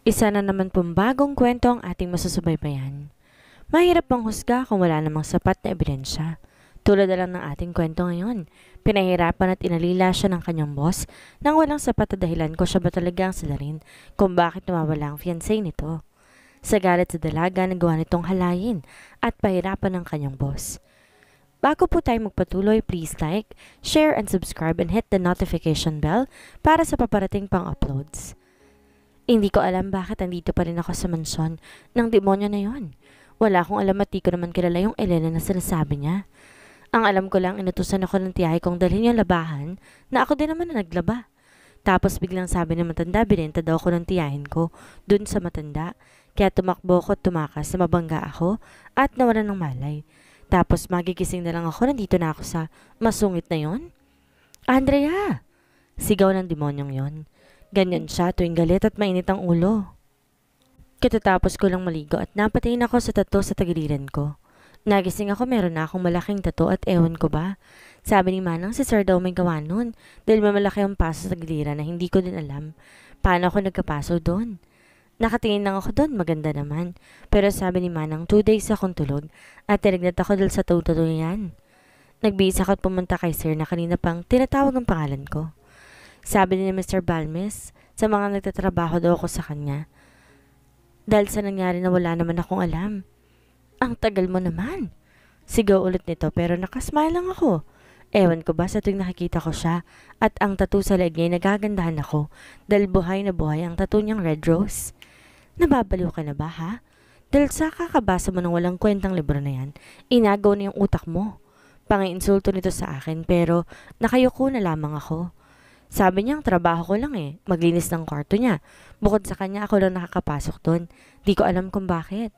Isa na naman pong bagong kwento ang ating masasubaybayan. Mahirap pang husga kung wala namang sapat na ebidensya. Tulad na lang ng ating kwento ngayon, pinahirapan at inalila siya ng kanyang boss nang walang sapat na dahilan ko siya ba talaga ang salarin kung bakit nawawala ang fiancé nito. Sa galit sa dalaga, nagawa nitong halayin at pahirapan ng kanyang boss. Bago po tayo magpatuloy, please like, share, and subscribe and hit the notification bell para sa paparating pang uploads. Hindi ko alam bakit andito pa rin ako sa mansyon ng demonyo na yon. Wala akong alam at di ko naman kilala yung Elena na sinasabi niya. Ang alam ko lang, inutusan ako ng tiyahe kong dalhin yung labahan na ako din naman na naglaba. Tapos biglang sabi ng matanda, binenta daw ako ng tiyahin ko dun sa matanda. Kaya tumakbo ko at tumakas na mabangga ako at nawala ng malay. Tapos magigising na lang ako, nandito na ako sa masungit na yon. Andrea! Sigaw ng demonyong yon. Ganyan siya tuwing galit at mainit ang ulo. Katatapos ko lang maligo at napatayin ako sa tato sa tagiliran ko. Nagising ako meron na akong malaking tato at ewan ko ba. Sabi ni Manang si Sir daw may gawa nun dahil malaki ang paso sa tagiliran na hindi ko din alam paano ako nagkapaso doon. Nakatingin lang ako doon, maganda naman. Pero sabi ni Manang, two days akong tulog at tinagnat ako dahil sa tato niyan. Nagbihis ako at pumunta kay Sir na kanina pang tinatawag ang pangalan ko. Sabi ni Mr. Balmes sa mga nagtatrabaho daw ako sa kanya. Dahil sa nangyari na wala naman akong alam. Ang tagal mo naman. Sigaw ulit nito pero nakasmile lang ako. Ewan ko ba sa tuwing nakikita ko siya at ang tattoo sa leg niya nagagandahan ako dahil buhay na buhay ang tattoo niyang red rose. Nababaliw ka na ba ha? Dahil sa kakabasa mo ng walang kwentang libro na yan, inagaw na yung utak mo. Panginsulto nito sa akin pero nakayuko na lamang ako. Sabi niya, ang trabaho ko lang eh. Maglinis ng kwarto niya. Bukod sa kanya, ako lang nakakapasok doon. Di ko alam kung bakit.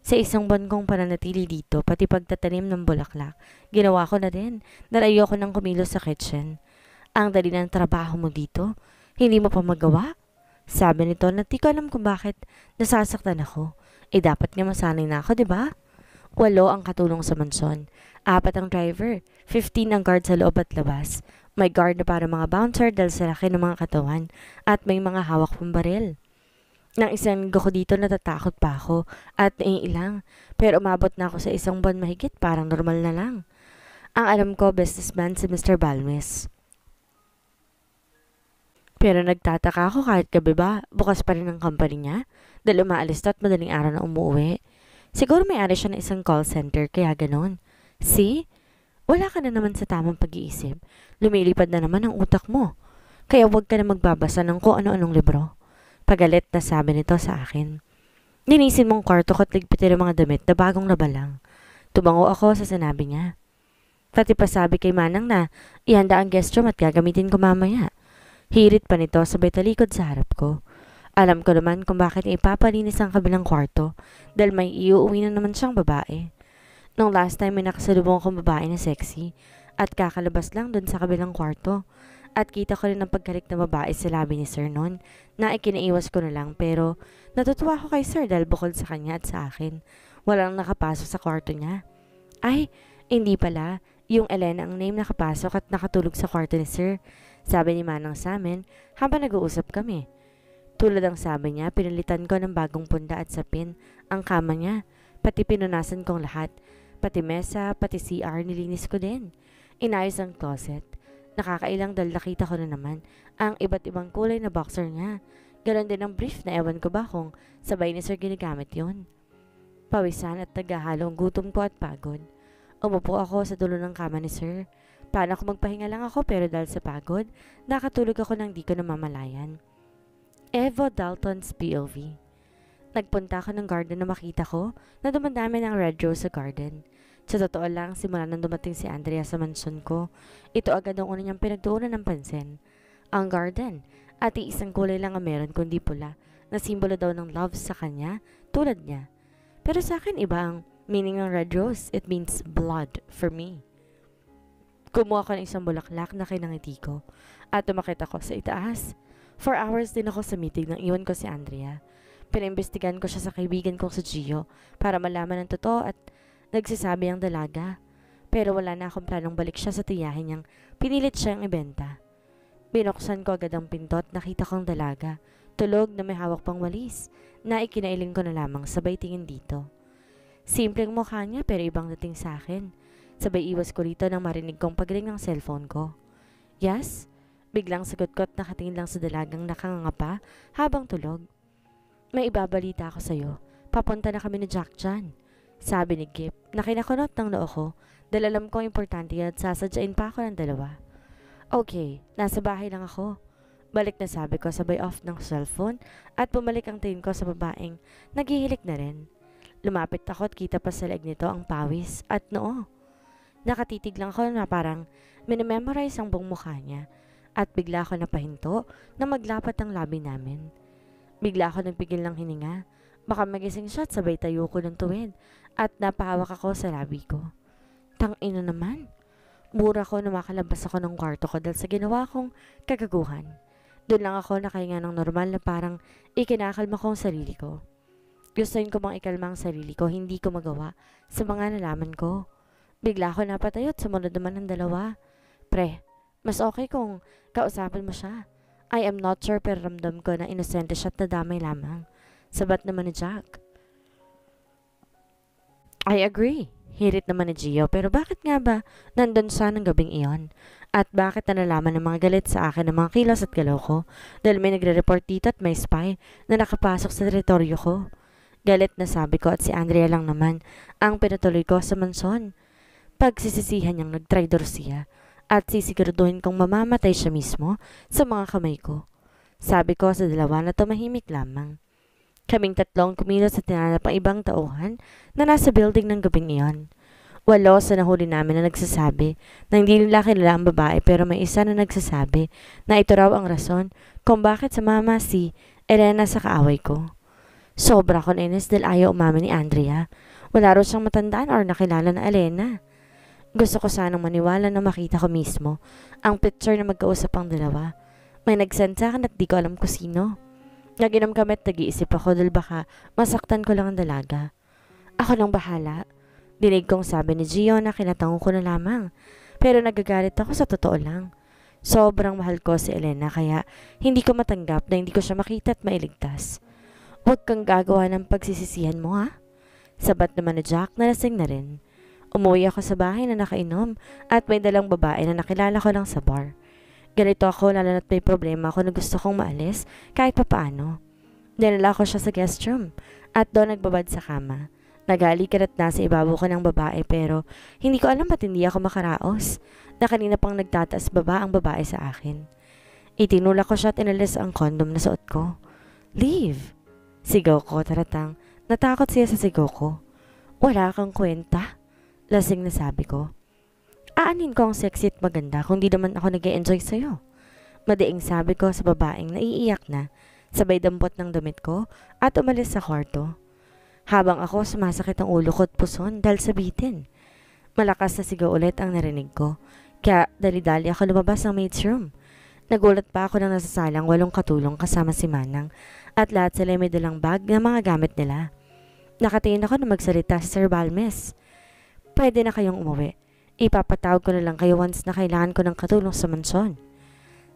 Sa isang buwan kong pananatili dito, pati pagtatanim ng bulaklak, ginawa ko na din dahil ayoko nang kumilos sa kitchen. Ang dali ng trabaho mo dito, hindi mo pa magawa? Sabi nito na di ko alam kung bakit nasasaktan ako. Eh dapat nga masanay na ako, di ba? Walo ang katulong sa mansyon, apat ang driver, 15 ang guard sa loob at labas, may guard na para mga bouncer dahil sa laki ng mga katawan at may mga hawak pang baril. Nang isang ko dito natatakot pa ako at naiilang pero umabot na ako sa isang buwan mahigit parang normal na lang. Ang alam ko businessman si Mr. Balmes. Pero nagtataka ako kahit gabi ba, bukas pa rin ang company niya dahil umaalis to at madaling araw na umuwi. Siguro may ari siya ng isang call center kaya ganon. See? Wala ka na naman sa tamang pag-iisip. Lumilipad na naman ang utak mo. Kaya huwag ka na magbabasa ng kung ano-anong libro. Pagalit na sabi nito sa akin. Ninisin mong kwarto ko at ligpitin ang mga damit na bagong laba lang. Tumango ako sa sinabi niya. Pati pa sabi kay Manang na ihanda ang guest room at gagamitin ko mamaya. Hirit pa nito sabay talikod sa harap ko. Alam ko naman kung bakit ipapalinis ang kabilang kwarto dahil may iuwi na naman siyang babae. Nung last time may nakasalubong akong babae na sexy at kakalabas lang dun sa kabilang kwarto. At kita ko rin ang pagkalik na babae sa labi ni Sir noon na ikinaiwas ko na lang pero natutuwa ko kay Sir dahil bukol sa kanya at sa akin. Walang nakapasok sa kwarto niya. Ay, hindi pala. Yung Elena ang name nakapasok at nakatulog sa kwarto ni Sir. Sabi ni Manang sa amin habang nag-uusap kami. Tulad ang sabi niya, pinalitan ko ng bagong punda at sapin ang kama niya. Pati pinunasan kong lahat Pati mesa, pati CR nilinis ko din. Inayos ang closet. Nakakailang dahil nakita ko na naman ang iba't ibang kulay na boxer niya. Ganon din ang brief na ewan ko ba kung sabay ni sir ginagamit yon. Pawisan at nagahalo ang gutom ko at pagod. Umupo ako sa dulo ng kama ni sir. Plano ko magpahinga lang ako pero dahil sa pagod, nakatulog ako nang di ko namamalayan. Evo Dalton's POV Nagpunta ako ng garden na makita ko na dumadami ng red rose sa garden. Sa totoo lang, simula nang dumating si Andrea sa mansion ko, ito agad ang una niyang pinagtuunan ng pansin. Ang garden, at isang kulay lang ang meron kundi pula, na simbolo daw ng love sa kanya, tulad niya. Pero sa akin iba ang meaning ng red rose, it means blood for me. Kumuha ko ng isang bulaklak na kinangiti ko at tumakit ako sa itaas. For hours din ako sa meeting nang iwan ko si Andrea. Pinaimbestigan ko siya sa kaibigan kong si Gio para malaman ang totoo at nagsasabi ang dalaga. Pero wala na akong planong balik siya sa tiyahin niyang pinilit siyang ibenta. Binuksan ko agad ang pinto at nakita kong dalaga, tulog na may hawak pang walis, na ikinailing ko na lamang sabay tingin dito. Simpleng mukha niya pero ibang dating sa akin. Sabay iwas ko rito nang marinig kong pagring ng cellphone ko. Yes? Biglang sagot ko at nakatingin lang sa dalagang nakanganga pa habang tulog. May ibabalita ako sa'yo. Papunta na kami ni Jack dyan. Sabi ni Gip na kinakunot ng noo ko dahil alam kong importante yan at sasadyain pa ako ng dalawa. Okay, nasa bahay lang ako. Balik na sabi ko sabay off ng cellphone at bumalik ang tingin ko sa babaeng naghihilik na rin. Lumapit ako at kita pa sa leg nito ang pawis at noo. Nakatitig lang ako na parang minememorize ang buong mukha niya at bigla ako napahinto na maglapat ang labi namin. Bigla ako nagpigil ng hininga. Baka magising siya at sabay tayo ko ng tuwid at napahawak ako sa labi ko. Tang ina naman. Mura ko na makalabas ako ng kwarto ko dahil sa ginawa kong kagaguhan. Doon lang ako nakahinga ng normal na parang ikinakalma ko ang sarili ko. Gustuin ko mang ikalma ang sarili ko, hindi ko magawa sa mga nalaman ko. Bigla ko napatayot sa sumunod naman ng dalawa. Pre, mas okay kung kausapin mo siya. I am not sure pero ramdam ko na inosente siya at nadamay lamang. Sabat naman ni Jack. I agree. Hirit naman ni Gio pero bakit nga ba nandun siya ng gabing iyon? At bakit na nalaman ng mga galit sa akin ng mga kilos at galaw ko? Dahil may nagre-report dito at may spy na nakapasok sa teritoryo ko. Galit na sabi ko at si Andrea lang naman ang pinatuloy ko sa mansyon. Pagsisisihan niyang nag-try Dorcia at sisiguraduhin kong mamamatay siya mismo sa mga kamay ko. Sabi ko sa dalawa na tumahimik lamang. Kaming tatlong kumilos sa tinanap ang ibang tauhan na nasa building ng gabing iyon. Walo sa nahuli namin na nagsasabi na hindi nila kilala ang babae pero may isa na nagsasabi na ito raw ang rason kung bakit sa mama si Elena sa kaaway ko. Sobra ko nainis dahil ayaw umamin ni Andrea. Wala raw siyang matandaan or nakilala na Elena. Gusto ko sanang maniwala na makita ko mismo ang picture na magkausap ang dalawa. May nagsend sa at di ko alam kung sino. Naginom kami at nag-iisip ako dahil baka masaktan ko lang ang dalaga. Ako lang bahala. Dinig kong sabi ni Gio na kinatangon ko na lamang. Pero nagagalit ako sa totoo lang. Sobrang mahal ko si Elena kaya hindi ko matanggap na hindi ko siya makita at mailigtas. Huwag kang gagawa ng pagsisisihan mo ha. Sabat naman ni Jack na lasing na rin. Umuwi ako sa bahay na nakainom at may dalang babae na nakilala ko lang sa bar. Ganito ako lalo na't may problema ako na gusto kong maalis kahit papaano. Dinala ko siya sa guest room at doon nagbabad sa kama. Nagalikan at nasa ibabaw ko ng babae pero hindi ko alam ba't hindi ako makaraos na kanina pang nagtataas baba ang babae sa akin. Itinula ko siya at inalis ang kondom na suot ko. Leave! Sigaw ko taratang natakot siya sa sigaw ko. Wala kang kwenta. Lasing na sabi ko. Aanin ko ang sexy at maganda kung di naman ako nag enjoy sa'yo. Madiing sabi ko sa babaeng naiiyak na, sabay dampot ng damit ko at umalis sa kwarto. Habang ako sumasakit ang ulo ko at puson dahil sa bitin. Malakas na sigaw ulit ang narinig ko, kaya dali-dali ako lumabas ng maid's room. Nagulat pa ako nang nasasalang walong katulong kasama si Manang at lahat sila may dalang bag ng mga gamit nila. Nakatingin ako na magsalita si Sir Balmes pwede na kayong umuwi. Ipapatawag ko na lang kayo once na kailangan ko ng katulong sa mansyon.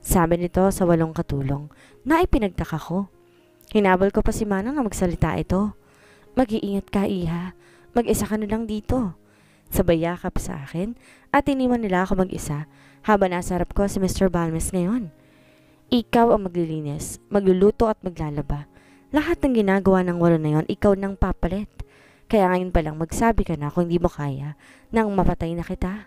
Sabi nito sa walong katulong na ipinagtaka ko. Hinabol ko pa si Manang na magsalita ito. Mag-iingat ka, Iha. Mag-isa ka na lang dito. Sabay yakap sa akin at iniwan nila ako mag-isa habang nasa harap ko si Mr. Balmes ngayon. Ikaw ang maglilinis, magluluto at maglalaba. Lahat ng ginagawa ng walo na yon, ikaw nang papalit. Kaya ngayon palang magsabi ka na kung hindi mo kaya nang mapatay na kita.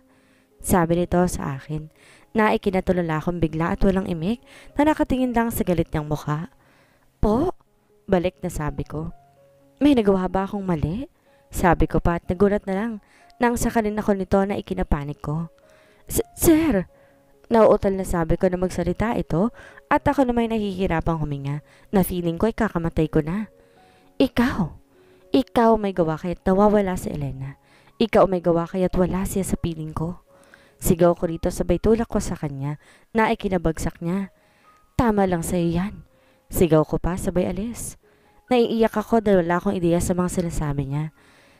Sabi nito sa akin na ikinatulala akong bigla at walang imik na nakatingin lang sa galit niyang mukha. Po? Balik na sabi ko. May nagawa ba akong mali? Sabi ko pa at nagulat na lang nang sakalin ako nito na ikinapanik ko. Sir! Nauutal na sabi ko na magsalita ito at ako naman nahihirapang huminga na feeling ko ay kakamatay ko na. Ikaw! Ikaw may gawa kaya't nawawala si Elena. Ikaw may gawa kaya't wala siya sa piling ko. Sigaw ko rito sabay tulak ko sa kanya na ikinabagsak niya. Tama lang sa iyo yan. Sigaw ko pa sabay alis. Naiiyak ako dahil wala akong ideya sa mga sinasabi niya.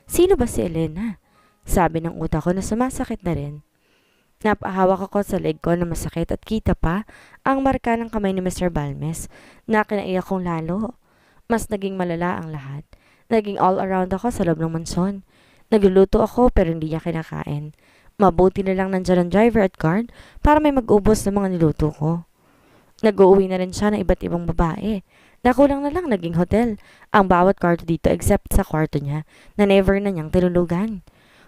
Sino ba si Elena? Sabi ng utak ko na sumasakit na rin. Napahawak ako sa leg ko na masakit at kita pa ang marka ng kamay ni Mr. Balmes na kinaiyak kong lalo. Mas naging malala ang lahat. Naging all around ako sa loob ng mansyon. Nagluluto ako pero hindi niya kinakain. Mabuti na lang nandiyan ang driver at guard para may mag-ubos ng mga niluto ko. Nag-uuwi na rin siya ng iba't ibang babae. Nakulang na lang naging hotel ang bawat kwarto dito except sa kwarto niya na never na niyang tinulugan.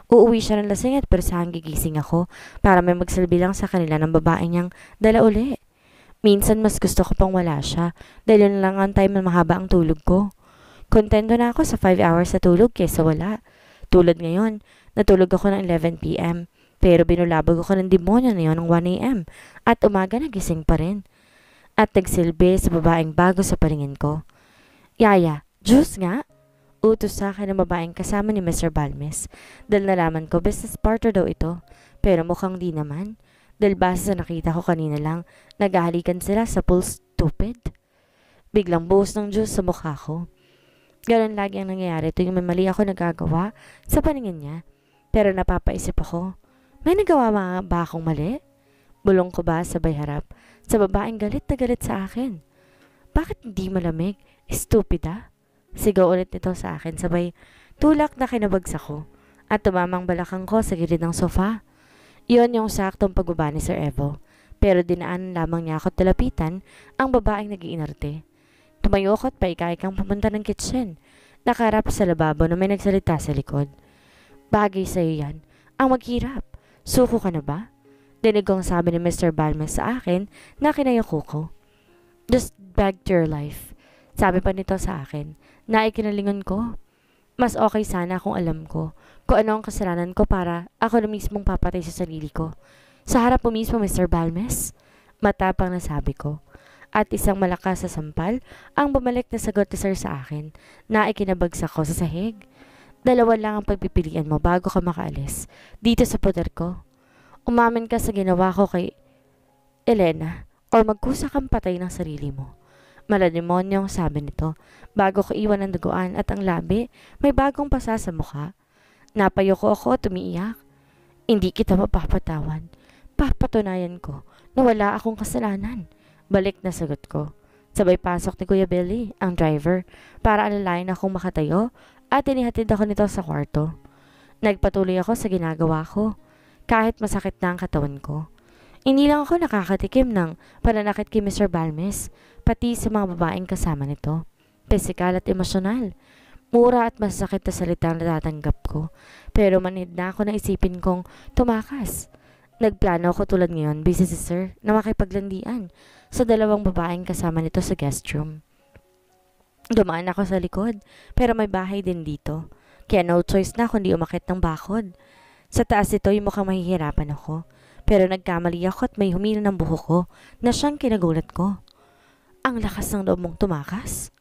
Uuwi siya ng lasing at persahang gigising ako para may magsalbi lang sa kanila ng babae niyang dala uli. Minsan mas gusto ko pang wala siya dahil yun lang ang time na mahaba ang tulog ko. Kontento na ako sa 5 hours na tulog kesa wala. Tulad ngayon, natulog ako ng 11pm, pero binulabog ako ng demonyo na yon ng 1am at umaga nagising pa rin. At nagsilbi sa babaeng bago sa paringin ko. Yaya, juice nga? Utos sa akin ng babaeng kasama ni Mr. Balmes dahil nalaman ko business partner daw ito, pero mukhang di naman dahil base sa nakita ko kanina lang, naghahalikan sila sa pool stupid. Biglang buhos ng juice sa mukha ko. Ganun lagi ang nangyayari tuwing may mali ako nagagawa sa paningin niya. Pero napapaisip ako, may nagawa ba, ba akong mali? Bulong ko ba sa bayharap? sa babaeng galit na galit sa akin? Bakit hindi malamig? Estupida? Ah. Sigaw ulit nito sa akin sabay tulak na kinabagsak ko at tumamang balakang ko sa gilid ng sofa. Iyon yung saktong pagbaba ni Sir Evo. Pero dinaan lamang niya ako talapitan ang babaeng nag-iinarte. Tumayo ko at kang pumunta ng kitchen. Nakarap sa lababo na may nagsalita sa likod. Bagay sa'yo yan. Ang maghirap. Suko ka na ba? Dinig kong sabi ni Mr. Balmes sa akin na kinayoko ko. Just beg to your life. Sabi pa nito sa akin na ikinalingon ko. Mas okay sana kung alam ko kung ano ang kasalanan ko para ako na mismong papatay sa sarili ko. Sa harap mo mismo, Mr. Balmes. Matapang na sabi ko at isang malakas sa sampal ang bumalik na sagot ni sir sa akin na ikinabagsak ko sa sahig. Dalawa lang ang pagpipilian mo bago ka makaalis dito sa poder ko. Umamin ka sa ginawa ko kay Elena o magkusa kang patay ng sarili mo. Malademonyong sabi nito, bago ko iwan ang duguan at ang labi, may bagong pasa sa mukha. Napayoko ako at umiiyak. Hindi kita mapapatawan. Papatunayan ko na wala akong kasalanan. Balik na sagot ko. Sabay pasok ni Kuya Billy, ang driver, para alalayan akong makatayo at tinihatid ako nito sa kwarto. Nagpatuloy ako sa ginagawa ko, kahit masakit na ang katawan ko. Hindi lang ako nakakatikim ng pananakit kay Mr. Balmes, pati sa mga babaeng kasama nito. Pisikal at emosyonal. Mura at masakit na ang natatanggap ko, pero manid na ako na isipin kong tumakas. Nagplano ako tulad ngayon, busy si sir, na makipaglandian sa dalawang babaeng kasama nito sa guest room. Dumaan ako sa likod, pero may bahay din dito. Kaya no choice na kundi umakit ng bakod. Sa taas ito, yung mukhang mahihirapan ako. Pero nagkamali ako at may humila ng buho ko na siyang kinagulat ko. Ang lakas ng loob mong tumakas.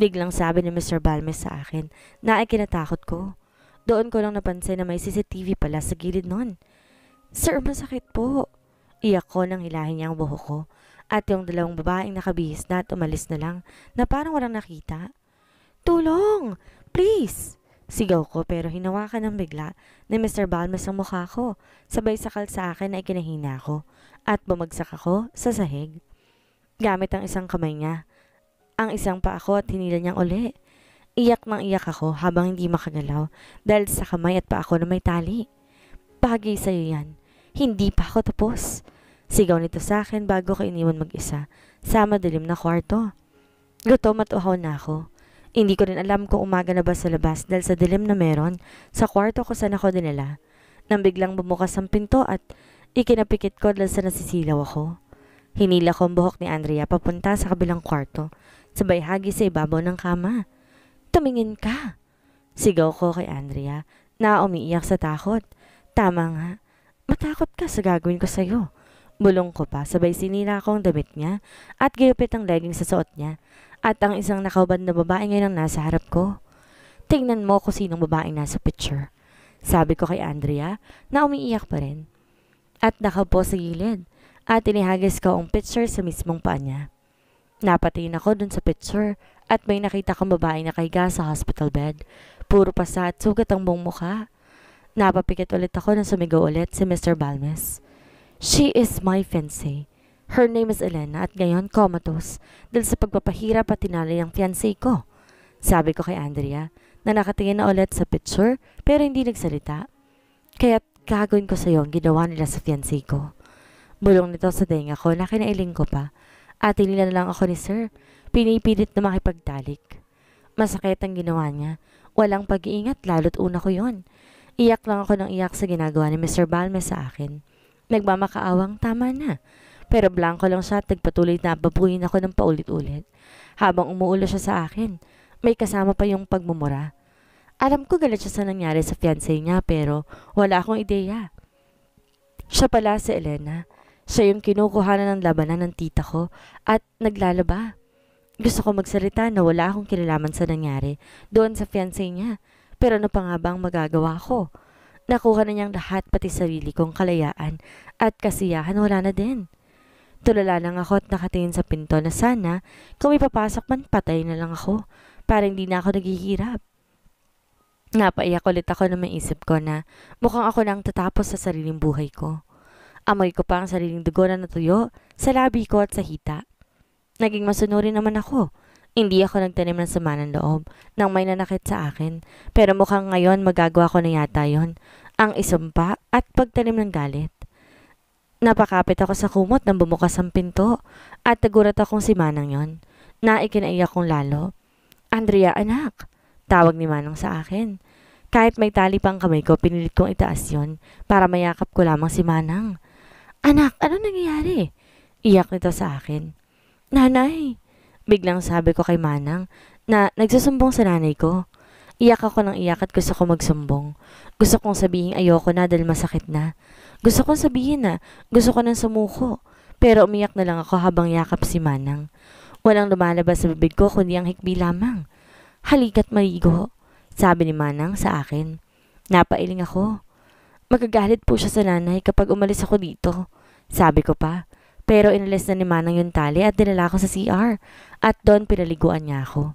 Biglang sabi ni Mr. Balmes sa akin na ay kinatakot ko. Doon ko lang napansin na may CCTV pala sa gilid nun. Sir, masakit po. Iyak ko nang hilahin niya ang buho ko. At yung dalawang babaeng nakabihis na at umalis na lang na parang walang nakita. Tulong! Please! Sigaw ko pero hinawakan ng bigla ni Mr. Balmes ang mukha ko. Sabay sakal sa akin na ikinahina ko at bumagsak ako sa sahig. Gamit ang isang kamay niya. Ang isang pa ako at hinila niyang uli. Iyak mang iyak ako habang hindi makagalaw dahil sa kamay at pa ako na may tali. Bagay sa'yo yan. Hindi pa ako tapos. Sigaw nito sa akin bago ko iniwan mag-isa sa madilim na kwarto. Gutom at uhaw na ako. Hindi ko rin alam kung umaga na ba sa labas dahil sa dilim na meron sa kwarto ko saan ako dinala. Nang biglang bumukas ang pinto at ikinapikit ko dahil sa nasisilaw ako. Hinila ko ang buhok ni Andrea papunta sa kabilang kwarto sabay hagi sa ibabaw ng kama. Tumingin ka! Sigaw ko kay Andrea na umiiyak sa takot. Tama nga. Matakot ka sa gagawin ko sa'yo. Bulong ko pa, sabay sinira ko ang damit niya at gayupit ang legging sa suot niya at ang isang nakaubad na babae ngayon ang nasa harap ko. Tingnan mo kung sinong babaeng nasa picture. Sabi ko kay Andrea na umiiyak pa rin. At nakaupo sa gilid at inihagis ko ang picture sa mismong paa niya. Napatingin ako dun sa picture at may nakita kong babae na kahiga sa hospital bed. Puro pasa at sugat ang buong mukha. Napapikit ulit ako na sumigaw ulit si Mr. Balmes. She is my fiancé. Her name is Elena at ngayon komatos dahil sa pagpapahirap at tinali ng fiancé ko. Sabi ko kay Andrea na nakatingin na ulit sa picture pero hindi nagsalita. Kaya't gagawin ko sa iyo ang ginawa nila sa fiancé ko. Bulong nito sa tenga ko na kinailing ko pa at tinila na lang ako ni sir. Pinipilit na makipagtalik. Masakit ang ginawa niya. Walang pag-iingat lalo't una ko yon. Iyak lang ako ng iyak sa ginagawa ni Mr. Balme sa akin. Nagmamakaawang tama na. Pero blanco lang siya at nagpatuloy na babuhin ako ng paulit-ulit. Habang umuulo siya sa akin, may kasama pa yung pagmumura. Alam ko galit siya sa nangyari sa fiancé niya pero wala akong ideya. Siya pala si Elena. Siya yung kinukuhanan ng labanan ng tita ko at naglalaba. Gusto ko magsalita na wala akong kinalaman sa nangyari doon sa fiancé niya pero ano pa nga ba ang magagawa ko? Nakuha na niyang lahat pati sarili kong kalayaan at kasiyahan wala na din. Tulala lang ako at nakatingin sa pinto na sana kung may papasok man patay na lang ako para hindi na ako naghihirap. Napaiyak ulit ako na maisip ko na mukhang ako lang tatapos sa sariling buhay ko. Amoy ko pa ang sariling dugo na natuyo sa labi ko at sa hita. Naging masunurin naman ako hindi ako nagtanim ng sama ng loob nang may nanakit sa akin. Pero mukhang ngayon magagawa ko na yata yon. Ang isumpa at pagtanim ng galit. Napakapit ako sa kumot nang bumukas ang pinto at nagurat akong si Manang yon. Naikinaiyak kong lalo. Andrea anak, tawag ni Manang sa akin. Kahit may tali pang kamay ko, pinilit kong itaas yon para mayakap ko lamang si Manang. Anak, ano nangyayari? Iyak nito sa akin. Nanay, Biglang sabi ko kay Manang na nagsusumbong sa nanay ko. Iyak ako ng iyak at gusto ko magsumbong. Gusto kong sabihin ayoko na dahil masakit na. Gusto kong sabihin na gusto ko nang sumuko. Pero umiyak na lang ako habang yakap si Manang. Walang lumalabas sa bibig ko kundi ang hikbi lamang. Halika't maligo, sabi ni Manang sa akin. Napailing ako. Magagalit po siya sa nanay kapag umalis ako dito. Sabi ko pa, pero inalis na ni Manang yung tali at dinala ko sa CR. At doon pinaliguan niya ako.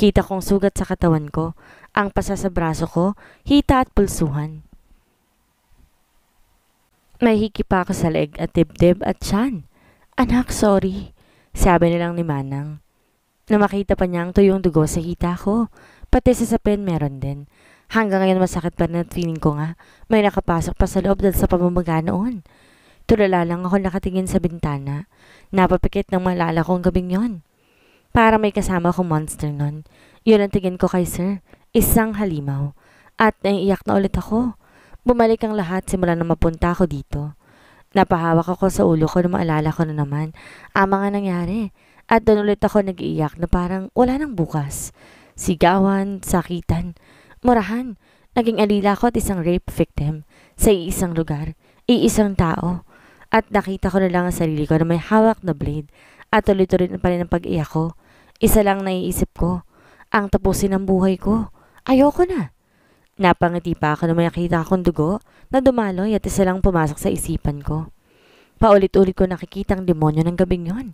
Kita kong sugat sa katawan ko, ang pasa sa braso ko, hita at pulsuhan. May hiki pa ako sa leg at dibdib at chan. Anak, sorry, sabi nilang ni Manang. Na makita pa niya ang tuyong dugo sa hita ko, pati sa sapin meron din. Hanggang ngayon masakit pa rin at feeling ko nga, may nakapasok pa sa loob dahil sa pamamaga noon. Tulala lang ako nakatingin sa bintana. Napapikit ng malala kong gabing yon. Para may kasama kong monster nun. Yun ang tingin ko kay sir. Isang halimaw. At naiiyak na ulit ako. Bumalik ang lahat simula na mapunta ako dito. Napahawak ako sa ulo ko na maalala ko na naman ang mga nangyari. At doon ulit ako nag-iiyak na parang wala nang bukas. Sigawan, sakitan, murahan. Naging alila ko at isang rape victim sa iisang lugar, iisang tao. At nakita ko na lang ang sarili ko na may hawak na blade at tuloy-tuloy na pa rin ang pag-iyak ko. Isa lang naiisip ko, ang tapusin ng buhay ko. Ayoko na. Napangiti pa ako na may nakita akong dugo na dumaloy at isa lang pumasok sa isipan ko. Paulit-ulit ko nakikita ang demonyo ng gabing yon.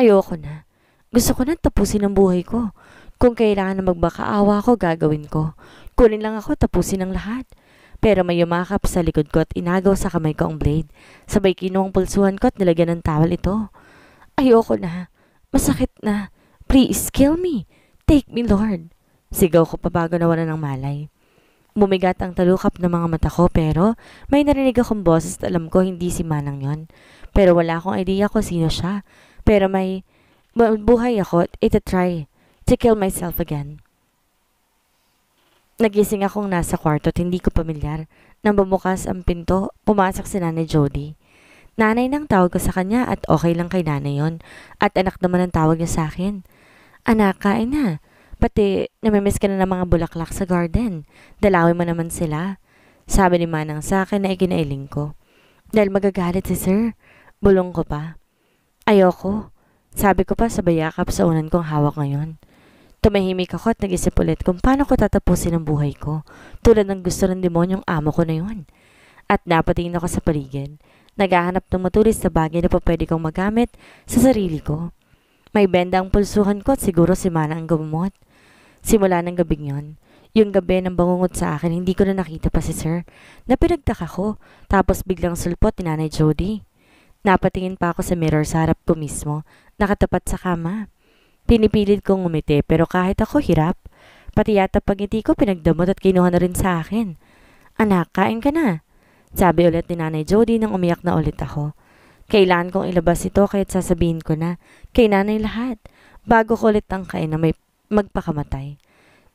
Ayoko na. Gusto ko na tapusin ang buhay ko. Kung kailangan na magbakaawa ko, gagawin ko. Kunin lang ako, tapusin ang lahat. Pero may yumakap sa likod ko at inagaw sa kamay ko ang blade. Sabay kinuha ang pulsuhan ko at nilagyan ng tawal ito. Ayoko na. Masakit na. Please, kill me. Take me, Lord. Sigaw ko pabago nawala ng malay. Bumigat ang talukap ng mga mata ko pero may narinig akong boses at alam ko hindi si Manang yon. Pero wala akong idea kung sino siya. Pero may buhay ako at try to kill myself again. Nagising akong nasa kwarto at hindi ko pamilyar. Nang bumukas ang pinto, pumasok si Nanay Jody. Nanay nang tawag ko sa kanya at okay lang kay nanay yon At anak naman ang tawag niya sa akin. Anak, kain na. Pati namimiss ka na ng mga bulaklak sa garden. Dalawin mo naman sila. Sabi ni Manang sa akin na ikinailing ko. Dahil magagalit si Sir. Bulong ko pa. Ayoko. Sabi ko pa sa bayakap sa unan kong hawak ngayon. Tumahimik ako at nag-isip ulit kung paano ko tatapusin ang buhay ko. Tulad ng gusto ng demonyong amo ko na yun. At napatingin ako sa paligid. Naghahanap ng matulis na bagay na pa pwede kong magamit sa sarili ko. May benda ang pulsuhan ko at siguro si Mana ang gumamot. Simula ng gabi yon, yung gabi ng bangungot sa akin, hindi ko na nakita pa si Sir. Napinagtaka ko, tapos biglang sulpot ni Nanay Jody. Napatingin pa ako sa mirror sa harap ko mismo, nakatapat sa kama. Pinipilit kong umiti pero kahit ako hirap. Pati yata pagngiti ko pinagdamot at kinuha na rin sa akin. Anak, kain ka na. Sabi ulit ni Nanay Jody nang umiyak na ulit ako. Kailan kong ilabas ito kahit sasabihin ko na kay nanay lahat bago ko ulit ang kain na may magpakamatay.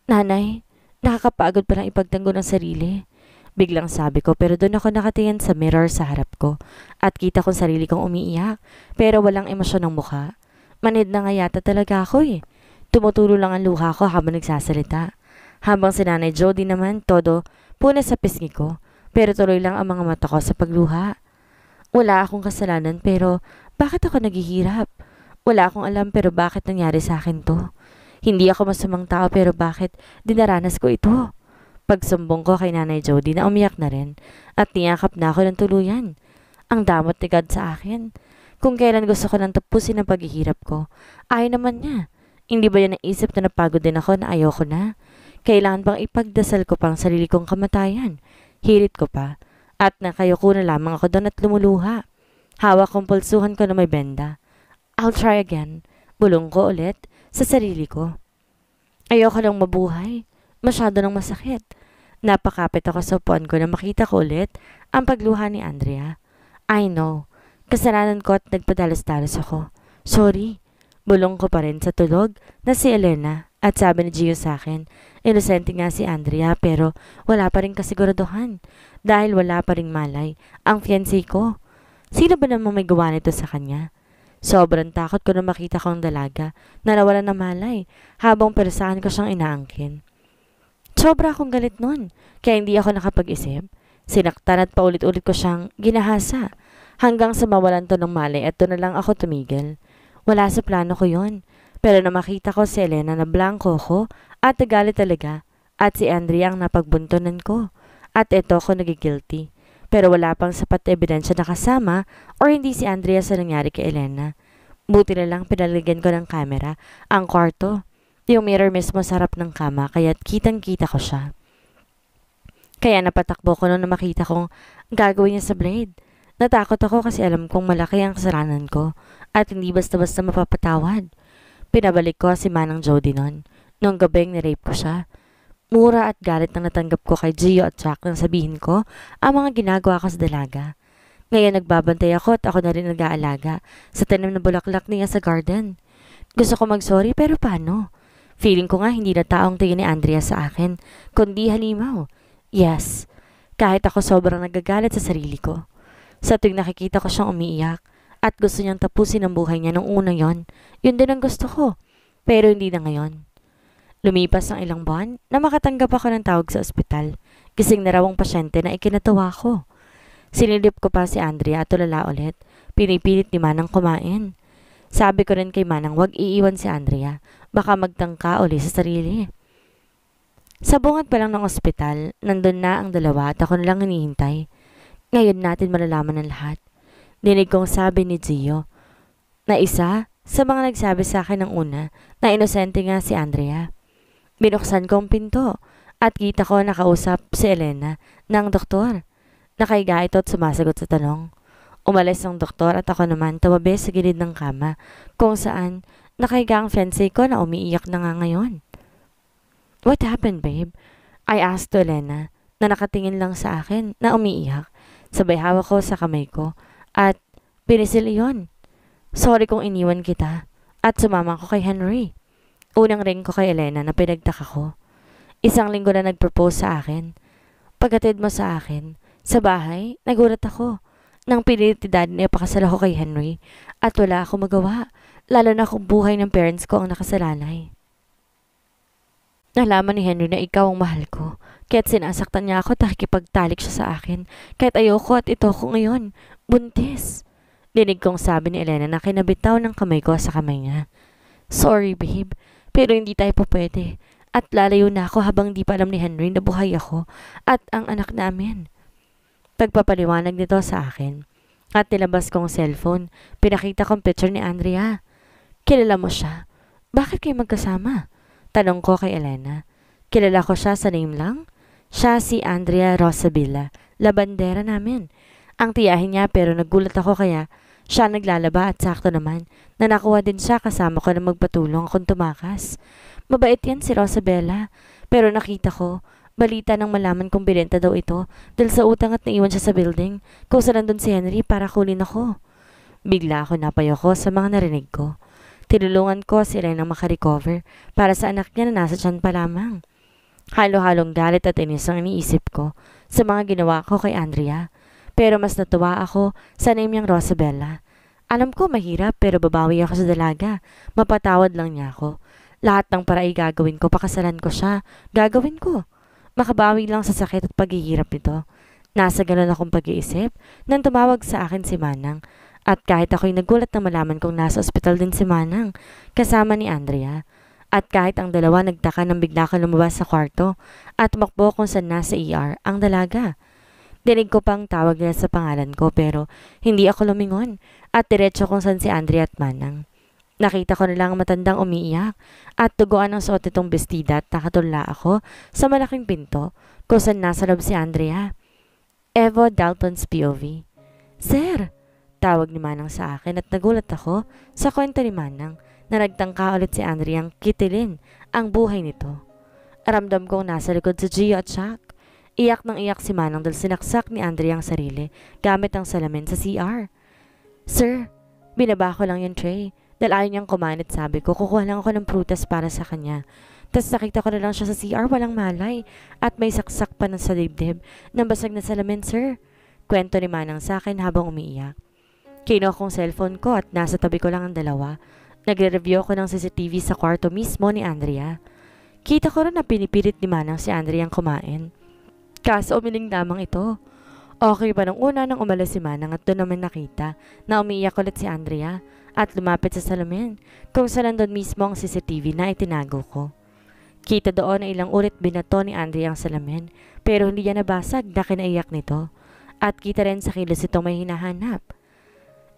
Nanay, nakakapagod palang ipagtanggol ng sarili. Biglang sabi ko pero doon ako nakatingin sa mirror sa harap ko at kita kong sarili kong umiiyak pero walang emosyon ng mukha. Manid na nga yata talaga ako eh. Tumutulo lang ang luha ko habang nagsasalita. Habang si Nanay Jody naman, todo, puna sa pisngi ko, pero tuloy lang ang mga mata ko sa pagluha. Wala akong kasalanan pero bakit ako naghihirap? Wala akong alam pero bakit nangyari sa akin to? Hindi ako masamang tao pero bakit dinaranas ko ito? Pagsumbong ko kay Nanay Jody na umiyak na rin at niyakap na ako ng tuluyan. Ang damot ni God sa akin kung kailan gusto ko nang tapusin ang paghihirap ko. Ay naman niya. Hindi ba yan naisip na napagod din ako na ayoko na? Kailangan bang ipagdasal ko pang sarili kong kamatayan? Hirit ko pa. At nakayoko na lamang ako doon at lumuluha. Hawak kong pulsuhan ko na may benda. I'll try again. Bulong ko ulit sa sarili ko. Ayoko lang mabuhay. Masyado nang masakit. Napakapit ako sa upuan ko na makita ko ulit ang pagluha ni Andrea. I know. Kasalanan ko at nagpadalos-dalos ako. Sorry. Bulong ko pa rin sa tulog na si Elena at sabi ni Gio sa akin, inosente nga si Andrea pero wala pa rin kasiguraduhan dahil wala pa rin malay ang fiancé ko. Sino ba naman may gawa nito sa kanya? Sobrang takot ko na makita kong dalaga na nawala na malay habang persahan ko siyang inaangkin. Sobra akong galit nun, kaya hindi ako nakapag-isip. Sinaktan at paulit-ulit ko siyang ginahasa Hanggang sa mawalan to ng mali at doon na lang ako tumigil. Wala sa plano ko yon. Pero na makita ko si Elena na blanco ko at nagalit talaga at si Andrea ang napagbuntunan ko. At ito ako nagigilty. Pero wala pang sapat na ebidensya na kasama or hindi si Andrea sa nangyari kay Elena. Buti na lang pinaligan ko ng kamera ang kwarto. Yung mirror mismo sa harap ng kama kaya't kitang-kita ko siya. Kaya napatakbo ko nung makita kong gagawin niya sa blade. Natakot ako kasi alam kong malaki ang kasalanan ko at hindi basta-basta mapapatawad. Pinabalik ko si Manang Jody noon, noong gabing nirape ko siya. Mura at galit na natanggap ko kay Gio at Jack nang sabihin ko ang mga ginagawa ko sa dalaga. Ngayon nagbabantay ako at ako na rin nag-aalaga sa tanim na bulaklak niya sa garden. Gusto ko mag-sorry pero paano? Feeling ko nga hindi na taong tingin ni Andrea sa akin, kundi halimaw. Yes, kahit ako sobrang nagagalit sa sarili ko. Sa tuwing nakikita ko siyang umiiyak at gusto niyang tapusin ang buhay niya nung una yon, yun din ang gusto ko. Pero hindi na ngayon. Lumipas ang ilang buwan na makatanggap ako ng tawag sa ospital. Kising na raw ang pasyente na ikinatawa ko. Sinilip ko pa si Andrea at tulala ulit. Pinipilit ni Manang kumain. Sabi ko rin kay Manang wag iiwan si Andrea. Baka magtangka uli sa sarili. Sa bungad pa lang ng ospital, nandun na ang dalawa at ako nalang hinihintay. Ngayon natin malalaman ng lahat. Dinig kong sabi ni Gio na isa sa mga nagsabi sa akin ng una na inosente nga si Andrea. Binuksan ko ang pinto at kita ko nakausap si Elena ng doktor. Nakaiga ito at sumasagot sa tanong. Umalis ang doktor at ako naman tumabi sa gilid ng kama kung saan nakaiga ang fiancé ko na umiiyak na nga ngayon. What happened, babe? I asked to Elena na nakatingin lang sa akin na umiiyak Sabay hawak ko sa kamay ko at pinisil iyon. Sorry kung iniwan kita at sumama ko kay Henry. Unang ring ko kay Elena na pinagtaka ko. Isang linggo na nagpropose sa akin. Pagkatid mo sa akin, sa bahay, nagulat ako. Nang pinitidad niya pakasal ako kay Henry at wala ako magawa, lalo na kung buhay ng parents ko ang nakasalalay. Nalaman ni Henry na ikaw ang mahal ko Kaya't sinasaktan niya ako at nakikipagtalik siya sa akin. Kahit ayoko at ito ko ngayon. Buntis. Dinig kong sabi ni Elena na kinabitaw ng kamay ko sa kamay niya. Sorry babe, pero hindi tayo po pwede. At lalayo na ako habang di pa alam ni Henry na buhay ako at ang anak namin. Pagpapaliwanag nito sa akin. At nilabas kong cellphone, pinakita kong picture ni Andrea. Kilala mo siya? Bakit kayo magkasama? Tanong ko kay Elena. Kilala ko siya sa name lang? Siya si Andrea Rosabilla, labandera namin. Ang tiyahin niya pero nagulat ako kaya siya naglalaba at sakto naman na nakuha din siya kasama ko na magpatulong akong tumakas. Mabait yan si Rosabella. Pero nakita ko, balita nang malaman kong binenta daw ito dahil sa utang at naiwan siya sa building kung saan nandun si Henry para kunin ako. Bigla ako napayoko sa mga narinig ko. Tinulungan ko sila ng makarecover para sa anak niya na nasa tiyan pa lamang. Halo-halong galit at inis ang iniisip ko sa mga ginawa ko kay Andrea. Pero mas natuwa ako sa name niyang Rosabella. Alam ko mahirap pero babawi ako sa dalaga. Mapatawad lang niya ako. Lahat ng para ay gagawin ko, pakasalan ko siya. Gagawin ko. Makabawi lang sa sakit at paghihirap nito. Nasa ganun akong pag-iisip nang tumawag sa akin si Manang. At kahit ako'y nagulat na malaman kong nasa ospital din si Manang, kasama ni Andrea. At kahit ang dalawa nagtaka nang bigla ka lumabas sa kwarto at makbo kung saan nasa ER ang dalaga. Dinig ko pang tawag nila sa pangalan ko pero hindi ako lumingon at diretso kung saan si Andrea at Manang. Nakita ko nilang matandang umiiyak at tuguan ang suot itong bestida at nakatula ako sa malaking pinto kung saan nasa loob si Andrea. Evo Dalton's POV Sir! Tawag ni Manang sa akin at nagulat ako sa kwento ni Manang Naragtangka ulit si Andriang kitilin ang buhay nito. Aramdam kong nasa likod si Gio at Chuck. Iyak ng iyak si Manang dahil sinaksak ni Andrea ang sarili gamit ang salamin sa CR. Sir, binaba ko lang yung tray. Dahil ayaw niyang kumain at sabi ko, kukuha lang ako ng prutas para sa kanya. Tapos nakita ko na lang siya sa CR, walang malay. At may saksak pa ng salibdib dibdib ng basag na salamin, sir. Kwento ni Manang sa akin habang umiiyak. Kinuha kong cellphone ko at nasa tabi ko lang ang dalawa. Nagre-review ako ng CCTV sa kwarto mismo ni Andrea. Kita ko rin na pinipilit ni Manang si Andrea ang kumain. Kaso umiling lamang ito. Okay ba nung una nang umalas si Manang at doon naman nakita na umiiyak ulit si Andrea at lumapit sa salamin kung saan nandun mismo ang CCTV na itinago ko. Kita doon na ilang ulit binato ni Andrea ang salamin pero hindi niya nabasag na kinaiyak nito at kita rin sa kilos itong may hinahanap.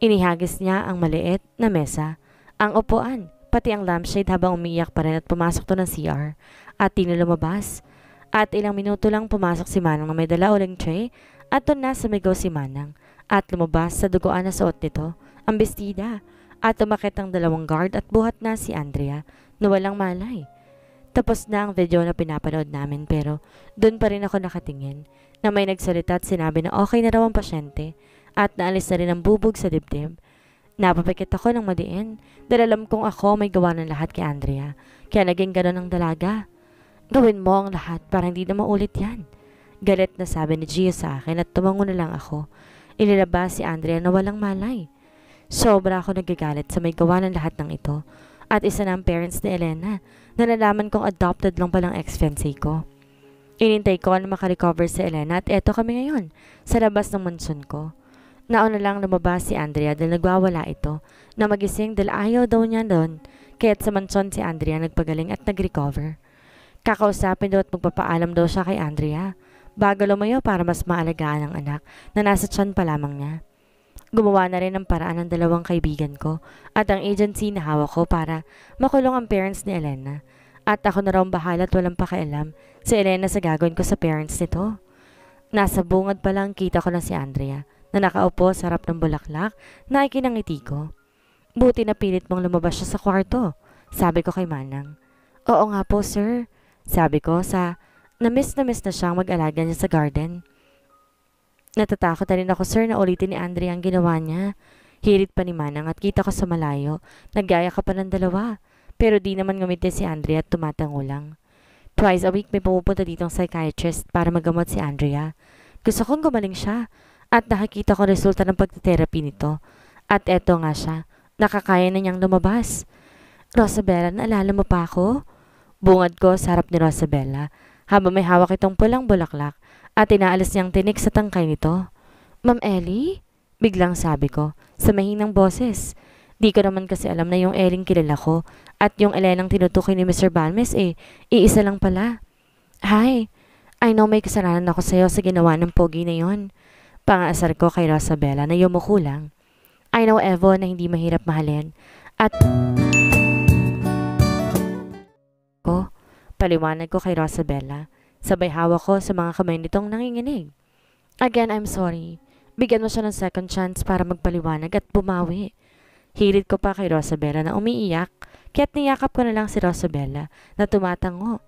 Inihagis niya ang maliit na mesa ang upuan, pati ang lampshade habang umiyak pa rin at pumasok to ng CR at di lumabas. At ilang minuto lang pumasok si Manang na may dala uling tray at doon na sumigaw si Manang at lumabas sa duguan na suot nito ang bestida at tumakit ang dalawang guard at buhat na si Andrea na walang malay. Tapos na ang video na pinapanood namin pero doon pa rin ako nakatingin na may nagsalita at sinabi na okay na raw ang pasyente at naalis na rin ang bubog sa dibdib Napapikit ako ng madiin dahil alam kong ako may gawa ng lahat kay Andrea. Kaya naging ganon ang dalaga. Gawin mo ang lahat para hindi na maulit yan. Galit na sabi ni Gio sa akin at tumango na lang ako. Inilabas si Andrea na walang malay. Sobra ako nagagalit sa may gawa ng lahat ng ito. At isa na ang parents ni Elena na nalaman kong adopted lang palang ex-fiancé ko. Inintay ko na makarecover si Elena at eto kami ngayon sa labas ng mansyon ko. Nauna lang lumabas si Andrea dahil nagwawala ito na magising dahil ayaw daw niya doon kaya't sa mansyon si Andrea nagpagaling at nagrecover. Kakausapin daw at magpapaalam daw siya kay Andrea bago lumayo para mas maalagaan ang anak na nasa tiyan pa lamang niya. Gumawa na rin ng paraan ng dalawang kaibigan ko at ang agency na hawak ko para makulong ang parents ni Elena. At ako na raw bahala at walang pakialam si Elena sa gagawin ko sa parents nito. Nasa bungad pa lang kita ko na si Andrea na nakaupo sa harap ng bulaklak na ikinangiti ko. Buti na pilit mong lumabas siya sa kwarto, sabi ko kay Manang. Oo nga po, sir, sabi ko sa na-miss na-miss na siyang mag-alaga niya sa garden. Natatakot na rin ako, sir, na ulitin ni Andrea ang ginawa niya. Hirit pa ni Manang at kita ko sa malayo, nagaya ka pa ng dalawa. Pero di naman ngumiti si Andrea at tumatango Twice a week may pumupunta ditong psychiatrist para magamot si Andrea. Gusto kong gumaling siya at nakakita ko resulta ng pagtitherapy nito. At eto nga siya, nakakaya na niyang lumabas. Rosabella, naalala mo pa ako? Bungad ko sa harap ni Rosabella habang may hawak itong pulang bulaklak at inaalis niyang tinik sa tangkay nito. Ma'am Ellie? Biglang sabi ko, sa mahinang boses. Di ko naman kasi alam na yung Elling kilala ko at yung Elenang tinutukoy ni Mr. Balmes eh, iisa lang pala. Hi, I know may kasalanan ako sa'yo sa ginawa ng pogi na yon. Pangasar ko kay Rosabella na yumuko lang. I know Evo na hindi mahirap mahalin at ko, paliwanag ko kay Rosabella. Sabay hawak ko sa mga kamay nitong nanginginig. Again, I'm sorry. Bigyan mo siya ng second chance para magpaliwanag at bumawi. Hirit ko pa kay Rosabella na umiiyak, kaya't niyakap ko na lang si Rosabella na tumatango.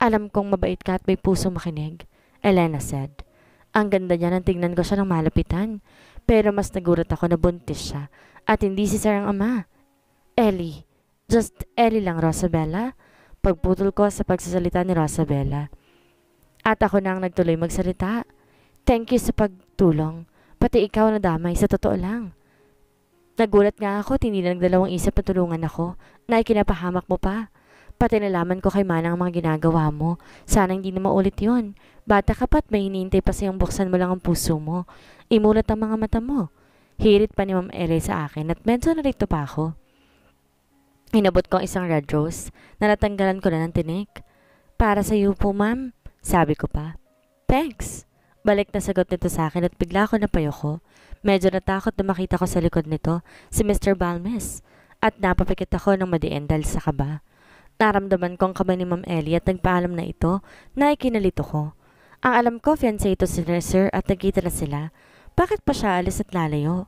Alam kong mabait ka at may puso makinig, Elena said. Ang ganda niya nang tignan ko siya ng malapitan. Pero mas nagulat ako na buntis siya. At hindi si Sir ang ama. Ellie. Just Ellie lang, Rosabella. Pagputol ko sa pagsasalita ni Rosabella. At ako na ang nagtuloy magsalita. Thank you sa pagtulong. Pati ikaw na damay, sa totoo lang. Nagulat nga ako, tinilang dalawang isip na tulungan ako, na ikinapahamak mo pa. Pati nalaman ko kay Manang ang mga ginagawa mo. Sana hindi na maulit yon. Bata ka pa at may hinihintay pa siyang buksan mo lang ang puso mo. Imulat ang mga mata mo. Hirit pa ni Ma'am Ere sa akin at medyo narito pa ako. Inabot ko isang red rose na ko na ng tinik. Para sa iyo po, ma'am, sabi ko pa. Thanks! Balik na sagot nito sa akin at bigla ako napayoko. Medyo natakot na makita ko sa likod nito si Mr. Balmes at napapikit ako ng madiendal sa kaba. Naramdaman kong ang ni Ma'am Ellie at nagpaalam na ito na ikinalito ko. Ang alam ko, fiancé ito si Sir at nagkita na sila. Bakit pa siya alis at lalayo?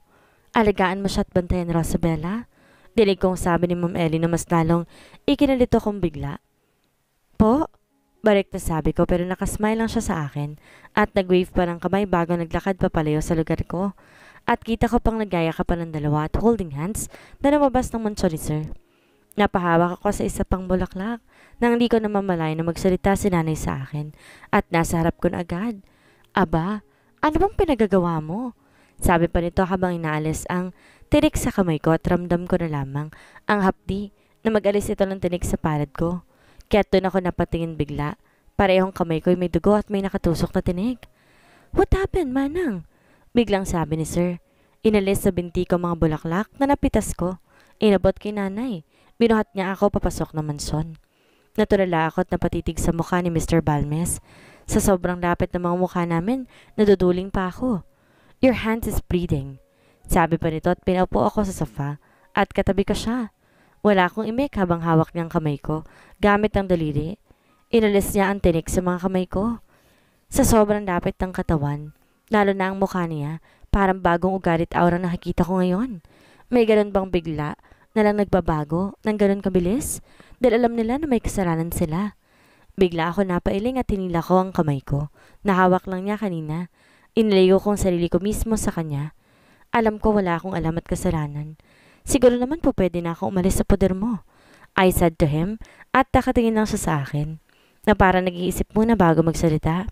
Alagaan mo siya at bantayan, Rosabella? Dinig kong sabi ni Ma'am Ellie na mas lalong ikinalito kong bigla. Po? Balik na sabi ko pero nakasmile lang siya sa akin at nagwave pa ng kamay bago naglakad papalayo sa lugar ko. At kita ko pang nagaya ka pa ng dalawa at holding hands na lumabas ng mansyon ni Sir. Napahawak ako sa isa pang bulaklak nang hindi ko namamalay na magsalita si nanay sa akin at nasa harap ko na agad. Aba, ano bang pinagagawa mo? Sabi pa nito habang inaalis ang tinik sa kamay ko at ramdam ko na lamang ang hapdi na mag-alis ito ng tinik sa palad ko. Kaya na ako napatingin bigla. Parehong kamay ko ay may dugo at may nakatusok na tinik. What happened, manang? Biglang sabi ni sir. Inalis sa binti ko mga bulaklak na napitas ko. Inabot kay nanay. Binuhat niya ako papasok ng mansyon. Naturala ako at napatitig sa mukha ni Mr. Balmes. Sa sobrang lapit ng mga mukha namin, naduduling pa ako. Your hand is bleeding. Sabi pa nito at pinaupo ako sa sofa at katabi ko siya. Wala akong imek habang hawak niya ang kamay ko gamit ang daliri. Inalis niya ang tinik sa mga kamay ko. Sa sobrang lapit ng katawan, lalo na ang mukha niya, parang bagong ugarit aura na nakikita ko ngayon. May ganun bang bigla na lang nagbabago ng ganun kabilis dahil alam nila na may kasalanan sila. Bigla ako napailing at hinila ko ang kamay ko. Nahawak lang niya kanina. Inilayo ko ang sarili ko mismo sa kanya. Alam ko wala akong alam at kasalanan. Siguro naman po pwede na ako umalis sa poder mo. I said to him at nakatingin lang siya sa akin na para nag-iisip muna bago magsalita.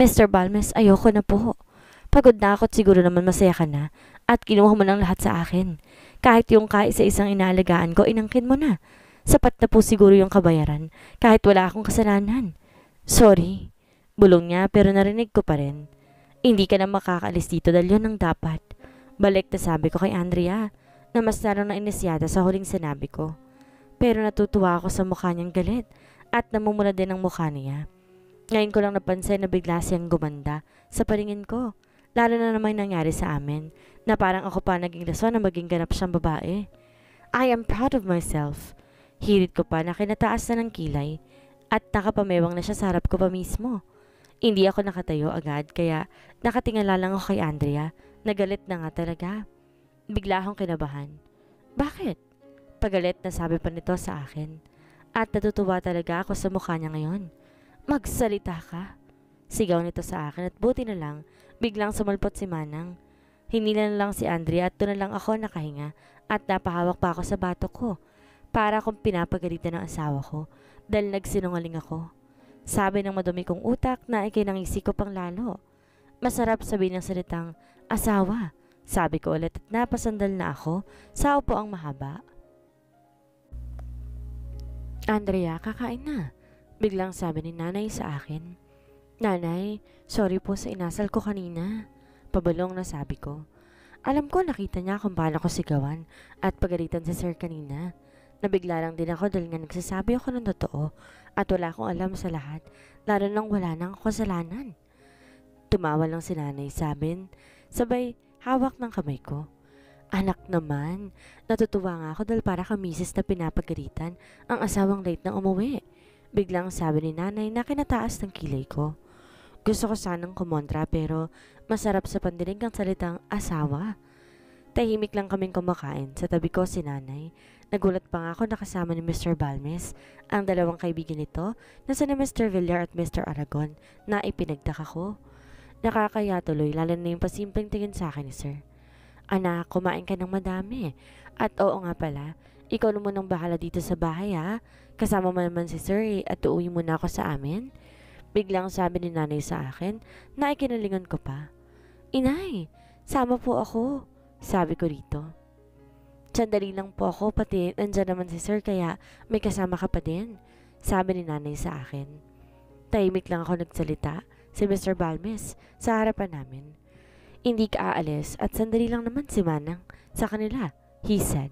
Mr. Balmes, ayoko na po. Pagod na ako at siguro naman masaya ka na at kinuha mo ng lahat sa akin. Kahit yung sa isang inaalagaan ko, inangkin mo na. Sapat na po siguro yung kabayaran, kahit wala akong kasalanan. Sorry, bulong niya pero narinig ko pa rin. Hindi ka na makakaalis dito dahil yun ang dapat. Balik na sabi ko kay Andrea na mas lalo na inisyada sa huling sinabi ko. Pero natutuwa ako sa mukha niyang galit at namumula din ang mukha niya. Ngayon ko lang napansin na bigla siyang gumanda sa paringin ko. Lalo na naman nangyari sa amin na parang ako pa naging rason na maging ganap siyang babae. I am proud of myself. Hirit ko pa na kinataas na ng kilay at nakapamewang na siya sa harap ko pa mismo. Hindi ako nakatayo agad kaya nakatingala lang ako kay Andrea Nagalit na nga talaga. Bigla akong kinabahan. Bakit? Pagalit na sabi pa nito sa akin. At natutuwa talaga ako sa mukha niya ngayon. Magsalita ka. Sigaw nito sa akin at buti na lang biglang sumalpot si Manang Hinila na lang si Andrea at doon na lang ako nakahinga at napahawak pa ako sa batok ko para akong pinapagalitan ng asawa ko dahil nagsinungaling ako. Sabi ng madumi kong utak na ikinangisi ko pang lalo. Masarap sabihin ng salitang asawa. Sabi ko ulit at napasandal na ako sa upo ang mahaba. Andrea, kakain na. Biglang sabi ni nanay sa akin. Nanay, sorry po sa inasal ko kanina pabalong na sabi ko. Alam ko nakita niya kung paano ko sigawan at pagalitan sa sir kanina. Nabigla lang din ako dahil nga nagsasabi ako ng totoo at wala akong alam sa lahat, lalo nang wala nang kasalanan. Tumawa lang si nanay sa amin, sabay hawak ng kamay ko. Anak naman, natutuwa nga ako dahil para kang misis na pinapagalitan ang asawang late na umuwi. Biglang sabi ni nanay na kinataas ng kilay ko. Gusto ko sanang kumontra pero Masarap sa pandinig ang salitang asawa. Tahimik lang kaming kumakain. Sa tabi ko si nanay. Nagulat pa nga ako nakasama ni Mr. Balmes, ang dalawang kaibigan nito, na sina Mr. Villar at Mr. Aragon, na ipinagtaka ko. Nakakaya tuloy, lalo na yung pasimpleng tingin sa akin ni Sir. Anak, kumain ka ng madami. At oo nga pala, ikaw na munang bahala dito sa bahay ha. Kasama mo naman si Sir eh, at uuwi muna ako sa amin. Biglang sabi ni nanay sa akin na ikinalingon ko pa. Inay, sama po ako, sabi ko rito. Sandali lang po ako pati nandyan naman si sir kaya may kasama ka pa din, sabi ni nanay sa akin. Tahimik lang ako nagsalita si Mr. Balmes sa harapan namin. Hindi ka aalis at sandali lang naman si Manang sa kanila, he said.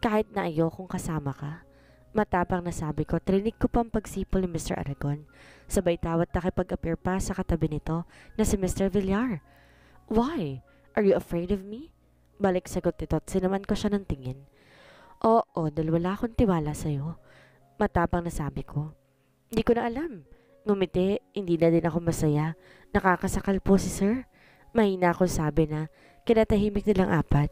Kahit na kung kasama ka, matapang na sabi ko, trinig ko pang pagsipol ni Mr. Aragon. Sabay tawat nakipag-appear pa sa katabi nito na si Mr. Villar Why? Are you afraid of me? Balik sagot nito at sinaman ko siya ng tingin. Oo, dahil wala akong tiwala sa'yo. Matapang na sabi ko. Hindi ko na alam. Ngumiti, hindi na din ako masaya. Nakakasakal po si sir. Mahina akong sabi na kinatahimik nilang apat.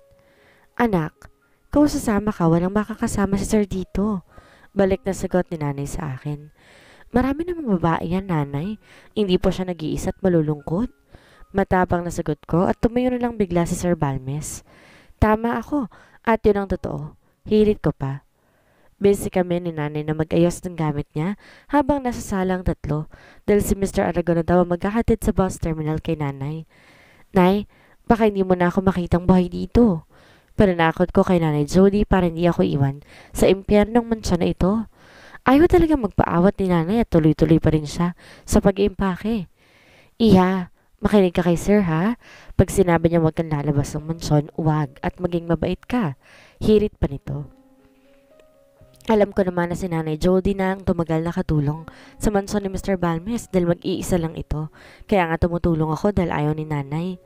Anak, kung sasama ka, walang makakasama si sir dito. Balik na sagot ni nanay sa akin. Marami namang babae yan, nanay. Hindi po siya nag-iisa at malulungkot. Matabang nasagot ko at tumayo na lang bigla si Sir Balmes. Tama ako at yun ang totoo. Hilit ko pa. Busy kami ni nanay na mag-ayos ng gamit niya habang nasa salang tatlo dahil si Mr. Aragon daw ang maghahatid sa bus terminal kay nanay. Nay, baka hindi mo na ako makitang buhay dito. Pananakot ko kay Nanay Jody para hindi ako iwan sa impyernong mansya na ito. Ayaw talaga magpaawat ni Nanay at tuloy-tuloy pa rin siya sa pag-impake. Iha, Makinig ka kay sir ha. Pag sinabi niya huwag kang lalabas ng mansyon, wag at maging mabait ka. Hirit pa nito. Alam ko naman na si Nanay Jody na ang tumagal na katulong sa mansyon ni Mr. Balmes dahil mag-iisa lang ito. Kaya nga tumutulong ako dahil ayaw ni Nanay.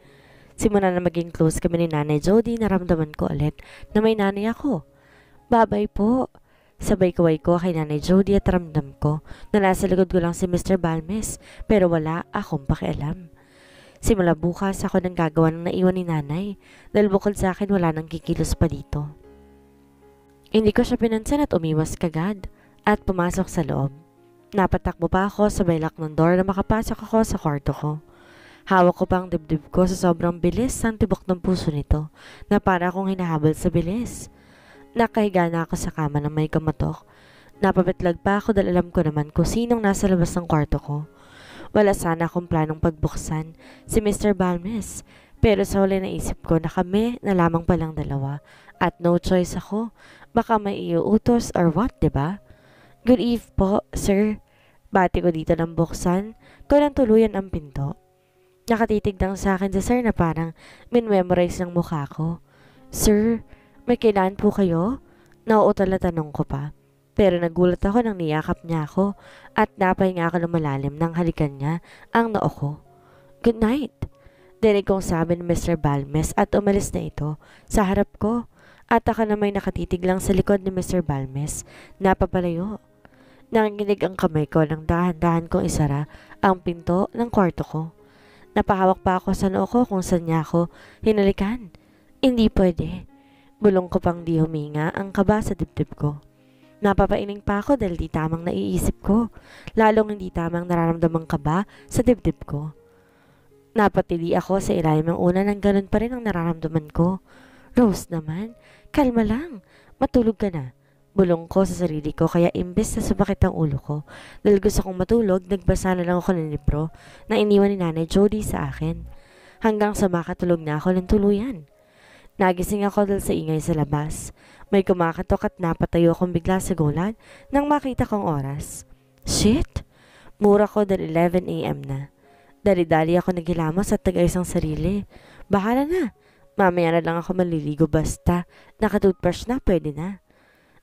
Simula na maging close kami ni Nanay Jody, naramdaman ko ulit na may nanay ako. Babay po. Sabay kaway ko kay Nanay Jody at ramdam ko na nasa likod ko lang si Mr. Balmes pero wala akong pakialam. Simula bukas ako nang gagawa ng naiwan ni nanay dahil bukod sa akin wala nang kikilos pa dito. Hindi ko siya pinansin at umiwas kagad at pumasok sa loob. Napatakbo pa ako sa baylak ng door na makapasok ako sa kwarto ko. Hawak ko pang dibdib ko sa sobrang bilis ng tibok ng puso nito na para akong hinahabol sa bilis. Nakahiga na ako sa kama na may kamatok. Napabitlag pa ako dahil alam ko naman kung sinong nasa labas ng kwarto ko. Wala sana akong planong pagbuksan si Mr. Balmes. Pero sa huli naisip ko na kami na lamang palang dalawa at no choice ako. Baka may iuutos or what, ba? Diba? Good eve po, sir. Bati ko dito ng buksan ko tuluyan ang pinto. Nakatitig lang sa akin si sir na parang minmemorize ng mukha ko. Sir, may kailangan po kayo? Nauutal na tanong ko pa. Pero nagulat ako nang niyakap niya ako at napahinga ako ng malalim nang halikan niya ang noo ko. Good night! Dinig kong sabi ni Mr. Balmes at umalis na ito sa harap ko at ako na may nakatitig lang sa likod ni Mr. Balmes na papalayo. Nanginig ang kamay ko nang dahan-dahan kong isara ang pinto ng kwarto ko. Napahawak pa ako sa noo ko kung saan niya ako hinalikan. Hindi pwede. Bulong ko pang di huminga ang kaba sa dibdib ko. Napapailing pa ako dahil di tamang naiisip ko. Lalong hindi tamang nararamdaman ka ba sa dibdib ko. Napatili ako sa ilalim ng una nang ganun pa rin ang nararamdaman ko. Rose naman, kalma lang. Matulog ka na. Bulong ko sa sarili ko kaya imbes na subakit ang ulo ko. Dahil gusto kong matulog, nagbasa na lang ako ng libro na iniwan ni Nanay Jody sa akin. Hanggang sa makatulog na ako ng tuluyan. Nagising ako dahil sa ingay sa labas. May kumakatok at napatayo akong bigla sa gulan nang makita kong oras. Shit! Mura ko dahil 11am na. Dali-dali ako naghilamos at tagay isang sarili. Bahala na. Mamaya na lang ako maliligo basta. Nakatoothbrush na, pwede na.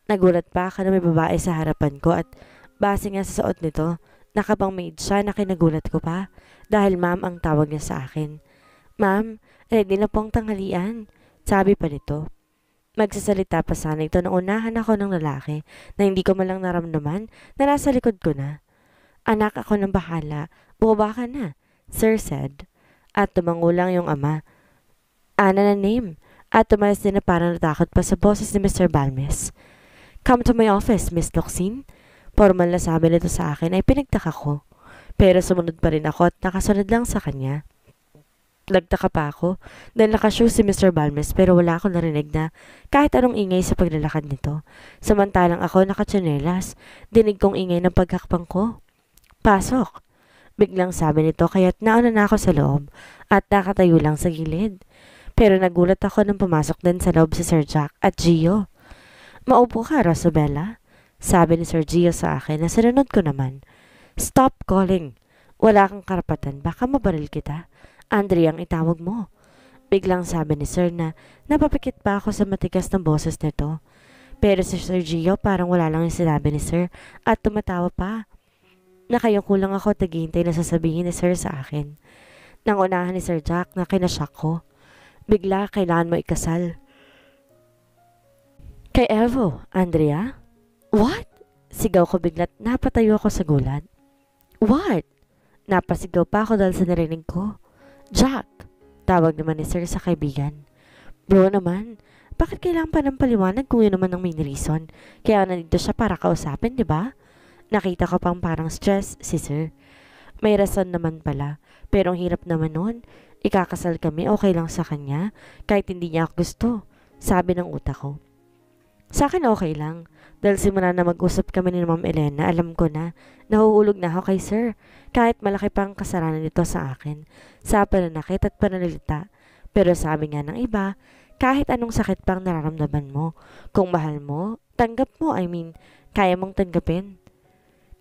Nagulat pa ako na may babae sa harapan ko at base nga sa suot nito, nakabang maid siya na kinagulat ko pa dahil ma'am ang tawag niya sa akin. Ma'am, ready na pong tanghalian, sabi pa nito. Magsasalita pa sana ito nang unahan ako ng lalaki na hindi ko malang naramdaman na nasa likod ko na. Anak ako ng bahala, bumaba ka na, sir said. At tumangulang yung ama. Ana na name. At tumayas din na parang natakot pa sa boses ni Mr. Balmes. Come to my office, Miss Loxin. Formal na sabi nito sa akin ay pinagtaka ko. Pero sumunod pa rin ako at nakasunod lang sa kanya nagtaka pa ako dahil nakashow si Mr. Balmes pero wala akong narinig na kahit anong ingay sa paglalakad nito. Samantalang ako nakatsinelas, dinig kong ingay ng pagkakpang ko. Pasok! Biglang sabi nito kaya't nauna na ako sa loob at nakatayo lang sa gilid. Pero nagulat ako nang pumasok din sa loob si Sir Jack at Gio. Maupo ka, Rosabella. Sabi ni Sir Gio sa akin na sinunod ko naman. Stop calling. Wala kang karapatan. Baka mabaril kita. Andrea ang itawag mo. Biglang sabi ni Sir na napapikit pa ako sa matigas ng boses nito. Pero si Sir Gio parang wala lang yung sinabi ni Sir at tumatawa pa. Nakayuko lang ako at naghihintay na sasabihin ni Sir sa akin. Nang unahan ni Sir Jack na kinasyak ko. Bigla kailan mo ikasal. Kay Evo, Andrea? What? Sigaw ko biglat. Napatayo ako sa gulat. What? Napasigaw pa ako dahil sa narinig ko. Jack! Tawag naman ni Sir sa kaibigan. Bro naman, bakit kailangan pa ng paliwanag kung yun naman ang main reason? Kaya nandito siya para kausapin, di ba? Nakita ko pang parang stress si Sir. May rason naman pala, pero ang hirap naman nun. Ikakasal kami, okay lang sa kanya, kahit hindi niya ako gusto. Sabi ng utak ko. Sa akin okay lang. Dahil simula na mag-usap kami ni Ma'am Elena, alam ko na, nahuhulog na ako kay Sir. Kahit malaki pang kasalanan nito sa akin, sa pananakit at panalilita. Pero sabi nga ng iba, kahit anong sakit pang nararamdaman mo, kung mahal mo, tanggap mo, I mean, kaya mong tanggapin.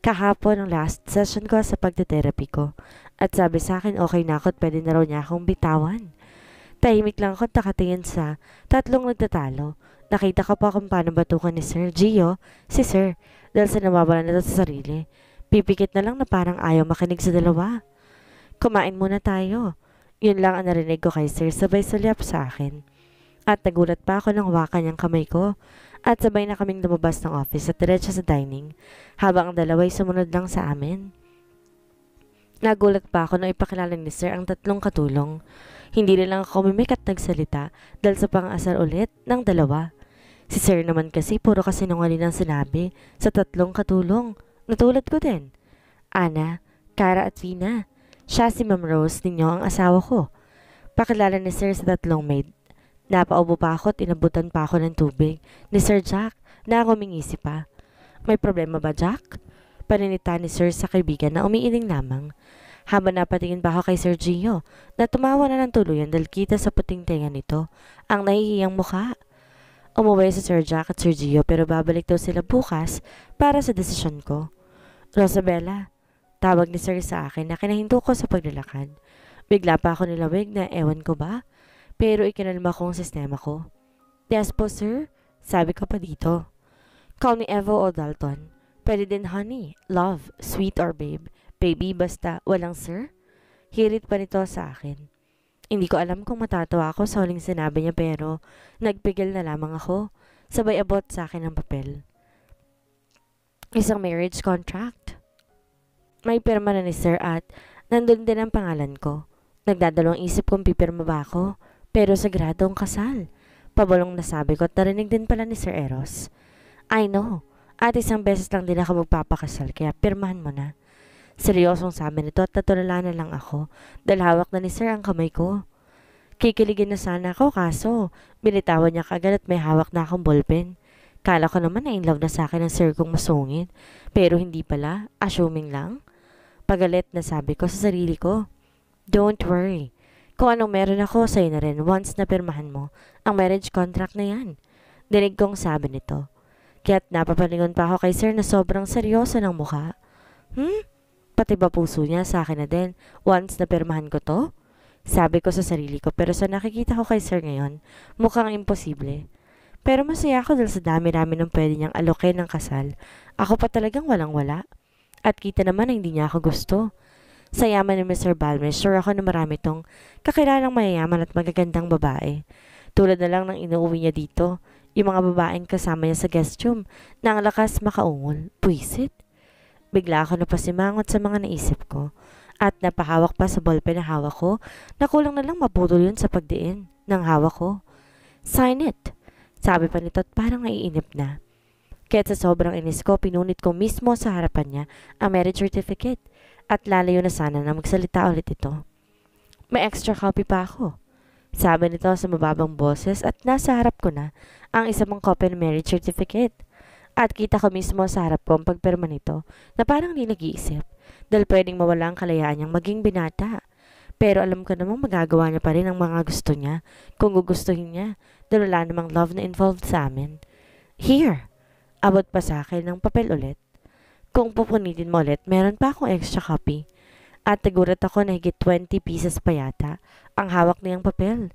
Kahapon ang last session ko sa pagte-therapy ko. At sabi sa akin, okay na ako at pwede na raw niya akong bitawan. Tahimik lang ako nakatingin sa tatlong nagtatalo Nakita ko pa kung paano batukan ni Sir Gio, si Sir, dahil sa nawawala na sa sarili. Pipikit na lang na parang ayaw makinig sa dalawa. Kumain muna tayo. Yun lang ang narinig ko kay Sir sabay sulyap sa akin. At nagulat pa ako ng wakan yung kamay ko at sabay na kaming lumabas ng office at diretso sa dining habang ang dalaway sumunod lang sa amin. Nagulat pa ako nung ipakilala ni Sir ang tatlong katulong. Hindi na lang ako mimik at nagsalita dahil sa pang-asar ulit ng dalawa. Si sir naman kasi puro kasi kasinungaling ng sinabi sa tatlong katulong Natulad ko din. Ana, Kara at Vina. Siya si Ma'am Rose ninyo ang asawa ko. Pakilala ni sir sa tatlong maid. Napaubo pa ako at inabutan pa ako ng tubig ni Sir Jack na ako mingisi pa. May problema ba Jack? Paninita ni Sir sa kaibigan na umiiling lamang. Habang napatingin pa ako kay Sir Gio na tumawa na ng tuluyan dahil kita sa puting tenga nito ang nahihiyang mukha. Umuwi si Sir Jack at Sir Gio pero babalik daw sila bukas para sa desisyon ko. Rosabella, tawag ni Sir sa akin na kinahinto ko sa paglalakad. Bigla pa ako nilawig na ewan ko ba, pero ikinalma ko ang sistema ko. Yes po sir, sabi ko pa dito. Call me Evo o Dalton. Pwede din honey, love, sweet or babe. Baby basta walang sir. Hirit pa nito sa akin. Hindi ko alam kung matatawa ako sa huling sinabi niya pero nagpigil na lamang ako. Sabay abot sa akin ang papel. Isang marriage contract. May pirma na ni sir at nandun din ang pangalan ko. Nagdadalawang isip kung pipirma ba ako pero sagradong kasal. Pabalong nasabi ko at narinig din pala ni Sir Eros. I know. At isang beses lang din ako magpapakasal kaya pirmahan mo na. Seryosong sa amin ito at natulala na lang ako dahil hawak na ni sir ang kamay ko. Kikiligin na sana ako kaso binitawan niya kagad at may hawak na akong ballpen. Kala ko naman na in love na sa akin ang sir kong masungit pero hindi pala, assuming lang. Pagalit na sabi ko sa sarili ko. Don't worry. Kung anong meron ako, sa'yo na rin once na pirmahan mo ang marriage contract na yan. Dinig kong sabi nito. Kaya't napapalingon pa ako kay sir na sobrang seryoso ng mukha. Hmm? Pati ba puso niya sa akin na din? Once na permahan ko to? Sabi ko sa sarili ko pero sa nakikita ko kay sir ngayon, mukhang imposible. Pero masaya ako dahil sa dami-dami ng pwede niyang aloke ng kasal. Ako pa talagang walang-wala. At kita naman na hindi niya ako gusto. Sa yaman ni Mr. Balmer, sure ako na marami tong kakilalang mayayaman at magagandang babae. Tulad na lang ng inuwi niya dito, yung mga babaeng kasama niya sa guest room na ang lakas makaungol. Puisit? Bigla ako napasimangot sa mga naisip ko at napahawak pa sa ballpen na hawak ko na kulang na lang mabudol yun sa pagdiin ng hawak ko. Sign it! Sabi pa nito at parang naiinip na. Kahit sa sobrang inis ko, pinunit ko mismo sa harapan niya ang marriage certificate at lalayo na sana na magsalita ulit ito. May extra copy pa ako. Sabi nito sa mababang boses at nasa harap ko na ang isang mong copy ng marriage certificate. At kita ko mismo sa harap ko ang pagpirma nito na parang hindi nag-iisip dahil pwedeng mawala ang kalayaan niyang maging binata. Pero alam ko namang magagawa niya pa rin ang mga gusto niya kung gugustuhin niya dahil wala namang love na involved sa amin. Here! Abot pa sa akin ng papel ulit. Kung pupunitin mo ulit, meron pa akong extra copy. At nagurat ako na higit 20 pieces pa yata ang hawak niyang papel.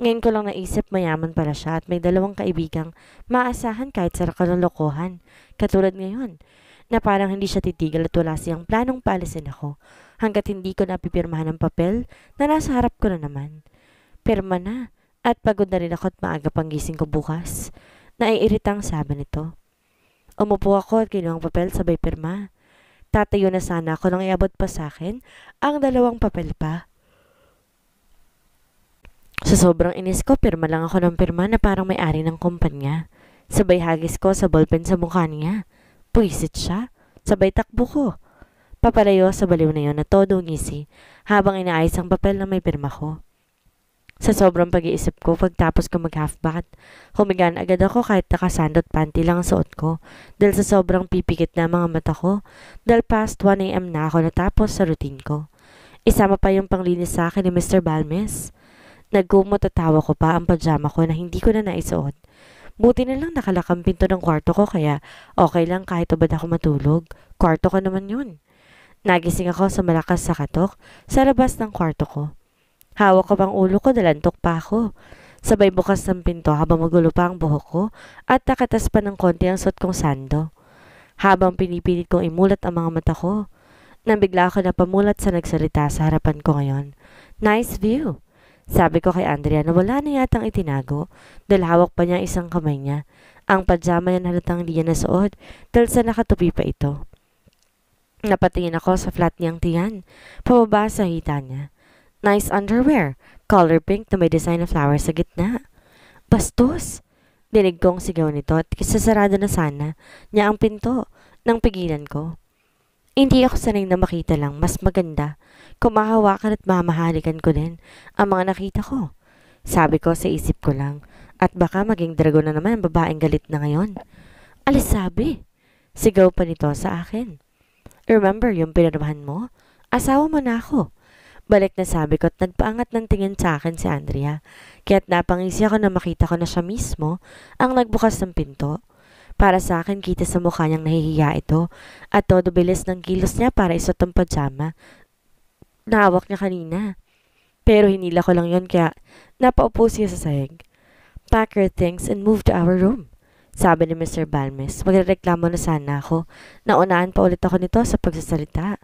Ngayon ko lang naisip mayaman pala siya at may dalawang kaibigang maasahan kahit sa kalolokohan. Katulad ngayon, na parang hindi siya titigil at wala siyang planong paalisin ako hanggat hindi ko napipirmahan ang papel na nasa harap ko na naman. Pirma na at pagod na rin ako at maaga pang gising ko bukas. Naiiritang sabi nito. Umupo ako at kinuha ang papel sabay pirma. Tatayo na sana ako nang iabot pa sa akin ang dalawang papel pa sa sobrang inis ko, pirma lang ako ng pirma na parang may-ari ng kumpanya. Sabay hagis ko sa ballpen sa mukha niya. Puisit siya. Sabay takbo ko. Papalayo sa baliw na yon na todo ngisi habang inaayos ang papel na may pirma ko. Sa sobrang pag-iisip ko, pagtapos ko mag-half bath, humigaan agad ako kahit nakasandot panty lang ang suot ko dahil sa sobrang pipikit na mga mata ko dahil past 1am na ako natapos sa routine ko. Isama pa yung panglinis sa akin ni Mr. Balmes. Nagkumot at tawa ko pa ang pajama ko na hindi ko na naisuot. Buti na lang nakalakang pinto ng kwarto ko kaya okay lang kahit ubad ako matulog. Kwarto ko naman yun. Nagising ako sa malakas sa katok sa labas ng kwarto ko. Hawak ko pang ulo ko, nalantok pa ako. Sabay bukas ng pinto habang magulo pa ang buhok ko at nakatas pa ng konti ang suot kong sando. Habang pinipilit kong imulat ang mga mata ko, nang bigla na pamulat sa nagsalita sa harapan ko ngayon. Nice view! Sabi ko kay Andrea na wala na yatang itinago dahil hawak pa niya isang kamay niya. Ang pajama niya halatang liya na suot dahil sa nakatupi pa ito. Napatingin ako sa flat niyang tiyan, pababa sa hita niya. Nice underwear, color pink na may design na flowers sa gitna. Bastos! Dinig kong sigaw nito at kisasarado na sana niya ang pinto nang pigilan ko. Hindi ako sanay na makita lang, mas maganda. Kumahawakan at mamahalikan ko din ang mga nakita ko. Sabi ko sa isip ko lang, at baka maging dragon na naman ang babaeng galit na ngayon. Alis sabi, sigaw pa nito sa akin. Remember yung pinaramahan mo? Asawa mo na ako. Balik na sabi ko at nagpaangat ng tingin sa akin si Andrea. Kaya't napangisi ako na makita ko na siya mismo ang nagbukas ng pinto para sa akin, kita sa mukha niyang nahihiya ito at todo bilis ng kilos niya para isot ang pajama. Naawak niya kanina. Pero hinila ko lang yon kaya napaupo siya sa sahig. Pack your things and move to our room. Sabi ni Mr. Balmes, magreklamo na sana ako. Naunaan pa ulit ako nito sa pagsasalita.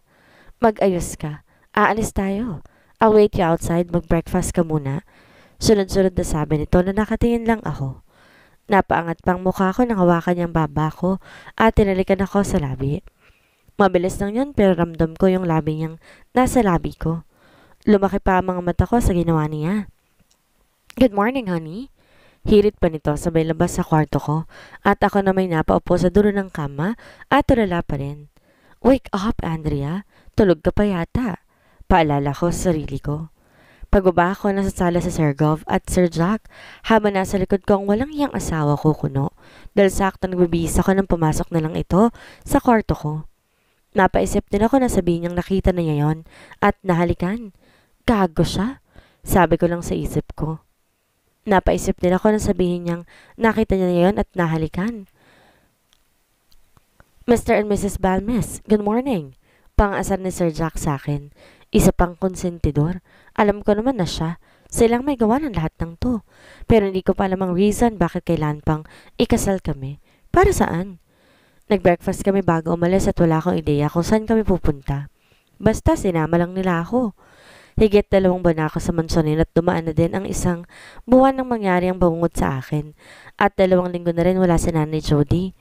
Mag-ayos ka. Aalis tayo. I'll wait you outside. Mag-breakfast ka muna. Sunod-sunod na sabi nito na nakatingin lang ako. Napaangat pang mukha ko nang hawakan niyang baba ko at tinalikan ako sa labi. Mabilis lang yun pero ramdam ko yung labi niyang nasa labi ko. Lumaki pa ang mga mata ko sa ginawa niya. Good morning, honey. Hirit pa nito sabay labas sa kwarto ko at ako na may napaupo sa dulo ng kama at tulala pa rin. Wake up, Andrea. Tulog ka pa yata. Paalala ko sa sarili ko. Pagbaba ko, nasasala sa Sir Gov at Sir Jack habang nasa likod ko ang walang iyang asawa ko kuno. Dahil sakto nagbibisa ko nang pumasok na lang ito sa kwarto ko. Napaisip din ako na sabihin niyang nakita na niya yon at nahalikan. Gago siya. Sabi ko lang sa isip ko. Napaisip din ako na sabihin niyang nakita niya na yon at nahalikan. Mr. and Mrs. Balmes, good morning. Pang-asar ni Sir Jack sa akin. Isa pang konsentidor. Alam ko naman na siya. Silang may gawa ng lahat ng to. Pero hindi ko pa alam ang reason bakit kailan pang ikasal kami. Para saan? Nagbreakfast kami bago umalis at wala akong ideya kung saan kami pupunta. Basta sinama lang nila ako. Higit dalawang buwan ako sa mansonin at dumaan na din ang isang buwan nang mangyari ang bangungot sa akin. At dalawang linggo na rin wala si Nanay Jody.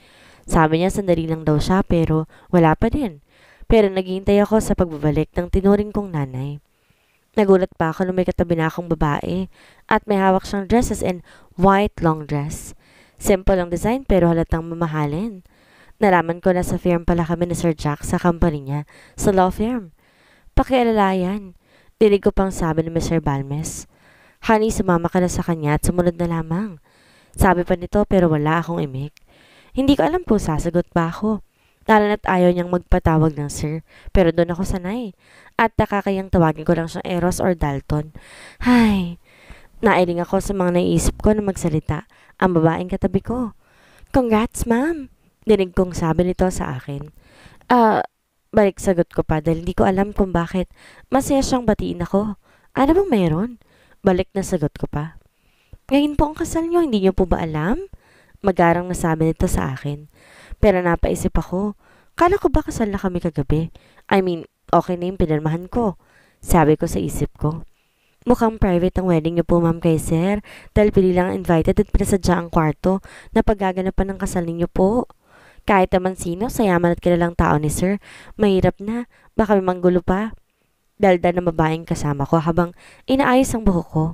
Sabi niya sandali lang daw siya pero wala pa din. Pero naghihintay ako sa pagbabalik ng tinuring kong nanay. Nagulat pa ako nung may katabi na akong babae at may hawak siyang dresses and white long dress. Simple ang design pero halatang mamahalin. Nalaman ko na sa firm pala kami ni Sir Jack sa company niya, sa law firm. Pakialala yan. Dinig ko pang sabi ni Mr. Balmes. Honey, sumama ka na sa kanya at sumunod na lamang. Sabi pa nito pero wala akong imik. Hindi ko alam kung sasagot ba ako. Lalo na't ayaw niyang magpatawag ng sir, pero doon ako sanay at nakakayang tawagin ko lang siyang Eros or Dalton. Hay, nailing ako sa mga naisip ko na magsalita ang babaeng katabi ko. Congrats, ma'am! Dinig kong sabi nito sa akin. Ah, uh, balik sagot ko pa dahil hindi ko alam kung bakit masaya siyang batiin ako. Ano bang mayroon? Balik na sagot ko pa. Ngayon po ang kasal niyo, hindi niyo po ba alam? Magarang nasabi nito sa akin. Pero napaisip ako, kala ko ba kasal na kami kagabi? I mean, Okay na yung pinalmahan ko. Sabi ko sa isip ko. Mukhang private ang wedding niyo po ma'am kay sir dahil pili lang invited at pinasadya ang kwarto na paggaganapan ng kasal niyo po. Kahit naman sino, sayaman at kilalang tao ni sir, mahirap na, baka may manggulo pa. Dalda na babaeng kasama ko habang inaayos ang buhok ko.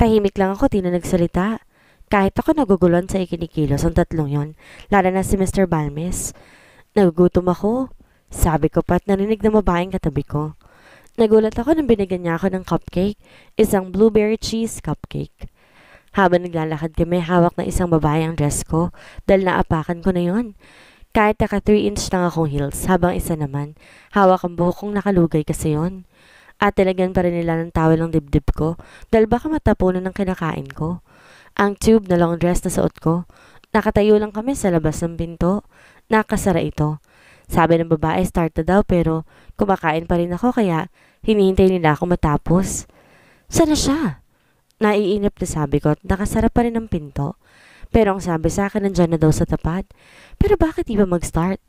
Tahimik lang ako, di na nagsalita. Kahit ako naguguluhan sa ikinikilos ang tatlong yon, lalo na si Mr. Balmes. Nagugutom ako. Sabi ko pa at narinig ng babaeng katabi ko. Nagulat ako nang binigyan niya ako ng cupcake, isang blueberry cheese cupcake. Habang naglalakad kami, hawak na isang babae ang dress ko dahil naapakan ko na yon. Kahit naka 3-inch lang akong heels, habang isa naman, hawak ang buhok kong nakalugay kasi yon. At talagan pa rin nila ng tawel ang dibdib ko dahil baka matapunan ng kinakain ko. Ang tube na long dress na suot ko, nakatayo lang kami sa labas ng pinto. Nakasara ito. Sabi ng babae, start na daw pero kumakain pa rin ako kaya hinihintay nila ako matapos. Sana siya? Naiinip na sabi ko at nakasara pa rin ang pinto. Pero ang sabi sa akin, nandyan na daw sa tapat. Pero bakit iba mag-start?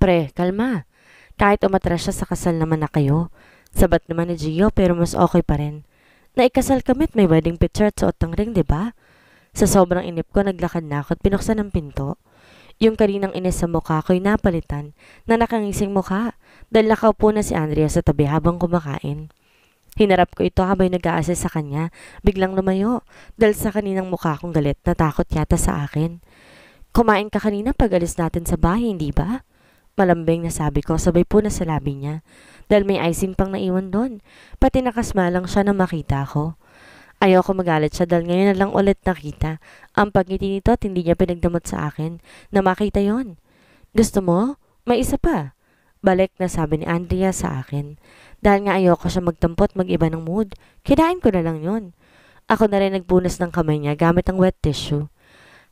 Pre, kalma. Kahit umatras siya sa kasal naman na kayo. Sabat naman ni Gio pero mas okay pa rin. Naikasal kami at may wedding picture at suot ng ring, di ba? Sa sobrang inip ko, naglakad na ako at pinuksan ang pinto. Yung kaninang ines sa mukha ko'y napalitan na nakangising mukha dahil nakaupo na si Andrea sa tabi habang kumakain. Hinarap ko ito habang nag-aasal sa kanya. Biglang lumayo dahil sa kaninang mukha kong galit natakot yata sa akin. Kumain ka kanina pag alis natin sa bahay, hindi ba? Malambing na sabi ko, sabay po na sa labi niya. Dahil may icing pang naiwan doon. Pati nakasmalang siya na makita ko. Ayoko magalit siya dahil ngayon na lang ulit nakita. Ang pagngiti nito at hindi niya pinagdamot sa akin na makita yon. Gusto mo? May isa pa. Balik na sabi ni Andrea sa akin. Dahil nga ayoko siya magtampo at mag-iba ng mood, kinain ko na lang yon. Ako na rin nagpunas ng kamay niya gamit ang wet tissue.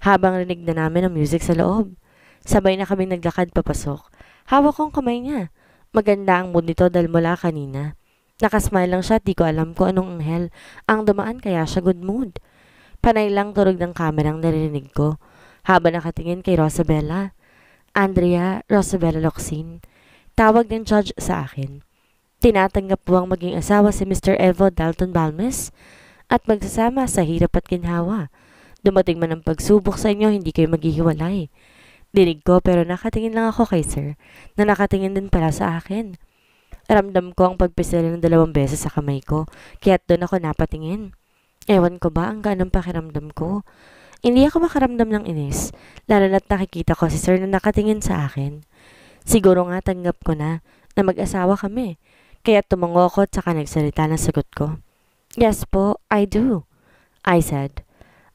Habang rinig na namin ang music sa loob. Sabay na kaming naglakad papasok. Hawak ang kamay niya. Maganda ang mood nito dahil mula kanina. Nakasmile lang siya di ko alam kung anong anghel ang dumaan kaya siya good mood. Panay lang turog ng kamerang narinig ko habang nakatingin kay Rosabella. Andrea Rosabella Loxin. Tawag ng judge sa akin. Tinatanggap po ang maging asawa si Mr. Evo Dalton Balmes at magsasama sa hirap at ginhawa. Dumating man ang pagsubok sa inyo, hindi kayo maghihiwalay. Dinig ko pero nakatingin lang ako kay sir na nakatingin din pala sa akin. Ramdam ko ang pagpisil ng dalawang beses sa kamay ko, kaya't doon ako napatingin. Ewan ko ba ang ganang pakiramdam ko? Hindi ako makaramdam ng inis, lalo na't nakikita ko si sir na nakatingin sa akin. Siguro nga tanggap ko na na mag-asawa kami, kaya tumango ako at saka nagsalita ng sagot ko. Yes po, I do, I said.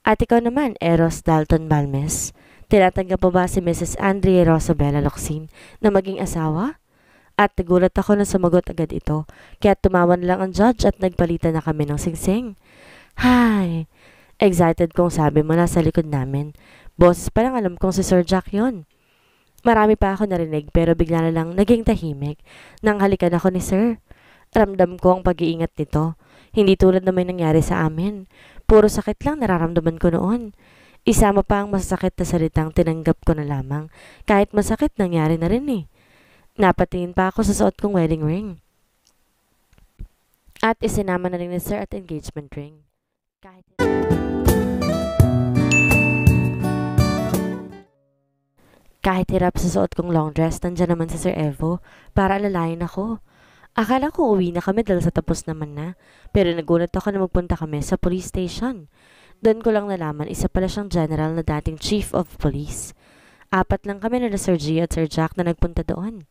At ikaw naman, Eros Dalton Balmes. Tinatanggap po ba si Mrs. Andrea Rosabella Loxin na maging asawa? At nagulat ako na sumagot agad ito. Kaya tumawan lang ang judge at nagpalitan na kami ng singsing. Hi! Excited kong sabi mo na sa likod namin. Boss, pa lang alam kong si Sir Jack yon. Marami pa ako narinig pero bigla na lang naging tahimik nang halikan ako ni Sir. Ramdam ko ang pag-iingat nito. Hindi tulad na may nangyari sa amin. Puro sakit lang nararamdaman ko noon. Isama pa ang masasakit na salitang tinanggap ko na lamang kahit masakit nangyari na rin eh. Napatingin pa ako sa suot kong wedding ring. At isinama na rin ni Sir at engagement ring. Kahit... Kahit hirap sa suot kong long dress, nandiyan naman si Sir Evo para alalayan ako. Akala ko uwi na kami dahil sa tapos naman na, pero nagulat ako na magpunta kami sa police station. Doon ko lang nalaman isa pala siyang general na dating chief of police. Apat lang kami na Sir G at Sir Jack na nagpunta doon.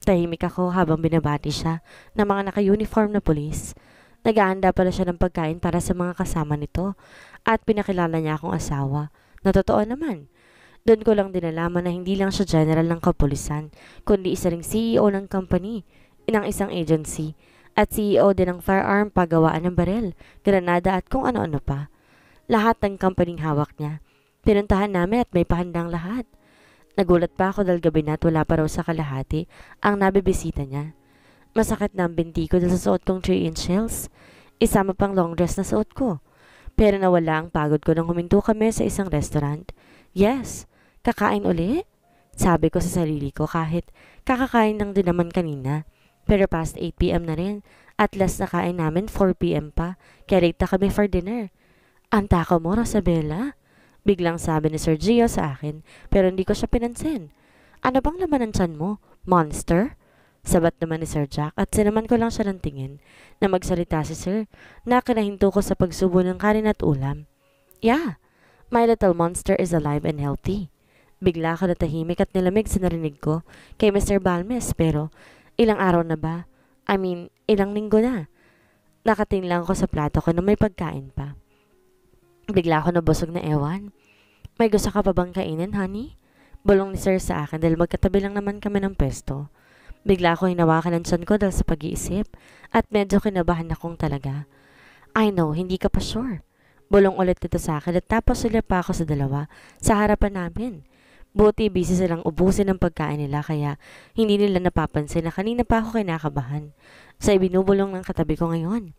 Tahimik ako habang binabati siya ng mga naka-uniform na pulis. Nagaanda pala siya ng pagkain para sa mga kasama nito at pinakilala niya akong asawa na totoo naman. Doon ko lang dinalaman na hindi lang siya general ng kapulisan, kundi isa ring CEO ng company, ng isang agency, at CEO din ng firearm pagawaan ng barel, granada at kung ano-ano pa. Lahat ng company hawak niya. Pinuntahan namin at may pahandang lahat. Nagulat pa ako dahil gabi na at wala pa raw sa kalahati ang nabibisita niya. Masakit na ang binti ko dahil sa suot kong 3-inch heels. Isama pang long dress na suot ko. Pero nawala ang pagod ko nang huminto kami sa isang restaurant. Yes, kakain uli? Sabi ko sa sarili ko kahit kakakain lang din naman kanina. Pero past 8pm na rin at last nakain namin 4pm pa kaya late kami for dinner. Ang takaw mo, Rosabella. Biglang sabi ni Sergio sa akin, pero hindi ko siya pinansin. Ano bang laman ng tiyan mo? Monster? Sabat naman ni Sir Jack at sinaman ko lang siya ng tingin na magsalita si Sir na kinahinto ko sa pagsubo ng kanin at ulam. Yeah, my little monster is alive and healthy. Bigla ako natahimik at nilamig sa narinig ko kay Mr. Balmes pero ilang araw na ba? I mean, ilang linggo na. Nakatingin lang ako sa plato ko na may pagkain pa. Bigla ako nabusog na ewan. May gusto ka pa bang kainin, honey? Bulong ni sir sa akin dahil magkatabi lang naman kami ng pesto. Bigla ko hinawakan ang tiyan ko dahil sa pag-iisip at medyo kinabahan akong talaga. I know, hindi ka pa sure. Bulong ulit nito sa akin at tapos sila pa ako sa dalawa sa harapan namin. Buti busy silang ubusin ang pagkain nila kaya hindi nila napapansin na kanina pa ako kinakabahan sa ibinubulong ng katabi ko ngayon.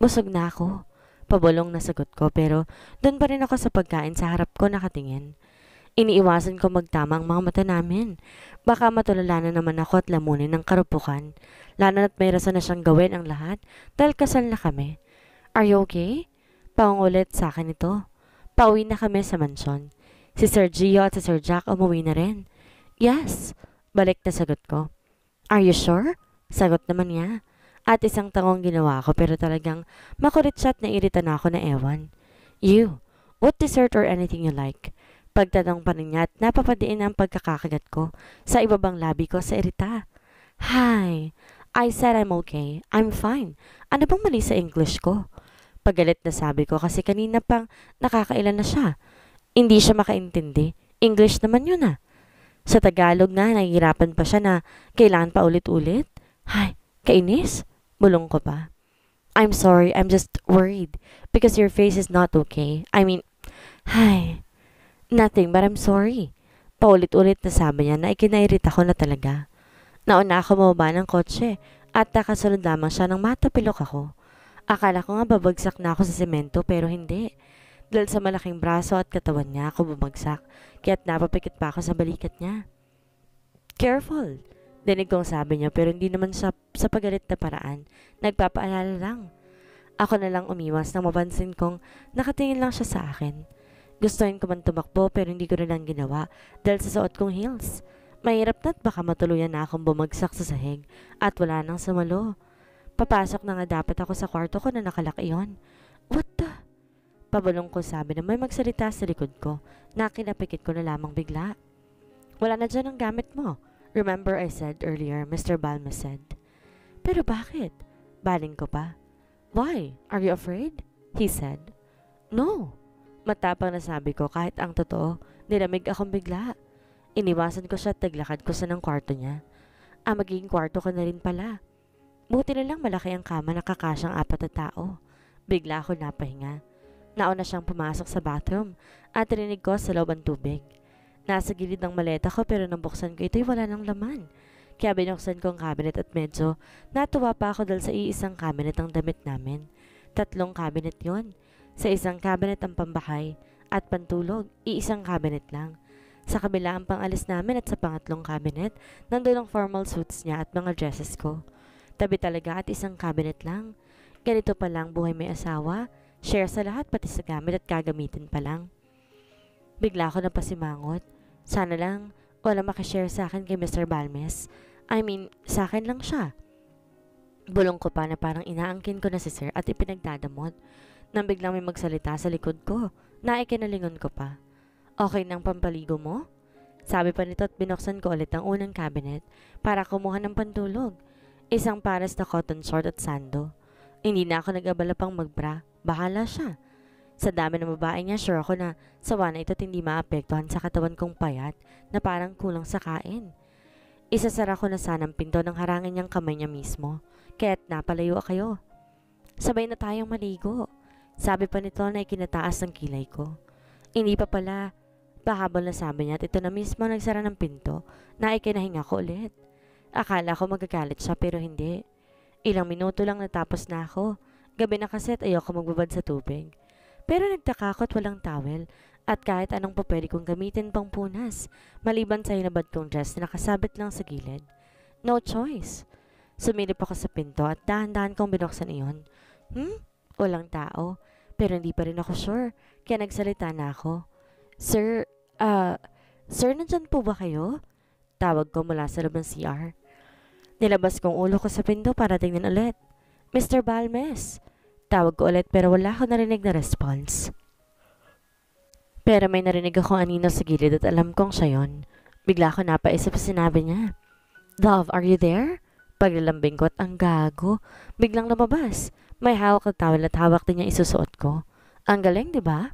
Busog na ako. Pabulong na sagot ko pero doon pa rin ako sa pagkain sa harap ko nakatingin. Iniiwasan ko magtamang ang mga mata namin. Baka matulala na naman ako at lamunin ng karupukan. Lalo na't may rason na siyang gawin ang lahat dahil kasal na kami. Are you okay? Paungulit sa akin ito. Pauwi na kami sa mansyon. Si Sergio at si Sir Jack umuwi na rin. Yes, balik na sagot ko. Are you sure? Sagot naman niya. At isang tangong ginawa ko pero talagang makulit siya at nairita na ako na ewan. You, what dessert or anything you like? Pagtanong pa rin niya at napapadiin ang pagkakakagat ko sa ibabang labi ko sa irita. Hi, I said I'm okay. I'm fine. Ano bang mali sa English ko? Pagalit na sabi ko kasi kanina pang nakakailan na siya. Hindi siya makaintindi. English naman yun ah. Sa Tagalog na, nahihirapan pa siya na kailangan pa ulit-ulit. Hay, kainis? Mulong ko pa. I'm sorry, I'm just worried. Because your face is not okay. I mean, hi. Nothing, but I'm sorry. Paulit-ulit na sabi niya na ikinairita ko na talaga. Nauna ako mababa ng kotse at nakasunod lamang siya nang matapilok ako. Akala ko nga babagsak na ako sa semento pero hindi. Dahil sa malaking braso at katawan niya ako bumagsak kaya't napapikit pa ako sa balikat niya. Careful! Dinig kong sabi niya pero hindi naman sa, sa pagalit na paraan. Nagpapaalala lang. Ako na lang umiwas nang mabansin kong nakatingin lang siya sa akin. Gustuhin ko man tumakbo pero hindi ko na lang ginawa dahil sa suot kong heels. Mahirap na't baka matuluyan na akong bumagsak sa sahig at wala nang sumalo. Papasok na nga dapat ako sa kwarto ko na nakalaki yon. What the? Pabalong ko sabi na may magsalita sa likod ko. Nakinapikit ko na lamang bigla. Wala na dyan ang gamit mo. Remember I said earlier, Mr. Balma said. Pero bakit? Baling ko pa. Why? Are you afraid? He said. No. Matapang na sabi ko kahit ang totoo, nilamig akong bigla. Iniwasan ko siya at naglakad ko sa ng kwarto niya. Ah, magiging kwarto ko na rin pala. Buti na lang malaki ang kama na kakasyang apat na tao. Bigla ako napahinga. Nauna siyang pumasok sa bathroom at rinig ko sa loob ang tubig. Nasa gilid ng maleta ko pero nang buksan ko ito'y wala ng laman. Kaya binuksan ko ang cabinet at medyo natuwa pa ako dahil sa iisang cabinet ang damit namin. Tatlong cabinet yon. Sa isang cabinet ang pambahay at pantulog, iisang cabinet lang. Sa kabila ang pangalis namin at sa pangatlong cabinet, nandun ang formal suits niya at mga dresses ko. Tabi talaga at isang cabinet lang. Ganito pa lang buhay may asawa, share sa lahat pati sa gamit at gagamitin pa lang. Bigla ko napasimangot. Sana lang wala makashare sa akin kay Mr. Balmes. I mean, sa akin lang siya. Bulong ko pa na parang inaangkin ko na si sir at ipinagdadamot. Nang biglang may magsalita sa likod ko, naikinalingon ko pa. Okay nang pampaligo mo? Sabi pa nito at binuksan ko ulit ang unang cabinet para kumuha ng pantulog. Isang pares na cotton short at sando. Hindi na ako nag-abala pang magbra. Bahala siya. Sa dami ng babae niya, sure ako na sawa na ito't hindi maapektuhan sa katawan kong payat na parang kulang sa kain. Isasara ko na sanang pinto ng harangin niyang kamay niya mismo, kaya't napalayo kayo. Sabay na tayong maligo. Sabi pa nito na ikinataas ng kilay ko. Hindi pa pala, pahabol na sabi niya at ito na mismo nagsara ng pinto na ikinahinga ko ulit. Akala ko magagalit siya pero hindi. Ilang minuto lang natapos na ako. Gabi na kasi at ayoko magbabad sa tubig. Pero nagtaka ko't walang towel at kahit anong papwede kong gamitin pang punas maliban sa hinabad kong dress na nakasabit lang sa gilid. No choice. Sumilip ako sa pinto at dahan-dahan kong binuksan iyon. Hmm? Walang tao. Pero hindi pa rin ako sure. Kaya nagsalita na ako. Sir, ah, uh, sir, nandyan po ba kayo? Tawag ko mula sa loob ng CR. Nilabas kong ulo ko sa pinto para tingnan ulit. Mr. Balmes! Tawag ko ulit pero wala akong narinig na response. Pero may narinig ako anino sa gilid at alam kong siya yon. Bigla ako napaisip sinabi niya. Love, are you there? Paglalambing ko at ang gago. Biglang lumabas. May hawak at tawel at hawak din niya isusuot ko. Ang galing, di ba?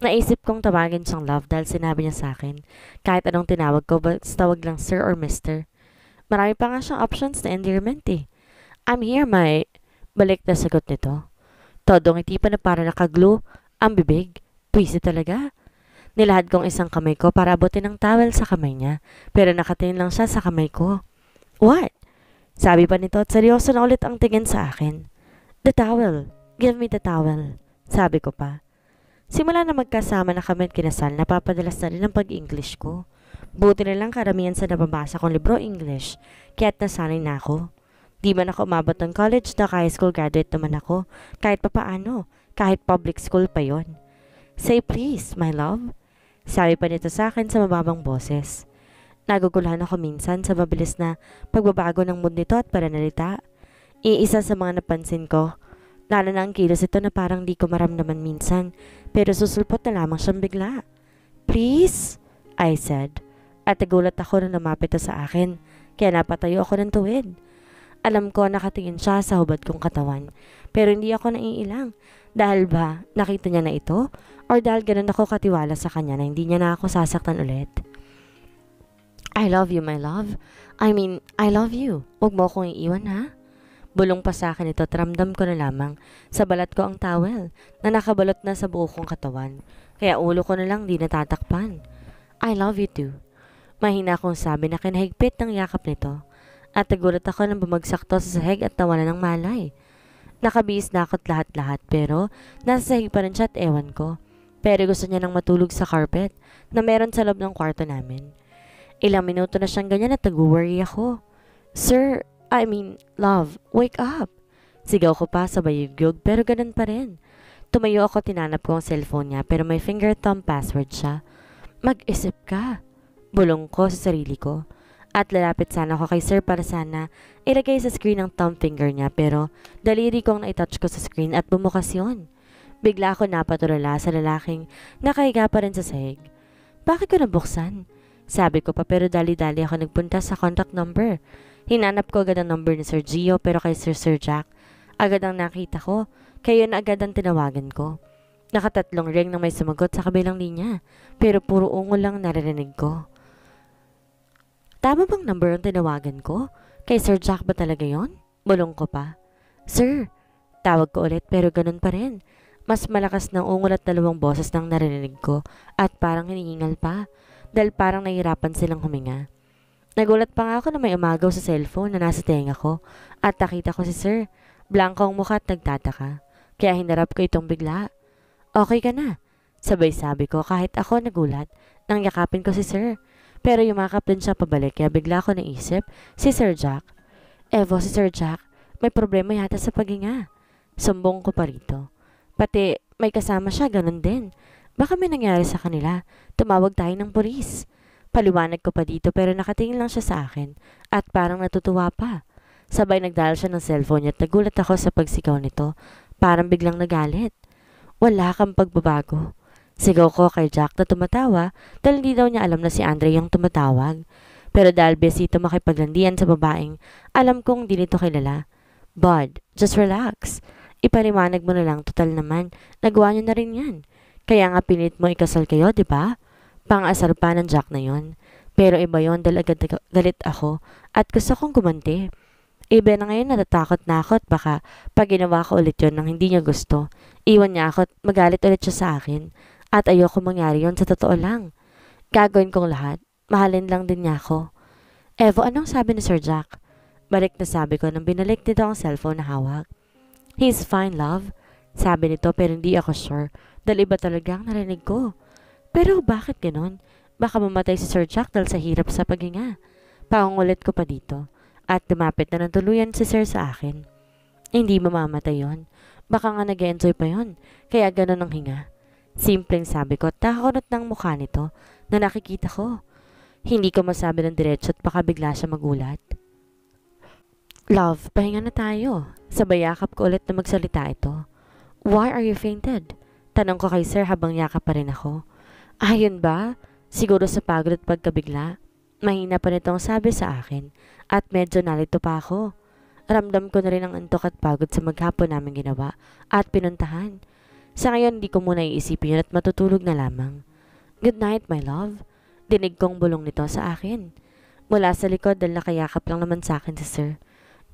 Naisip kong tawagin siyang love dahil sinabi niya sa akin. Kahit anong tinawag ko, basta tawag lang sir or mister. Marami pa nga siyang options na endearment eh. I'm here, my... Balik na sagot nito. Todong itipan na para nakaglo. Ang bibig. Pwisi talaga. Nilahad kong isang kamay ko para abutin ang towel sa kamay niya. Pero nakatingin lang siya sa kamay ko. What? Sabi pa nito at seryoso na ulit ang tingin sa akin. The towel. Give me the towel. Sabi ko pa. Simula na magkasama na kami at kinasal, napapadalas na rin ang pag-English ko. Buti na lang karamihan sa nababasa kong libro English, kaya't nasanay na ako. Di man ako umabot ng college, naka-high school graduate naman ako. Kahit pa paano, kahit public school pa yon. Say please, my love. Sabi pa nito sa akin sa mababang boses. Naguguluhan ako minsan sa mabilis na pagbabago ng mood nito at pananalita. Iisa sa mga napansin ko, lalo na ang kilos ito na parang di ko maramdaman minsan, pero susulpot na lamang siyang bigla. Please, I said. At nagulat ako na lumapit sa akin, kaya napatayo ako ng tuwid alam ko nakatingin siya sa hubad kong katawan. Pero hindi ako naiilang. Dahil ba nakita niya na ito? Or dahil ganun ako katiwala sa kanya na hindi niya na ako sasaktan ulit? I love you, my love. I mean, I love you. Huwag mo akong iiwan, ha? Bulong pa sa akin ito at ramdam ko na lamang sa balat ko ang towel na nakabalot na sa buo kong katawan. Kaya ulo ko na lang di natatakpan. I love you too. Mahina akong sabi na kinahigpit ng yakap nito. At nagulat ako nang bumagsak to sa sahig at nawala ng malay. Nakabihis na ako't lahat-lahat pero nasa sahig pa rin siya at ewan ko. Pero gusto niya nang matulog sa carpet na meron sa loob ng kwarto namin. Ilang minuto na siyang ganyan at nag-worry ako. Sir, I mean, love, wake up! Sigaw ko pa sa bayugyog pero ganun pa rin. Tumayo ako tinanap ko ang cellphone niya pero may finger thumb password siya. Mag-isip ka. Bulong ko sa sarili ko. At lalapit sana ako kay sir para sana ilagay sa screen ang thumb finger niya pero daliri ko ang touch ko sa screen at bumukas yon. Bigla ako napatulala sa lalaking nakahiga pa rin sa sahig. Bakit ko nabuksan? Sabi ko pa pero dali-dali ako nagpunta sa contact number. Hinanap ko agad ang number ni Sir Gio pero kay Sir Sir Jack agad ang nakita ko kayo na agad ang tinawagan ko. Nakatatlong ring na may sumagot sa kabilang linya pero puro ungol lang naririnig ko. Tama bang number ang tinawagan ko? Kay Sir Jack ba talaga yon? Bulong ko pa. Sir, tawag ko ulit pero ganun pa rin. Mas malakas ng ungol at dalawang boses nang narinig ko at parang hinihingal pa dahil parang nahirapan silang huminga. Nagulat pa nga ako na may umagaw sa cellphone na nasa tenga ko at nakita ko si Sir. Blanco ang mukha at nagtataka. Kaya hinarap ko itong bigla. Okay ka na. Sabay sabi ko kahit ako nagulat nang yakapin ko si Sir. Pero yumakap din siya pabalik kaya bigla ko naisip, si Sir Jack. Evo, si Sir Jack, may problema yata sa paghinga. Sumbong ko pa rito. Pati may kasama siya, ganun din. Baka may nangyari sa kanila. Tumawag tayo ng polis. Paliwanag ko pa dito pero nakatingin lang siya sa akin at parang natutuwa pa. Sabay nagdala siya ng cellphone niya at nagulat ako sa pagsigaw nito. Parang biglang nagalit. Wala kang pagbabago. Sigaw ko kay Jack na tumatawa dahil hindi daw niya alam na si Andre yung tumatawag. Pero dahil besito makipaglandian sa babaeng, alam kong di nito kilala. Bud, just relax. Ipaliwanag mo na lang, total naman. Nagawa niyo na rin yan. Kaya nga pilit mo ikasal kayo, di ba? Pang-asar pa ng Jack na yon. Pero iba yon dahil agad galit ako at gusto kong gumanti. Iba na ngayon natatakot na ako at baka pag ginawa ko ulit yon nang hindi niya gusto, iwan niya ako at magalit ulit siya sa akin. At ayoko mangyari yon sa totoo lang. Gagawin kong lahat. Mahalin lang din niya ako. Evo, anong sabi ni Sir Jack? Balik na sabi ko nang binalik nito ang cellphone na hawak. He's fine, love. Sabi nito pero hindi ako sure dahil iba talaga ang narinig ko. Pero bakit ganon? Baka mamatay si Sir Jack dahil sa hirap sa paghinga. Paungulit ko pa dito at dumapit na ng tuluyan si Sir sa akin. Hindi mamamatay yon. Baka nga nag-enjoy pa yon. Kaya ganon ang hinga. Simpleng sabi ko at ng mukha nito na nakikita ko. Hindi ko masabi ng diretso at baka bigla siya magulat. Love, pahinga na tayo. Sabay yakap ko ulit na magsalita ito. Why are you fainted? Tanong ko kay sir habang yakap pa rin ako. Ayun ba? Siguro sa pagod at pagkabigla. Mahina pa nitong sabi sa akin at medyo nalito pa ako. Ramdam ko na rin ang antok at pagod sa maghapon namin ginawa at pinuntahan. Sa ngayon, hindi ko muna iisipin yun at matutulog na lamang. Good night, my love. Dinig kong bulong nito sa akin. Mula sa likod dahil nakayakap lang naman sa akin si sir.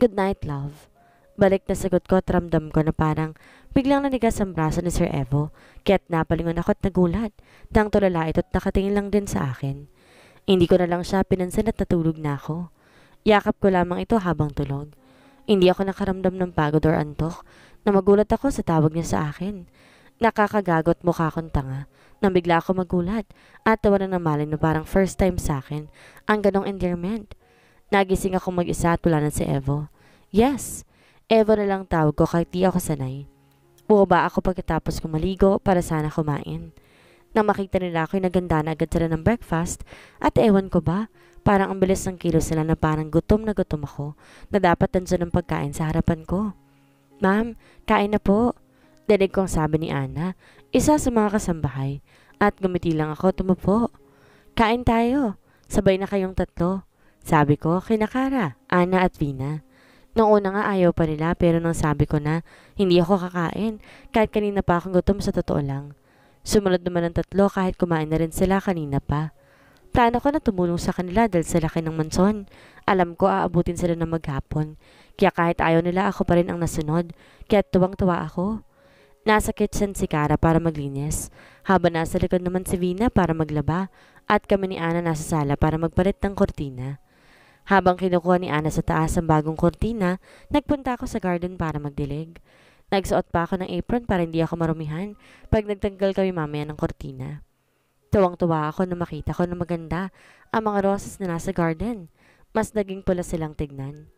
Good night, love. Balik na sagot ko at ramdam ko na parang biglang nanigas ang braso ni Sir Evo. Kaya't napalingon ako at nagulat. Nang tulala ito at nakatingin lang din sa akin. Hindi ko na lang siya pinansin at natulog na ako. Yakap ko lamang ito habang tulog. Hindi ako nakaramdam ng pagod or antok na magulat ako sa tawag niya sa akin. Nakakagagot mukha kong tanga. Nang bigla ako magulat at tawa na namalin na parang first time sa akin ang ganong endearment. Nagising ako mag-isa at wala na si Evo. Yes, Evo na lang tawag ko kahit di ako sanay. ba ako pagkatapos kumaligo para sana kumain. Nang makita nila ako'y naganda na agad sila ng breakfast at ewan ko ba, parang ang bilis ng kilo nila na parang gutom na gutom ako na dapat tanso ng pagkain sa harapan ko. Ma'am, kain na po. Dinig kong sabi ni Ana, isa sa mga kasambahay, at gumiti lang ako tumupo. Kain tayo, sabay na kayong tatlo. Sabi ko kay Nakara, Ana at Vina. Noong una nga ayaw pa nila pero nang sabi ko na hindi ako kakain kahit kanina pa akong gutom sa totoo lang. Sumunod naman ang tatlo kahit kumain na rin sila kanina pa. Plano ko na tumulong sa kanila dahil sa laki ng manson. Alam ko aabutin sila na maghapon. Kaya kahit ayaw nila ako pa rin ang nasunod. Kaya tuwang-tuwa ako. Nasa kitchen si Kara para maglinis, habang nasa likod naman si Vina para maglaba at kami ni Ana nasa sala para magpalit ng kortina. Habang kinukuha ni Ana sa taas ang bagong kortina, nagpunta ako sa garden para magdilig. Nagsuot pa ako ng apron para hindi ako marumihan pag nagtanggal kami mamaya ng kortina. Tuwang-tuwa ako nung makita ko na maganda ang mga roses na nasa garden. Mas naging pula silang tignan.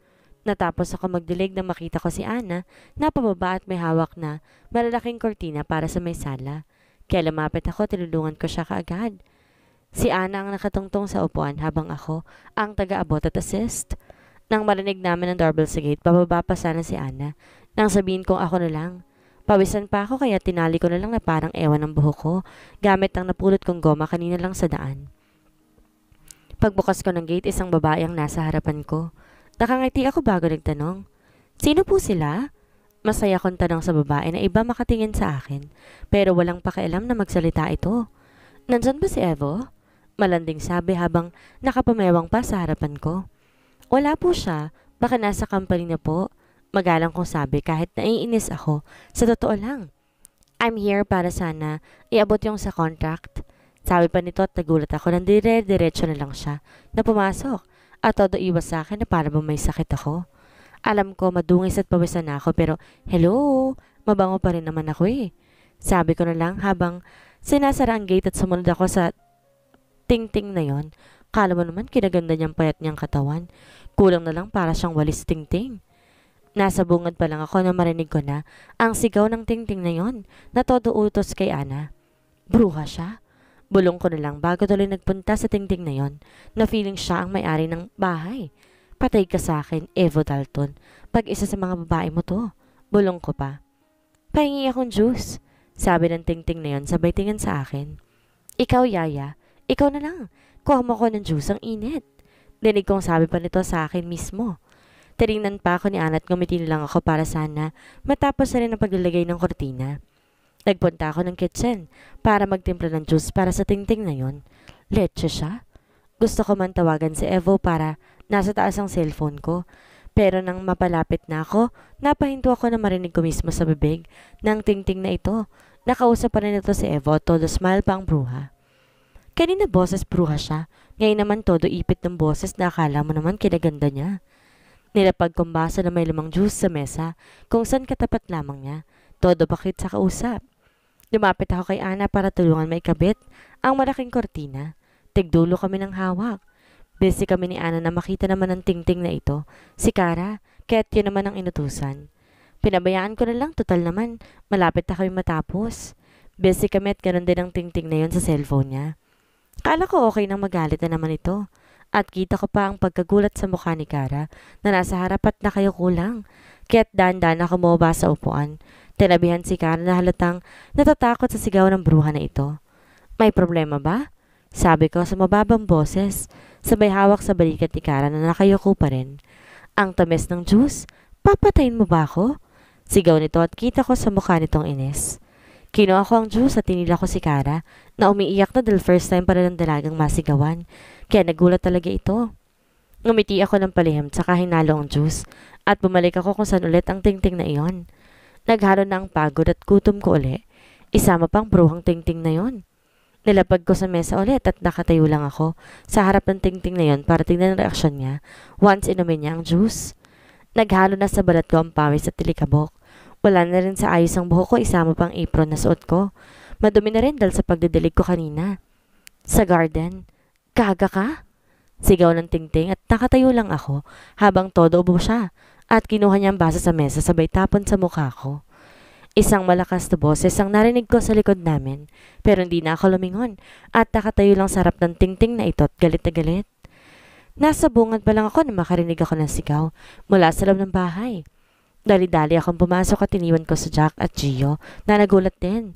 Natapos ako magdilig na makita ko si Ana na pababa at may hawak na malalaking kortina para sa may sala. Kaya lumapit ako, tinulungan ko siya kaagad. Si Ana ang nakatungtong sa upuan habang ako ang taga-abot at assist. Nang marinig namin ang doorbell sa gate, bababa pa sana si Ana. Nang sabihin kong ako na lang. Pawisan pa ako kaya tinali ko na lang na parang ewan ng buhok ko gamit ang napulot kong goma kanina lang sa daan. Pagbukas ko ng gate, isang babae ang nasa harapan ko. Nakangiti ako bago nagtanong. Sino po sila? Masaya kong tanong sa babae na iba makatingin sa akin, pero walang pakialam na magsalita ito. Nandyan ba si Evo? Malanding sabi habang nakapamewang pa sa harapan ko. Wala po siya, baka nasa company na po. Magalang kong sabi kahit naiinis ako, sa totoo lang. I'm here para sana iabot yung sa contract. Sabi pa nito at nagulat ako nang dire-diretso na lang siya na pumasok at todo iwas sa akin na para bang may sakit ako. Alam ko madungis at pawisan ako pero hello, mabango pa rin naman ako eh. Sabi ko na lang habang sinasara ang gate at sumunod ako sa tingting na yon. Kala mo naman kinaganda niyang payat niyang katawan. Kulang na lang para siyang walis tingting. Nasa bungad pa lang ako na marinig ko na ang sigaw ng tingting na yon na todo utos kay Ana. Bruha siya. Bulong ko na lang bago tuloy nagpunta sa tingting na yon na feeling siya ang may-ari ng bahay. Patay ka sa akin, Evo Dalton. Pag isa sa mga babae mo to. Bulong ko pa. Pahingi akong juice. Sabi ng tingting na yon sabay tingin sa akin. Ikaw, Yaya. Ikaw na lang. Kuha mo ko ng juice ang init. Dinig kong sabi pa nito sa akin mismo. Tiringnan pa ako ni Anat, at lang ako para sana matapos na rin ang paglalagay ng kortina. Nagpunta ako ng kitchen para magtimpla ng juice para sa tingting na yon. Leche siya. Gusto ko man tawagan si Evo para nasa taas ang cellphone ko. Pero nang mapalapit na ako, napahinto ako na marinig ko mismo sa bibig ng tingting na ito. Nakausap pa rin ito si Evo, todo smile pa ang bruha. Kanina boses bruha siya, ngayon naman todo ipit ng boses na akala mo naman kinaganda niya. Nilapag kumbasa na may lumang juice sa mesa kung saan katapat lamang niya. Todo bakit sa kausap. Lumapit ako kay Ana para tulungan maikabit ang malaking kortina. Tigdulo kami ng hawak. Busy kami ni Ana na makita naman ang tingting na ito. Si Kara, kaya't yun naman ang inutusan. Pinabayaan ko na lang, total naman. Malapit na kami matapos. Busy kami at ganun din ang tingting na yon sa cellphone niya. Kala ko okay nang magalit na naman ito. At kita ko pa ang pagkagulat sa mukha ni Kara na nasa harap at na lang. kulang. Kaya't dahan-dahan na kumuha sa upuan. Tinabihan si Karen na halatang natatakot sa sigaw ng bruha na ito. May problema ba? Sabi ko sa mababang boses, sabay hawak sa balikat ni Karen na nakayoko pa rin. Ang tamis ng juice, papatayin mo ba ako? Sigaw nito at kita ko sa mukha nitong inis. Kinuha ko ang juice at tinila ko si Kara na umiiyak na dahil first time para ng dalagang masigawan. Kaya nagulat talaga ito. Ngumiti ako ng palihim tsaka hinalo ang juice at bumalik ako kung saan ulit ang tingting na iyon. Naghalo na ang pagod at gutom ko uli. Isama pang bruhang tingting na yon. Nilapag ko sa mesa ulit at nakatayo lang ako sa harap ng tingting na yon para tingnan ang reaksyon niya once inumin niya ang juice. Naghalo na sa balat ko ang pawis at tilikabok. Wala na rin sa ayos ang buhok ko isama pang apron na suot ko. Madumi na rin dal sa pagdidilig ko kanina. Sa garden. Kaga ka? Sigaw ng tingting at nakatayo lang ako habang todo ubo siya at kinuha niya ang basa sa mesa sabay tapon sa mukha ko. Isang malakas na boses ang narinig ko sa likod namin, pero hindi na ako lumingon at nakatayo lang sarap ng tingting na ito at galit na galit. Nasa bungad pa lang ako na makarinig ako ng sigaw mula sa loob ng bahay. Dali-dali akong pumasok at iniwan ko sa Jack at Gio na nagulat din.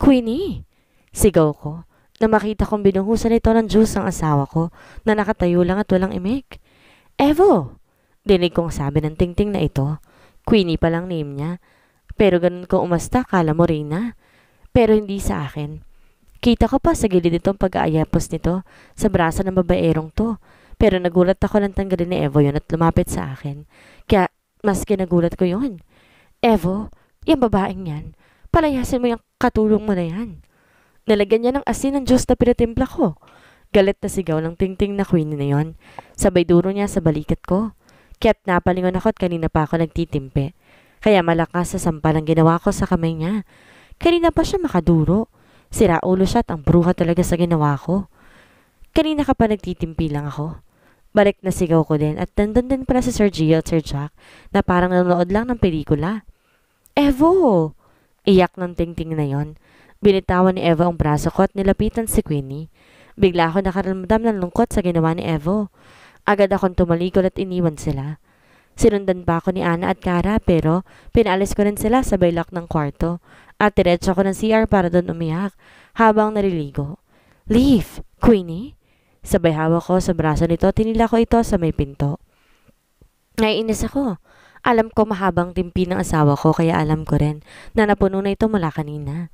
Queenie! Sigaw ko na makita kong binuhusan ito ng juice ang asawa ko na nakatayo lang at walang imig. Evo! Dinig kong sabi ng tingting na ito. Queenie pa lang name niya. Pero ganun kong umasta, kala mo Rina. Pero hindi sa akin. Kita ko pa sa gilid itong pag-aayapos nito sa brasa ng babaerong to. Pero nagulat ako ng tanggalin ni Evo yon at lumapit sa akin. Kaya mas kinagulat ko yon. Evo, yung babaeng yan, palayasin mo yung katulong mo na yan. Nalagyan niya ng asin ng Diyos na pinatimpla ko. Galit na sigaw ng tingting na queen na yon. Sabay duro niya sa balikat ko. Kaya't napalingon ako at kanina pa ako nagtitimpe. Kaya malakas sa sampal ang ginawa ko sa kamay niya. Kanina pa siya makaduro. Sira ulo siya at ang bruha talaga sa ginawa ko. Kanina ka pa nagtitimpi lang ako. Balik na sigaw ko din at nandun din pala si Sir Gio at Sir Jack na parang nanonood lang ng pelikula. Evo! Iyak ng tingting na yon. Binitawan ni Evo ang braso ko at nilapitan si Queenie. Bigla ako nakaramdam ng lungkot sa ginawa ni Evo. Agad akong tumalikod at iniwan sila. Sinundan pa ako ni Ana at Kara pero pinalis ko rin sila sa baylak ng kwarto at diretso ko ng CR para doon umiyak habang nariligo. Leave! Queenie! Sabay hawak ko sa braso nito tinila ko ito sa may pinto. Naiinis ako. Alam ko mahabang timpi ng asawa ko kaya alam ko rin na napuno na ito mula kanina.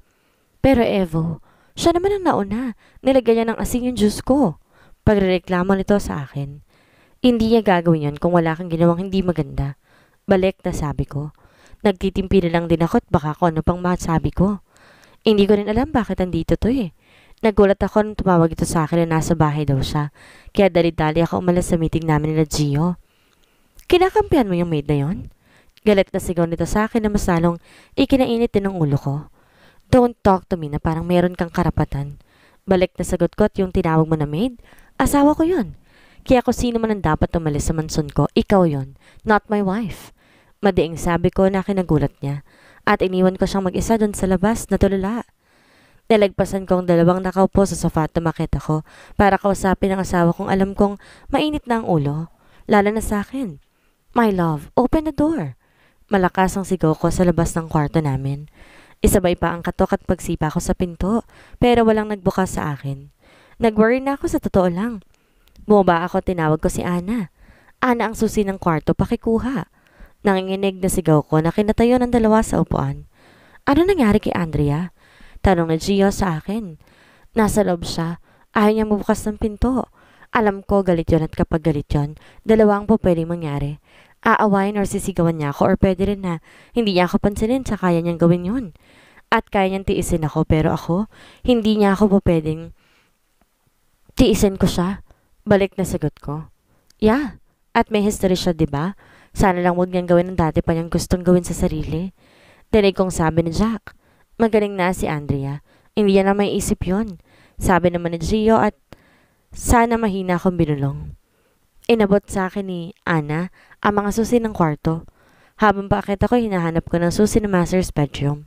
Pero Evo, siya naman ang nauna. Nilagyan niya ng asin yung juice ko. Pagrereklamo nito sa akin. Hindi niya gagawin yon kung wala kang ginawang hindi maganda. Balik na sabi ko. Nagtitimpi na lang din ako at baka kung ano pang masabi ko. Hindi ko rin alam bakit andito to eh. Nagulat ako nung tumawag ito sa akin na nasa bahay daw siya. Kaya dali-dali ako umalas sa meeting namin nila Gio. Kinakampihan mo yung maid na yon? Galit na sigaw nito sa akin na masalong ikinainit din ng ulo ko. Don't talk to me na parang meron kang karapatan. Balik na sagot ko at yung tinawag mo na maid, asawa ko yon. Kaya kung sino man ang dapat umalis sa mansion ko, ikaw yon, not my wife. Madiing sabi ko na kinagulat niya at iniwan ko siyang mag-isa doon sa labas na tulala. Nalagpasan kong ang dalawang nakaupo sa sofa at tumakit ako para kausapin ang asawa kong alam kong mainit na ang ulo, lalo na sa akin. My love, open the door. Malakas ang sigaw ko sa labas ng kwarto namin. Isabay pa ang katok at pagsipa ko sa pinto, pero walang nagbukas sa akin. Nag-worry na ako sa totoo lang. Bumaba ako tinawag ko si Ana. Ana ang susi ng kwarto pakikuha. Nanginginig na sigaw ko na kinatayo ng dalawa sa upuan. Ano nangyari kay Andrea? Tanong na Gio sa akin. Nasa loob siya. Ayaw niya mabukas ng pinto. Alam ko galit yun at kapag galit yun, dalawang ang po pwedeng mangyari. Aawain or sisigawan niya ako or pwede rin na hindi niya ako pansinin sa kaya niyang gawin yun. At kaya niyang tiisin ako pero ako, hindi niya ako po pwedeng tiisin ko siya. Balik na sagot ko. Yeah, at may history siya, di ba? Sana lang huwag niyang gawin ng dati pa niyang gustong gawin sa sarili. Dinig kong sabi ni Jack. Magaling na si Andrea. Hindi na may isip yon. Sabi naman ni Gio at sana mahina akong binulong. Inabot sa akin ni Ana ang mga susi ng kwarto. Habang paakit ako, hinahanap ko ng susi ng master's bedroom.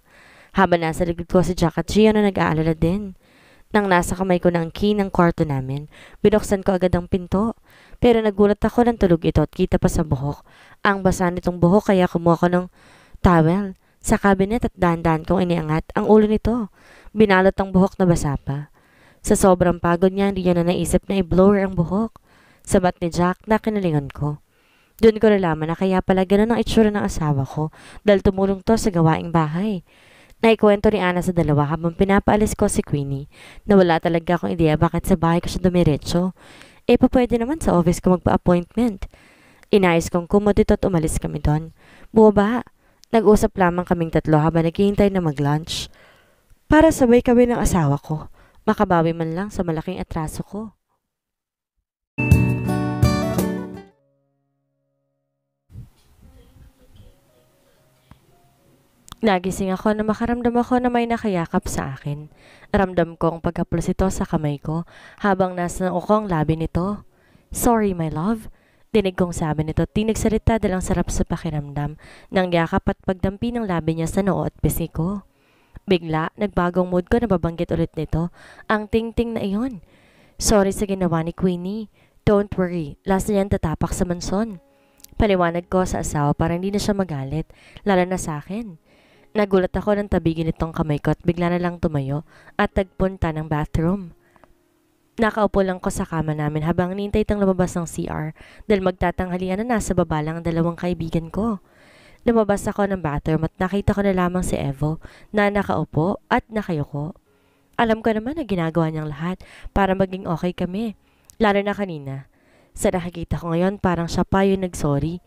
Habang nasa likod ko si Jack at Gio na nag-aalala din. Nang nasa kamay ko ng key ng kwarto namin, binuksan ko agad ang pinto. Pero nagulat ako ng tulog ito at kita pa sa buhok. Ang basa nitong buhok kaya kumuha ko ng towel sa cabinet at dahan-dahan kong iniangat ang ulo nito. Binalot ang buhok na basa pa. Sa sobrang pagod niya, hindi niya na naisip na i-blower ang buhok. Sa Sabat ni Jack na kinalingan ko. Doon ko nalaman na kaya pala ganun ang itsura ng asawa ko dahil tumulong to sa gawaing bahay. Naikwento ni Ana sa dalawa habang pinapaalis ko si Queenie na wala talaga akong ideya bakit sa bahay ko siya dumiretso. Eh, pwede naman sa office ko magpa-appointment. Inayos kong kumodito at umalis kami doon. Buwaba. Nag-usap lamang kaming tatlo habang naghihintay na mag-lunch. Para sabay kami ng asawa ko. Makabawi man lang sa malaking atraso ko. Nagising ako na makaramdam ako na may nakayakap sa akin. Ramdam ko ang pagkaplos ito sa kamay ko habang nasa uko ang labi nito. Sorry, my love. Dinig kong sabi nito, tinig salita dalang sarap sa pakiramdam ng yakap at pagdampi ng labi niya sa noo at pisngi ko. Bigla, nagbagong mood ko na babanggit ulit nito ang tingting na iyon. Sorry sa ginawa ni Queenie. Don't worry, last na tatapak sa manson. Paliwanag ko sa asawa para hindi na siya magalit, lalo na sa akin. Nagulat ako ng tabigin itong kamay ko at bigla na lang tumayo at tagpunta ng bathroom. Nakaupo lang ko sa kama namin habang nintay itong lumabas ng CR dahil magtatanghalian na nasa baba lang ang dalawang kaibigan ko. Lumabas ako ng bathroom at nakita ko na lamang si Evo na nakaupo at nakayoko. Alam ko naman na ginagawa niyang lahat para maging okay kami. Lalo na kanina. Sa nakikita ko ngayon parang siya pa yung nagsorry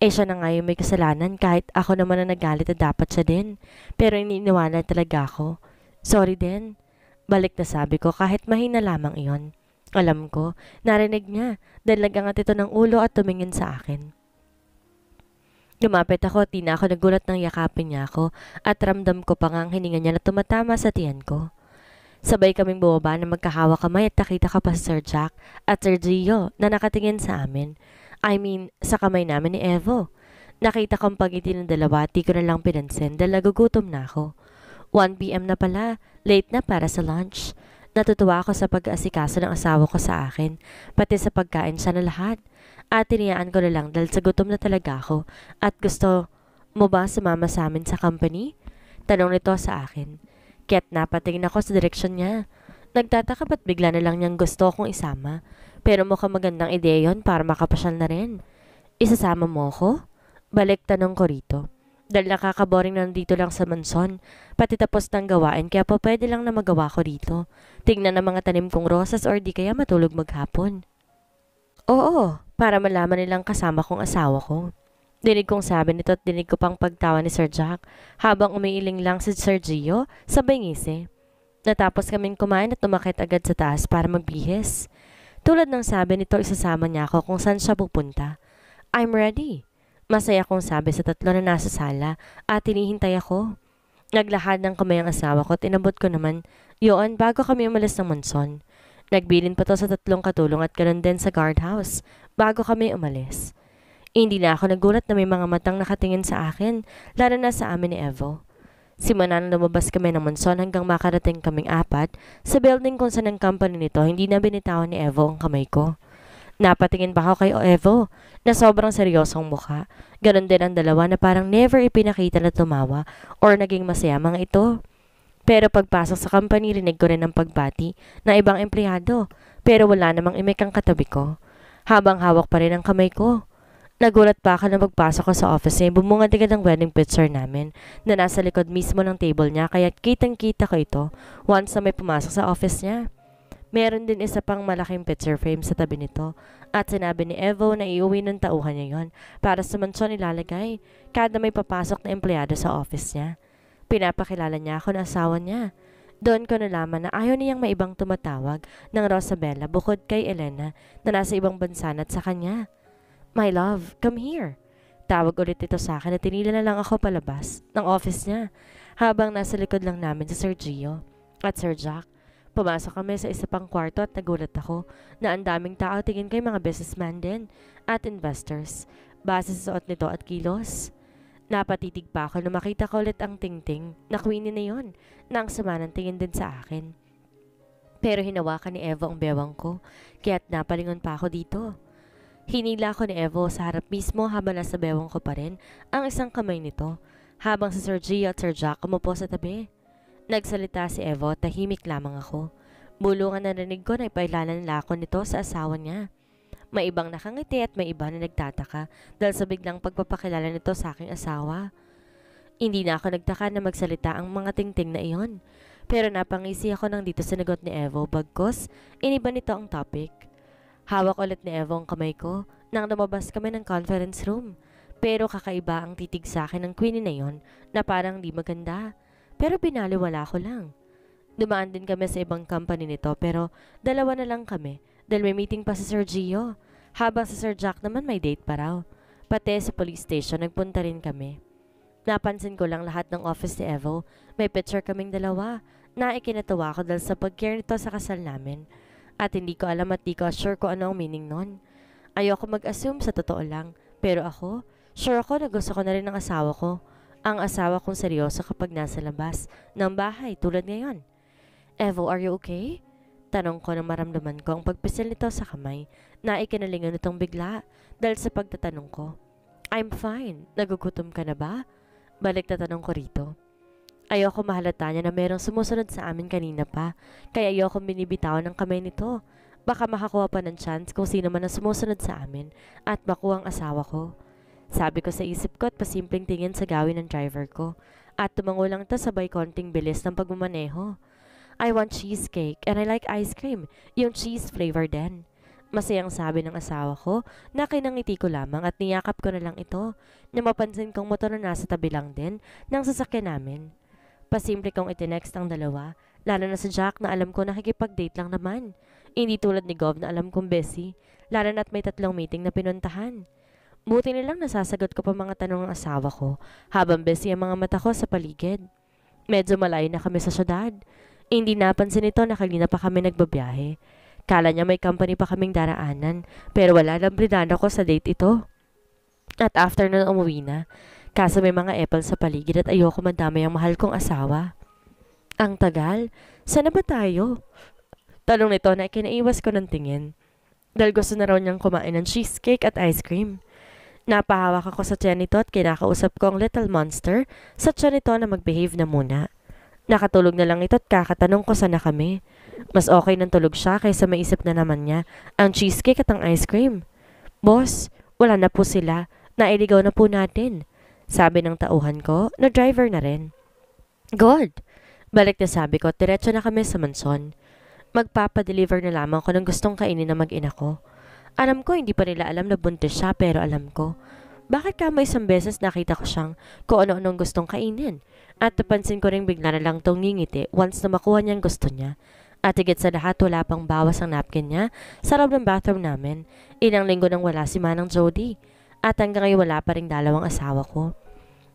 eh siya na nga yung may kasalanan kahit ako naman na nagalit na dapat siya din. Pero iniiniwanan talaga ako. Sorry din. Balik na sabi ko kahit mahina lamang iyon. Alam ko, narinig niya Dalagang at ito ng ulo at tumingin sa akin. Lumapit ako at di ako nagulat ng yakapin niya ako at ramdam ko pa nga ang hininga niya na tumatama sa tiyan ko. Sabay kaming bumaba na magkahawa kamay at nakita ka pa si Sir Jack at Sir Gio na nakatingin sa amin. I mean, sa kamay namin ni Evo. Nakita kong pagiti ng dalawa at ko na lang pinansin dahil nagugutom na ako. 1pm na pala, late na para sa lunch. Natutuwa ako sa pag-aasikaso ng asawa ko sa akin, pati sa pagkain siya na lahat. At tiniyaan ko na lang dahil sa gutom na talaga ako at gusto mo ba sumama sa amin sa company? Tanong nito sa akin. Kaya't napatingin ako sa direksyon niya. Nagtataka ba't bigla na lang niyang gusto akong isama? Pero mukhang magandang ideya yon para makapasyal na rin. Isasama mo ko? Balik tanong ko rito. Dahil nakakaboring na dito lang sa manson, pati tapos ng gawain kaya pa pwede lang na magawa ko dito. Tingnan ang mga tanim kong rosas or di kaya matulog maghapon. Oo, para malaman nilang kasama kong asawa ko. Dinig kong sabi nito at dinig ko pang pagtawa ni Sir Jack habang umiiling lang si Sir Gio sabay ngisi. Natapos kaming kumain at tumakit agad sa taas para magbihis. Tulad ng sabi nito, isasama niya ako kung saan siya pupunta. I'm ready. Masaya kong sabi sa tatlo na nasa sala at hinihintay ako. Naglahad ng kamay ang asawa ko at inabot ko naman yon bago kami umalis ng monson. Nagbilin pa to sa tatlong katulong at ganun din sa guardhouse bago kami umalis. Hindi na ako nagulat na may mga matang nakatingin sa akin, lalo na sa amin ni Evo. Simulan lumabas kami ng monson hanggang makarating kaming apat sa building kung saan ang company nito hindi na binitawan ni Evo ang kamay ko. Napatingin pa ako kay Evo na sobrang seryosong mukha. Ganon din ang dalawa na parang never ipinakita na tumawa or naging masaya mga ito. Pero pagpasok sa company, rinig ko rin ang pagbati ng ibang empleyado pero wala namang imek ang katabi ko. Habang hawak pa rin ang kamay ko. Nagulat pa ako na magpasok ko sa office niya, bumungad agad ang wedding picture namin na nasa likod mismo ng table niya kaya kitang-kita ko ito once na may pumasok sa office niya. Meron din isa pang malaking picture frame sa tabi nito at sinabi ni Evo na iuwi ng tauhan niya yon para sa mansyon nilalagay kada may papasok na empleyado sa office niya. Pinapakilala niya ako na asawa niya. Doon ko nalaman na ayaw niyang ibang tumatawag ng Rosabella bukod kay Elena na nasa ibang bansa at sa kanya. My love, come here. Tawag ulit ito sa akin at tinila na lang ako palabas ng office niya habang nasa likod lang namin si Sergio at Sir Jack. Pumasok kami sa isa pang kwarto at nagulat ako na ang daming tao tingin kay mga businessman din at investors base sa suot nito at kilos. Napatitig pa ako na makita ko ulit ang tingting na queenie na yon na ang sama ng tingin din sa akin. Pero hinawakan ni Eva ang bewang ko kaya't napalingon pa ako dito. Hinila ko ni Evo sa harap mismo habang nasa bewang ko pa rin ang isang kamay nito habang si Sergio at Sir Jack umupo sa tabi. Nagsalita si Evo, tahimik lamang ako. Bulungan na narinig ko na ipailanan nila ako nito sa asawa niya. May ibang nakangiti at may iba na nagtataka dahil sa biglang pagpapakilala nito sa aking asawa. Hindi na ako nagtaka na magsalita ang mga tingting na iyon. Pero napangisi ako nang dito sa nagot ni Evo bagkos iniba nito ang topic. Hawak ulit ni Evo ang kamay ko nang lumabas kami ng conference room. Pero kakaiba ang titig sa akin ng Queenie na yon na parang di maganda. Pero pinaliwala ko lang. Dumaan din kami sa ibang company nito pero dalawa na lang kami dahil may meeting pa si Sir Gio. Habang si Sir Jack naman may date pa raw. Pati sa police station nagpunta rin kami. Napansin ko lang lahat ng office ni Evo. May picture kaming dalawa na ikinatawa ko dahil sa pag nito sa kasal namin. At hindi ko alam at di ko sure ko ano ang meaning nun. Ayoko mag-assume sa totoo lang. Pero ako, sure ako na gusto ko na rin ng asawa ko. Ang asawa kong seryoso kapag nasa labas ng bahay tulad ngayon. Evo, are you okay? Tanong ko nang maramdaman ko ang pagpisil nito sa kamay na ikinalingan nitong bigla dahil sa pagtatanong ko. I'm fine. Nagugutom ka na ba? Balik na tanong ko rito. Ayoko mahalata niya na merong sumusunod sa amin kanina pa, kaya ayoko binibitawan ng kamay nito. Baka makakuha pa ng chance kung sino man ang sumusunod sa amin at makuha ang asawa ko. Sabi ko sa isip ko at pasimpleng tingin sa gawin ng driver ko at tumango lang ta sabay konting bilis ng pagmamaneho. I want cheesecake and I like ice cream, yung cheese flavor din. Masayang sabi ng asawa ko na kinangiti ko lamang at niyakap ko na lang ito na mapansin kong motor na nasa tabi lang din ng sasakyan namin. Pasimple kong itinext ang dalawa, lalo na sa Jack na alam ko nakikipag-date lang naman. Hindi tulad ni Gov na alam kong busy, lalo na't may tatlong meeting na pinuntahan. Buti nilang nasasagot ko pa mga tanong ng asawa ko habang busy ang mga mata ko sa paligid. Medyo malayo na kami sa syudad. Hindi napansin nito na kanina pa kami nagbabiyahe. Kala niya may company pa kaming daraanan pero wala lang brinada ko sa date ito. At after nun umuwi na, Kaso may mga apple sa paligid at ayoko mandamay ang mahal kong asawa. Ang tagal. Sana ba tayo? Talong nito na kinaiwas ko ng tingin. Dahil gusto na raw niyang kumain ng cheesecake at ice cream. Napahawak ako sa tiyan nito at kinakausap ko ang little monster sa tiyan nito na magbehave na muna. Nakatulog na lang ito at kakatanong ko sana kami. Mas okay nang tulog siya kaysa maisip na naman niya ang cheesecake at ang ice cream. Boss, wala na po sila. Nailigaw na po natin. Sabi ng tauhan ko, na driver na rin. God! Balik na sabi ko, diretso na kami sa manson. Magpapadeliver na lamang ko ng gustong kainin na mag-ina ko. Alam ko, hindi pa nila alam na buntis siya, pero alam ko. Bakit may isang beses nakita ko siyang kung ano-anong gustong kainin? At napansin ko rin bigla na lang tong ngingiti once na makuha niyang gusto niya. At higit sa lahat, wala pang bawas ang napkin niya sa loob ng bathroom namin. Ilang linggo nang wala si Manang Jody. At hanggang ngayon wala pa rin dalawang asawa ko.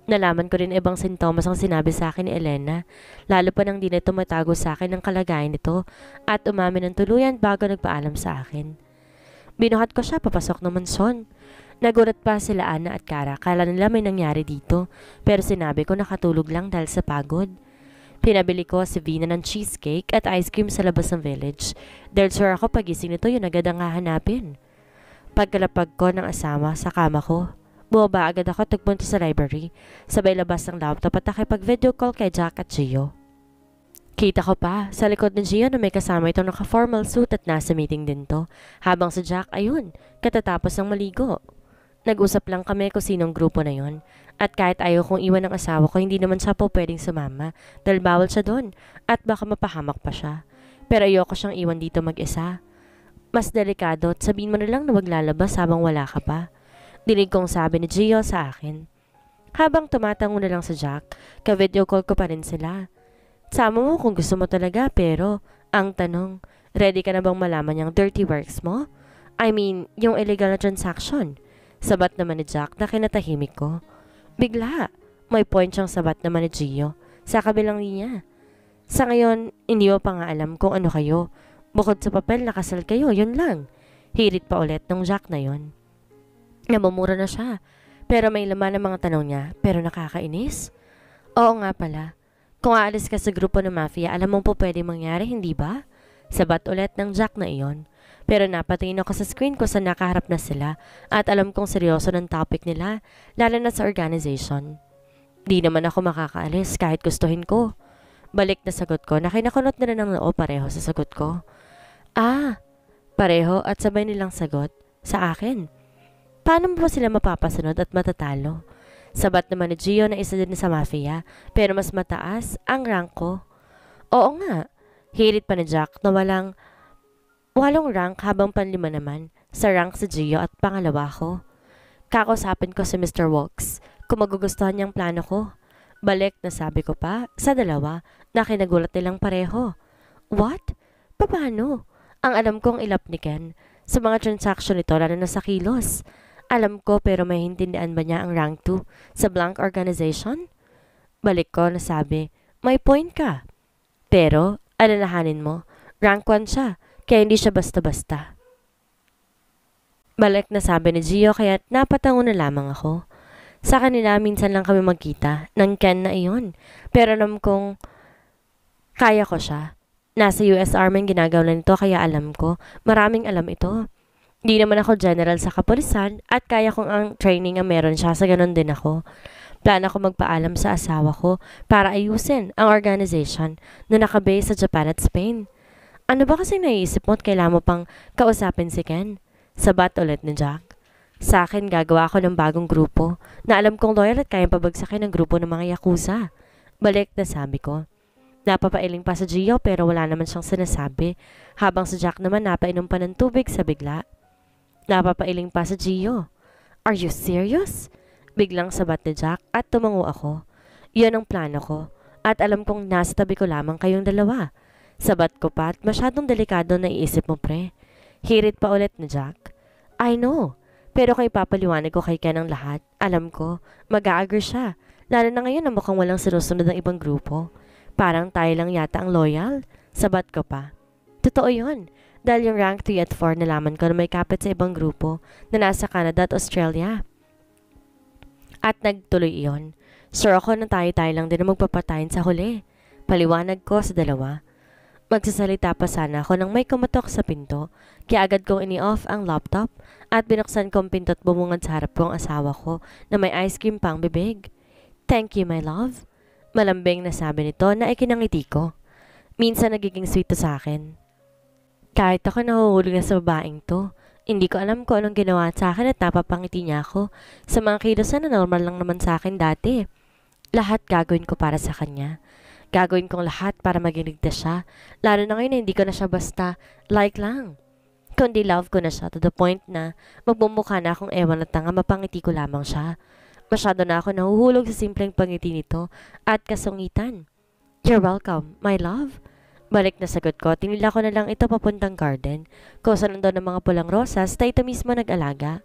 Nalaman ko rin ibang sintomas ang sinabi sa akin ni Elena, lalo pa nang di na tumatago sa akin ang kalagayan nito at umamin ng tuluyan bago nagpaalam sa akin. Binuhat ko siya papasok ng mansyon. Nagulat pa sila Ana at Kara, kala nila may nangyari dito, pero sinabi ko nakatulog lang dahil sa pagod. Pinabili ko si Vina ng cheesecake at ice cream sa labas ng village, dahil sure ako pagising nito yun agad ang hahanapin. Pagkalapag ko ng asama sa kama ko, Buwaba agad ako at nagpunta sa library. Sabay labas ng laptop at pag video call kay Jack at Gio. Kita ko pa sa likod ni Gio na may kasama itong naka-formal suit at nasa meeting din to. Habang si Jack, ayun, katatapos ng maligo. Nag-usap lang kami kung sinong grupo na yon. At kahit ayaw kong iwan ng asawa ko, hindi naman siya po pwedeng sumama dahil bawal siya doon at baka mapahamak pa siya. Pero ayoko siyang iwan dito mag-isa. Mas delikado at sabihin mo na lang na wag lalabas habang wala ka pa. Dinig kong sabi ni Gio sa akin. Habang tumatango na lang sa Jack, ka-video call ko pa rin sila. Sama mo kung gusto mo talaga pero ang tanong, ready ka na bang malaman yung dirty works mo? I mean, yung illegal na transaction. Sabat naman ni Jack na kinatahimik ko. Bigla, may point siyang sabat naman ni Gio sa kabilang linya. Sa ngayon, hindi ko pa nga alam kung ano kayo. Bukod sa papel, nakasal kayo, yun lang. Hirit pa ulit nung Jack na yon. Namumura na siya. Pero may laman ng mga tanong niya. Pero nakakainis? Oo nga pala. Kung aalis ka sa grupo ng mafia, alam mo po pwede mangyari, hindi ba? Sabat ulit ng Jack na iyon. Pero napatingin ako sa screen ko sa nakaharap na sila at alam kong seryoso ng topic nila, lalo na sa organization. Di naman ako makakaalis kahit gustuhin ko. Balik na sagot ko na kinakunot na rin ang noo pareho sa sagot ko. Ah, pareho at sabay nilang sagot sa akin. Paano mo sila mapapasunod at matatalo? Sabat naman ni Gio na isa din sa mafia, pero mas mataas ang rank ko. Oo nga, hirit pa ni Jack na walang walong rank habang panlima naman sa rank si Gio at pangalawa ko. Kakausapin ko si Mr. Walks kung magugustuhan niyang plano ko. Balik na sabi ko pa sa dalawa na kinagulat nilang pareho. What? Paano? Ang alam kong ilap ni Ken sa mga transaksyon nito lalo na sa kilos. Alam ko pero may hintindihan ba niya ang rank 2 sa blank organization? Balik ko na sabi, may point ka. Pero, alalahanin mo, rank 1 siya, kaya hindi siya basta-basta. Balik na sabi ni Gio kaya napatango na lamang ako. Sa kanila, minsan lang kami magkita ng Ken na iyon. Pero alam kong kaya ko siya. Nasa US Army ginagawa na nito kaya alam ko. Maraming alam ito. Hindi naman ako general sa kapulisan at kaya kong ang training ang meron siya sa ganun din ako. Plano ko magpaalam sa asawa ko para ayusin ang organization na nakabase sa Japan at Spain. Ano ba kasi naiisip mo at kailangan mo pang kausapin si Ken? Sabat ulit ni Jack. Sa akin, gagawa ako ng bagong grupo na alam kong loyal at kayang pabagsakin ng grupo ng mga Yakuza. Balik na sabi ko. Napapailing pa sa Gio pero wala naman siyang sinasabi. Habang si Jack naman napainom pa ng tubig sa bigla. Napapailing pa sa Gio. Are you serious? Biglang sabat ni Jack at tumango ako. Yan ang plano ko at alam kong nasa tabi ko lamang kayong dalawa. Sabat ko pa at masyadong delikado na iisip mo pre. Hirit pa ulit ni Jack. I know, pero kay papaliwanag ko kay Ken ang lahat. Alam ko, mag-aagree siya. Lalo na ngayon na mukhang walang sinusunod ng ibang grupo. Parang tayo lang yata ang loyal. Sabat ko pa. Totoo yon. Dahil yung rank 3 at 4 nalaman ko na may kapit sa ibang grupo na nasa Canada at Australia. At nagtuloy iyon. Sir ako na tayo-tayo lang din na magpapatayin sa huli. Paliwanag ko sa dalawa. Magsasalita pa sana ako nang may kumatok sa pinto, kaya agad kong ini-off ang laptop at binuksan kong pinto at bumungad sa harap ko asawa ko na may ice cream pang bibig. Thank you, my love. Malambing na sabi nito na ikinangiti ko. Minsan nagiging sweet to sa akin. Kahit ako nahuhulog na sa babaeng to. Hindi ko alam kung anong ginawa sa akin at napapangiti niya ako sa mga kilos na normal lang naman sa akin dati. Lahat gagawin ko para sa kanya. Gagawin kong lahat para maging ligtas siya. Lalo na ngayon na hindi ko na siya basta like lang. Kundi love ko na siya to the point na magmumukha na akong ewan na tanga mapangiti ko lamang siya. Masyado na ako nahuhulog sa simpleng pangiti nito at kasungitan. You're welcome, my love. Balik na sagot ko, tinila ko na lang ito papuntang garden. Kung saan daw ng mga pulang rosas na ito mismo nag-alaga.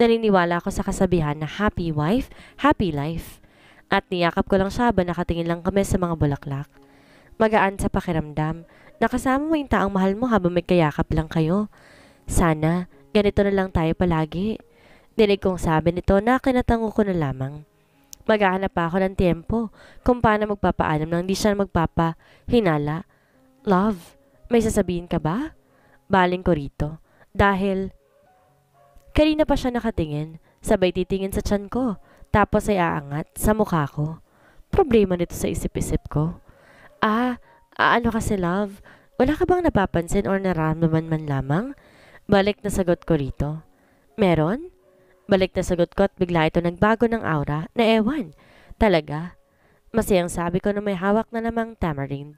Naniniwala ako sa kasabihan na happy wife, happy life. At niyakap ko lang siya ba nakatingin lang kami sa mga bulaklak. Magaan sa pakiramdam, nakasama mo yung taang mahal mo habang may magkayakap lang kayo. Sana, ganito na lang tayo palagi. Dinig kong sabi nito na kinatango ko na lamang. Maghahanap pa ako ng tiempo kung paano magpapaalam nang di siya magpapahinala Love, may sasabihin ka ba? Baling ko rito. Dahil... Kanina pa siya nakatingin, sabay titingin sa tiyan ko, tapos ay aangat sa mukha ko. Problema nito sa isip-isip ko. Ah, ano kasi love, wala ka bang napapansin or nararamdaman man lamang? Balik na sagot ko rito. Meron? Balik na sagot ko at bigla ito nagbago ng aura na ewan. Talaga? Masayang sabi ko na may hawak na namang tamarind.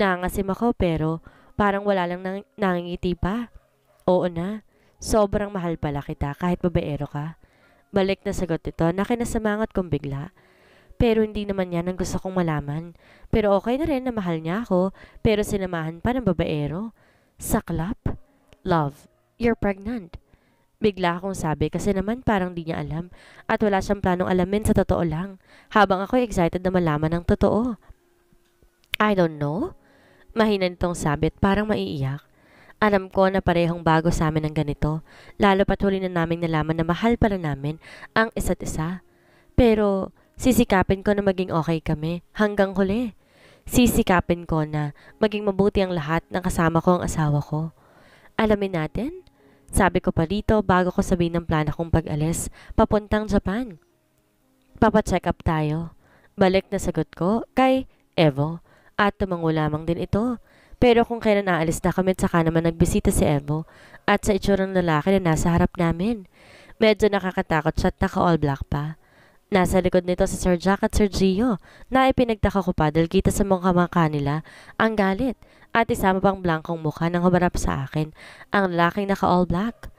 Naangasim ako pero parang wala lang nang nangingiti pa. Oo na, sobrang mahal pala kita kahit babaero ka. Balik na sagot ito na kinasamangat kong bigla. Pero hindi naman yan ang gusto kong malaman. Pero okay na rin na mahal niya ako, pero sinamahan pa ng babaero. Saklap? Love, you're pregnant. Bigla akong sabi kasi naman parang di niya alam at wala siyang planong alamin sa totoo lang habang ako excited na malaman ng totoo. I don't know. Mahina nitong sabit, parang maiiyak. Alam ko na parehong bago sa amin ang ganito, lalo pat huli na naming nalaman na mahal pala namin ang isa't isa. Pero sisikapin ko na maging okay kami hanggang huli. Sisikapin ko na maging mabuti ang lahat ng kasama ko ang asawa ko. Alamin natin? Sabi ko pa dito bago ko sabihin ng plano kong pag-alis, papuntang Japan. Papacheck up tayo. Balik na sagot ko kay Evo at tumango lamang din ito. Pero kung kailan aalis na kami at saka naman nagbisita si Evo at sa itsurang lalaki na nasa harap namin. Medyo nakakatakot siya at naka-all black pa. Nasa likod nito si Sir Jack at Sir Gio na ipinagtaka ko pa kita sa mga kamangka nila ang galit at isama pang blankong mukha ng humarap sa akin ang lalaking naka-all black.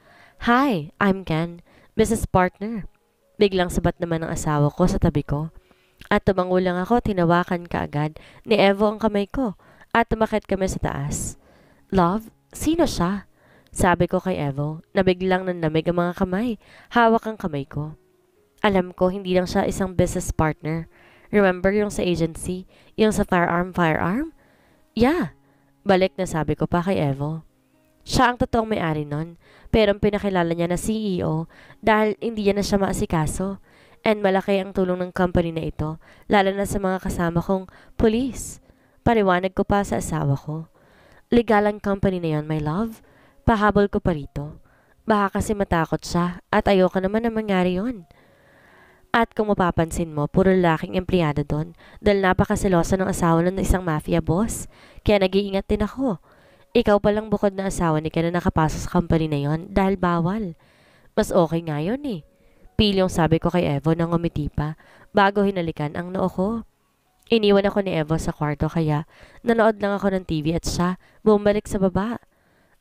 Hi, I'm Ken, Mrs. partner. Biglang sabat naman ang asawa ko sa tabi ko. At tumango lang ako tinawakan hinawakan ka agad ni Evo ang kamay ko at tumakit kami sa taas. Love, sino siya? Sabi ko kay Evo na biglang nanlamig ang mga kamay. Hawak ang kamay ko. Alam ko hindi lang siya isang business partner. Remember yung sa agency? Yung sa firearm, firearm? Yeah. Balik na sabi ko pa kay Evo. Siya ang totoong may-ari nun, pero ang pinakilala niya na CEO dahil hindi niya na siya maasikaso. And malaki ang tulong ng company na ito, lalo na sa mga kasama kong police. Pariwanag ko pa sa asawa ko. Legal ang company na yon, my love. Pahabol ko pa rito. Baka kasi matakot siya at ayoko naman na mangyari yon. At kung mapapansin mo, puro lalaking empleyado doon dahil napakaselosa ng asawa ng isang mafia boss. Kaya nag-iingat din ako. Ikaw palang bukod na asawa ni ka na nakapasok sa company na yon dahil bawal. Mas okay nga yun eh. Pilyong sabi ko kay Evo na umiti pa bago hinalikan ang noo ko. Iniwan ako ni Evo sa kwarto kaya nanood lang ako ng TV at siya bumalik sa baba.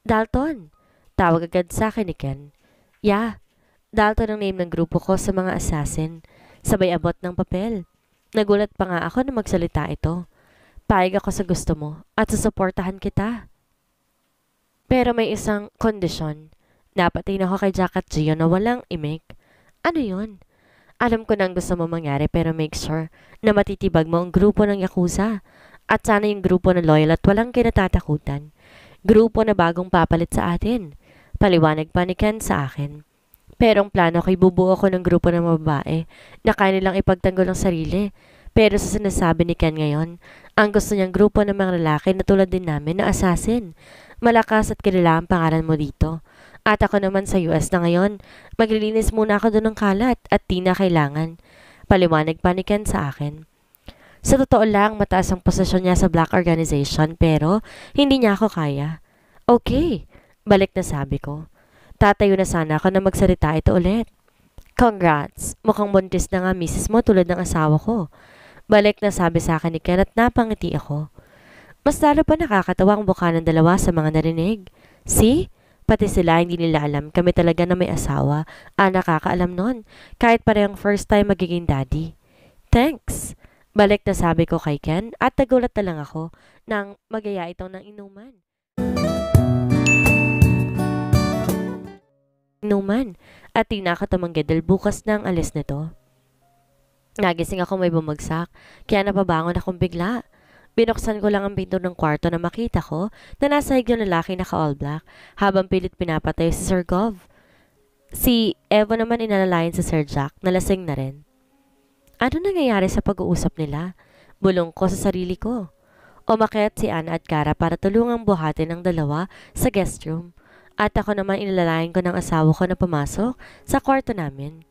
Dalton! Tawag agad sa akin ni Ken. Yeah, Dalton ang name ng grupo ko sa mga assassin. Sabay abot ng papel. Nagulat pa nga ako na magsalita ito. Paig ako sa gusto mo at susuportahan kita. Pero may isang kondisyon. Napatay na ako kay Jack at Gio na walang imik. Ano yun? Alam ko na ang gusto mo mangyari pero make sure na matitibag mo ang grupo ng Yakuza at sana yung grupo na loyal at walang kinatatakutan. Grupo na bagong papalit sa atin. Paliwanag pa ni Ken sa akin. Pero ang plano ko ibubuo ko ng grupo ng babae na kaya nilang ipagtanggol ang sarili. Pero sa sinasabi ni Ken ngayon, ang gusto niyang grupo ng mga lalaki na tulad din namin na assassin. Malakas at kilala ang pangalan mo dito. At ako naman sa US na ngayon. Maglilinis muna ako doon ng kalat at di na kailangan. Paliwanag pa ni Ken sa akin. Sa totoo lang, mataas ang posisyon niya sa black organization pero hindi niya ako kaya. Okay, balik na sabi ko. Tatayo na sana ako na magsalita ito ulit. Congrats! Mukhang buntis na nga misis mo tulad ng asawa ko. Balik na sabi sa akin ni Ken at napangiti ako. Mas lalo pa nakakatawa ang buka ng dalawa sa mga narinig. See? Pati sila, hindi nila alam. Kami talaga na may asawa. Ah, nakakaalam nun. Kahit parehong first time magiging daddy. Thanks! Balik na sabi ko kay Ken at nagulat na lang ako nang magaya ito ng inuman. Inuman at tinakatamang nakatamanggi bukas na ang alis nito. Nagising ako may bumagsak, kaya napabangon akong bigla. Binuksan ko lang ang pinto ng kwarto na makita ko na nasa hig yung lalaki naka all black habang pilit pinapatay si Sir Gov. Si Evo naman inalalayan sa Sir Jack na lasing na rin. Ano nangyayari sa pag-uusap nila? Bulong ko sa sarili ko. Umakyat si Anna at Kara para tulungang buhatin ang dalawa sa guest room. At ako naman inalalayan ko ng asawa ko na pumasok sa kwarto namin.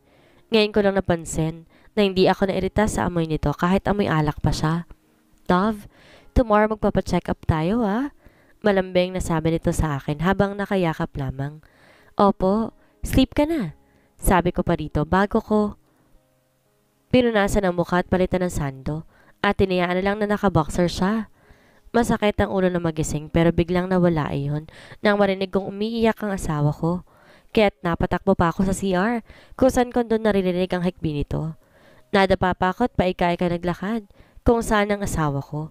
Ngayon ko lang napansin na hindi ako nairita sa amoy nito kahit amoy alak pa siya. Dove, tomorrow magpapacheck up tayo ha. Malambing na sabi nito sa akin habang nakayakap lamang. Opo, sleep ka na. Sabi ko pa rito bago ko pinunasan ang mukha at palitan ng sando at tinayaan na lang na nakaboxer siya. Masakit ang ulo na magising pero biglang nawala iyon nang marinig kong umiiyak ang asawa ko. Kaya't napatakbo pa ako sa CR kung saan ko doon naririnig ang hikbi nito. Nada pa ako at paika-ika naglakad kung saan ang asawa ko.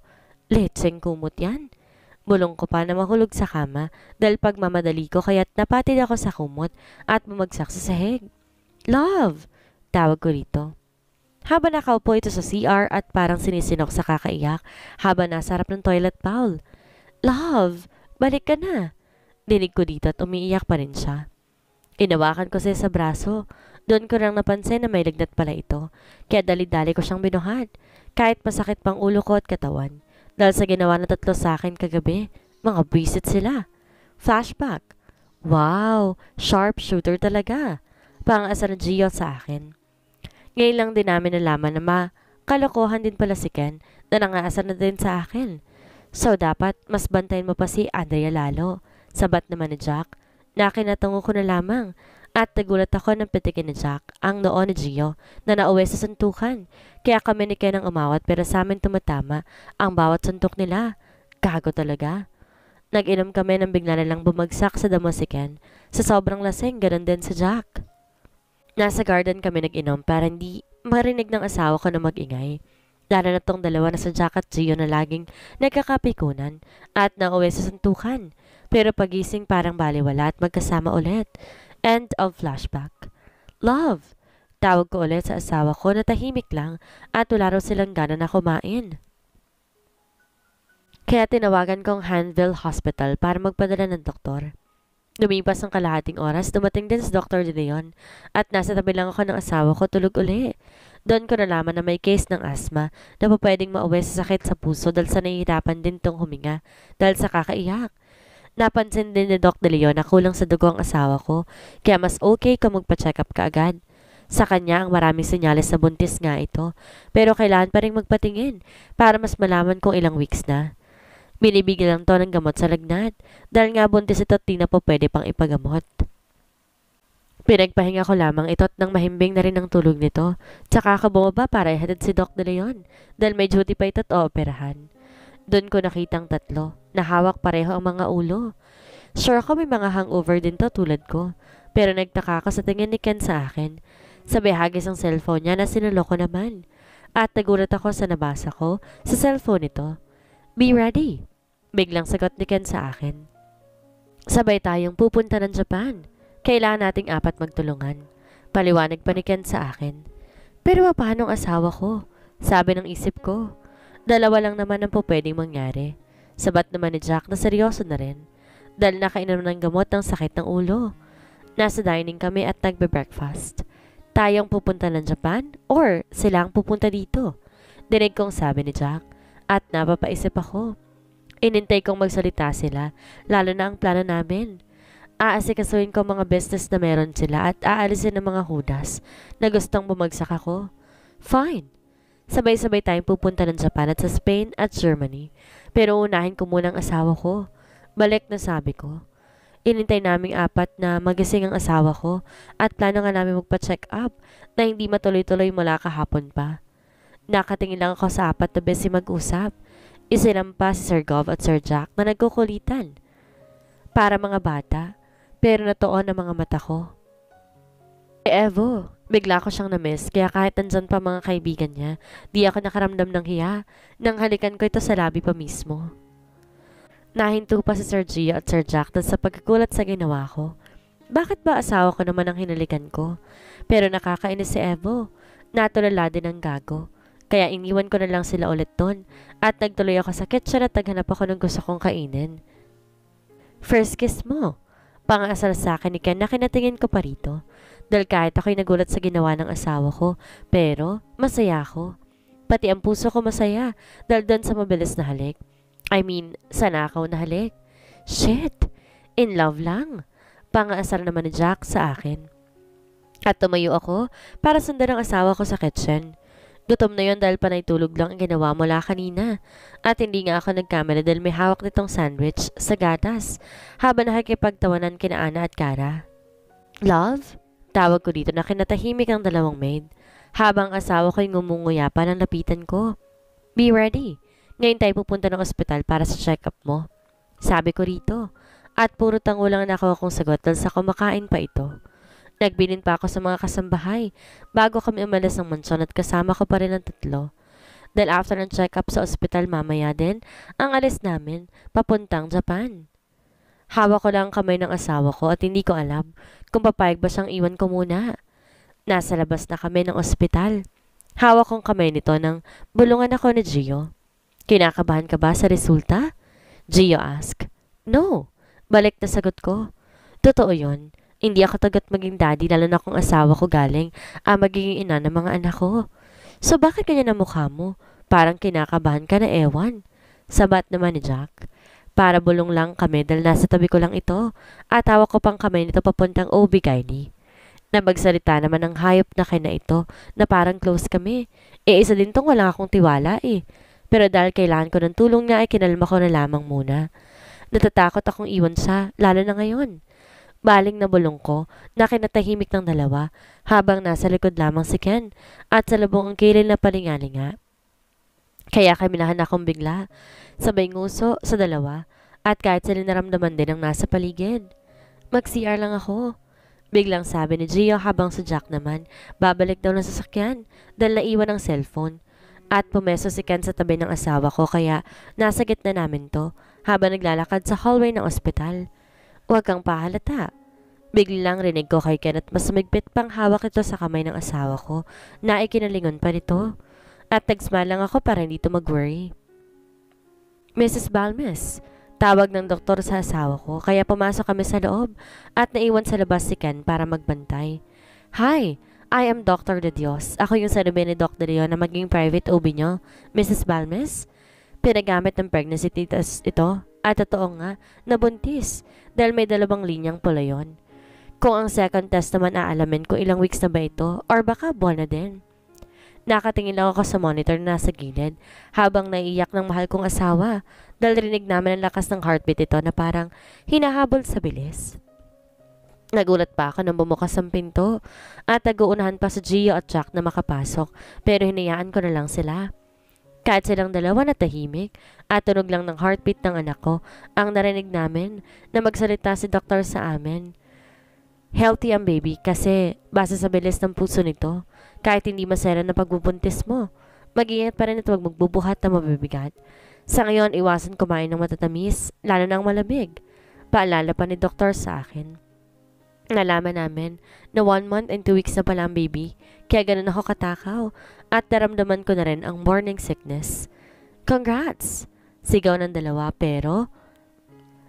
Letseng kumot yan. Bulong ko pa na mahulog sa kama dahil pagmamadali ko kaya't napatid ako sa kumot at bumagsak sa sahig. Love! Tawag ko rito. Habang nakaupo ito sa CR at parang sinisinok sa kakaiyak habang nasa harap ng toilet bowl. Love! Balik ka na! Dinig ko dito at umiiyak pa rin siya. Inawakan ko siya sa braso. Doon ko lang napansin na may lagnat pala ito, kaya dali-dali ko siyang binuhat kahit masakit pang ulo ko at katawan. Dahil sa ginawa ng tatlo sa akin kagabi, mga buisit sila. Flashback. Wow, sharpshooter talaga. Pangasar ng Gio sa akin. Ngayon lang din namin nalaman na makalokohan din pala si Ken na nangaasar na din sa akin. So dapat mas bantayin mo pa si Andrea lalo. Sabat naman ni Jack na kinatungo ko na lamang at nagulat ako ng pitikin ni Jack, ang noon ni Gio, na nauwi sa suntukan. Kaya kami ni Ken ang umawat pero sa amin tumatama ang bawat suntok nila. Gago talaga. Nag-inom kami nang bigla na lang bumagsak sa damo si Ken. Sa sobrang lasing, ganun din si Jack. Nasa garden kami nag-inom para hindi marinig ng asawa ko na mag-ingay. Lalo na tong dalawa na sa Jack at Gio na laging nagkakapikunan at nauwi sa suntukan. Pero pagising parang baliwala at magkasama ulit. End of flashback. Love! Tawag ko ulit sa asawa ko na tahimik lang at wala raw silang gana na kumain. Kaya tinawagan kong Hanville Hospital para magpadala ng doktor. Lumipas ang kalahating oras, dumating din si Dr. De Leon at nasa tabi lang ako ng asawa ko tulog uli. Doon ko nalaman na may case ng asma na pa pwedeng mauwi sa sakit sa puso dahil sa nahihirapan din tong huminga dahil sa kakaiyak. Napansin din ni Doc De Leon na kulang sa dugo ang asawa ko, kaya mas okay kung magpa-check up ka agad. Sa kanya ang maraming senyales sa buntis nga ito, pero kailan pa rin magpatingin para mas malaman kung ilang weeks na. Binibigyan lang to ng gamot sa lagnat dahil nga buntis ito at di na po pwede pang ipagamot. Pinagpahinga ko lamang ito at nang mahimbing na rin ang tulog nito. Tsaka ako bumaba para ihatid si Doc De Leon dahil may duty pa ito at ooperahan. Doon ko nakitang tatlo, nahawak pareho ang mga ulo. Sure ako may mga hangover din to tulad ko, pero nagtaka ka sa tingin ni Ken sa akin. Sa behagis ang cellphone niya na sinuloko naman. At nagulat ako sa nabasa ko sa cellphone nito. Be ready! Biglang sagot ni Ken sa akin. Sabay tayong pupunta ng Japan. Kailangan nating apat magtulungan. Paliwanag pa ni Ken sa akin. Pero paano ang asawa ko? Sabi ng isip ko. Dalawa lang naman ang po pwedeng mangyari. Sabat naman ni Jack na seryoso na rin dahil nakainom ng gamot ng sakit ng ulo. Nasa dining kami at nagbe-breakfast. Tayong pupunta ng Japan or sila ang pupunta dito. Dinig kong sabi ni Jack at napapaisip ako. Inintay kong magsalita sila, lalo na ang plano namin. Aasikasuhin ko mga business na meron sila at aalisin ng mga hudas na gustong bumagsak ako. Fine, Sabay-sabay tayong pupunta ng Japan at sa Spain at Germany. Pero unahin ko muna ang asawa ko. Balik na sabi ko. Inintay naming apat na magising ang asawa ko at plano nga namin magpa-check up na hindi matuloy-tuloy mula kahapon pa. Nakatingin lang ako sa apat na besi mag-usap. Isilampa si Sir Gov at Sir Jack na nagkukulitan. Para mga bata, pero natuon ang mga mata ko. E Evo, Bigla ko siyang na-miss, kaya kahit nandyan pa mga kaibigan niya, di ako nakaramdam ng hiya nang halikan ko ito sa labi pa mismo. Nahinto pa si Sir Gio at Sir Jack sa pagkagulat sa ginawa ko. Bakit ba asawa ko naman ang hinalikan ko? Pero nakakainis si Evo. Natulala din ang gago. Kaya iniwan ko na lang sila ulit doon at nagtuloy ako sa kitchen at naghanap ako ng gusto kong kainin. First kiss mo. Pangasal sa akin ni Ken na kinatingin ko pa rito. Dahil kahit ako'y nagulat sa ginawa ng asawa ko, pero masaya ako. Pati ang puso ko masaya dahil doon sa mabilis na halik. I mean, sana ako na halik. Shit! In love lang. Pangaasar naman ni Jack sa akin. At tumayo ako para sundan ang asawa ko sa kitchen. Gutom na yon dahil panay tulog lang ang ginawa mula kanina. At hindi nga ako nagkamala dahil may hawak nitong sandwich sa gatas habang nakikipagtawanan kina Ana at Kara. Love? Tawag ko dito na kinatahimik ang dalawang maid habang asawa ko'y ngumunguya pa ng lapitan ko. Be ready. Ngayon tayo pupunta ng ospital para sa check-up mo. Sabi ko rito. At puro tango lang nakuha kong sagot dahil sa kumakain pa ito. Nagbilin pa ako sa mga kasambahay bago kami umalas ng mansyon at kasama ko pa rin ang tatlo. Dahil after ng check-up sa ospital mamaya din, ang alis namin papuntang Japan. Hawak ko lang kamay ng asawa ko at hindi ko alam kung papayag ba siyang iwan ko muna. Nasa labas na kami ng ospital. Hawak kong kamay nito nang bulungan ako ni Gio. Kinakabahan ka ba sa resulta? Gio ask. No. Balik na sagot ko. Totoo yon. Hindi ako tagat maging daddy lalo na kung asawa ko galing ang magiging ina ng mga anak ko. So bakit kanya na mukha mo? Parang kinakabahan ka na ewan. Sabat naman ni Jack. Para bulong lang kami dahil nasa tabi ko lang ito at hawak ko pang kamay nito papuntang OB gynae. Nabagsalita naman ang hayop na kay na ito na parang close kami. E isa din tong wala akong tiwala eh. Pero dahil kailangan ko ng tulong niya ay kinalma ko na lamang muna. Natatakot akong iwan sa lalo na ngayon. Baling na bulong ko na kinatahimik ng dalawa habang nasa likod lamang si Ken at sa lubong ang kilay na palingalinga. Kaya kami nahanak kong bigla, sabay nguso sa dalawa, at kahit sila naramdaman din ang nasa paligid. Mag-CR lang ako. Biglang sabi ni Gio habang sa Jack naman, babalik daw ng sasakyan dahil naiwan ang cellphone. At pumeso si Ken sa tabi ng asawa ko kaya nasa gitna namin to habang naglalakad sa hallway ng ospital. Huwag kang pahalata. Biglang rinig ko kay Ken at mas migpit pang hawak ito sa kamay ng asawa ko na ikinalingon pa nito at tagsma lang ako para hindi to mag-worry. Mrs. Balmes, tawag ng doktor sa asawa ko kaya pumasok kami sa loob at naiwan sa labas si Ken para magbantay. Hi, I am Dr. De Dios. Ako yung salubi ni Dr. De Leon na maging private OB nyo, Mrs. Balmes. Pinagamit ng pregnancy test ito at totoo nga, nabuntis dahil may dalawang linyang pula yon. Kung ang second test naman aalamin ko ilang weeks na ba ito or baka buwan na din. Nakatingin lang ako sa monitor na nasa gilid habang naiyak ng mahal kong asawa dahil rinig namin ang lakas ng heartbeat ito na parang hinahabol sa bilis. Nagulat pa ako nang bumukas ang pinto at naguunahan pa sa Gio at Jack na makapasok pero hinayaan ko na lang sila. Kahit silang dalawa na tahimik at tunog lang ng heartbeat ng anak ko ang narinig namin na magsalita si doktor sa amin. Healthy ang baby kasi base sa bilis ng puso nito kahit hindi masaya na pagbubuntis mo. Mag-iingat pa rin at huwag magbubuhat na mabibigat. Sa ngayon, iwasan kumain ng matatamis, lalo ng malamig. Paalala pa ni doktor sa akin. Nalaman namin na one month and two weeks na pala ang baby, kaya ganun ako katakaw at naramdaman ko na rin ang morning sickness. Congrats! Sigaw ng dalawa pero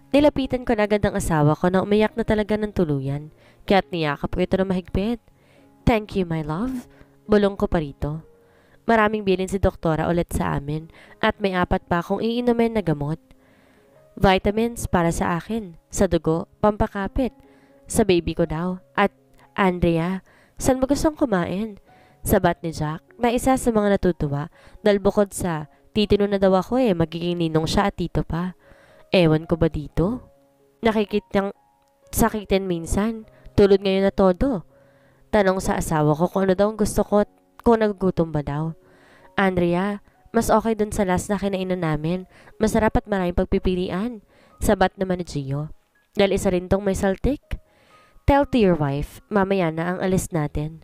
nilapitan ko na agad ang asawa ko na umiyak na talaga ng tuluyan, kaya't niyakap ko ito na mahigpit. Thank you, my love. Bulong ko pa rito. Maraming bilin si doktora ulit sa amin at may apat pa akong iinumin na gamot. Vitamins para sa akin, sa dugo, pampakapit, sa baby ko daw, at Andrea, saan mo gustong kumain? Sa Sabat ni Jack na isa sa mga natutuwa dahil bukod sa titino na daw ako eh, magiging ninong siya at tito pa. Ewan ko ba dito? Nakikit niyang sakitin minsan, tulad ngayon na todo. Tanong sa asawa ko kung ano daw ang gusto ko kung nagugutom ba daw. Andrea, mas okay dun sa last na kinainan namin. Masarap at maraming pagpipilian. Sabat naman ni Gio. Dahil isa rin tong may saltik. Tell to your wife, mamaya na ang alis natin.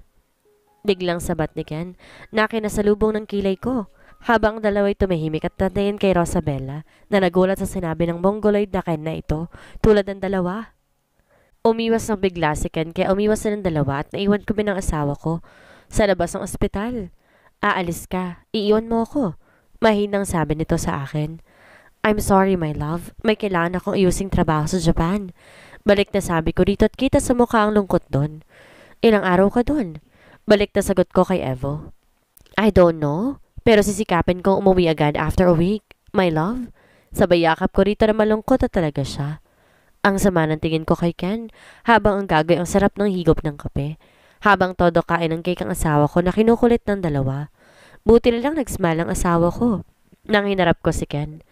Biglang sabat ni Ken, nakinasalubong ng kilay ko. Habang dalawa'y tumahimik at tatayin kay Rosabella na nagulat sa sinabi ng mongoloid na Ken na ito tulad ng dalawa. Umiwas ng bigla si Ken kaya umiwas na ng dalawa at naiwan ko ng asawa ko sa labas ng ospital. Aalis ka. Iiwan mo ako. Mahinang sabi nito sa akin. I'm sorry, my love. May kailangan akong iusing trabaho sa Japan. Balik na sabi ko rito at kita sa mukha ang lungkot doon. Ilang araw ka doon? Balik na sagot ko kay Evo. I don't know. Pero sisikapin kong umuwi agad after a week. My love. Sabay yakap ko rito na malungkot at talaga siya. Ang sama ng tingin ko kay Ken, habang ang gagay ang sarap ng higop ng kape. Habang todo kain ng cake ang asawa ko na kinukulit ng dalawa. Buti na lang nagsmile ang asawa ko. Nang hinarap ko si Ken.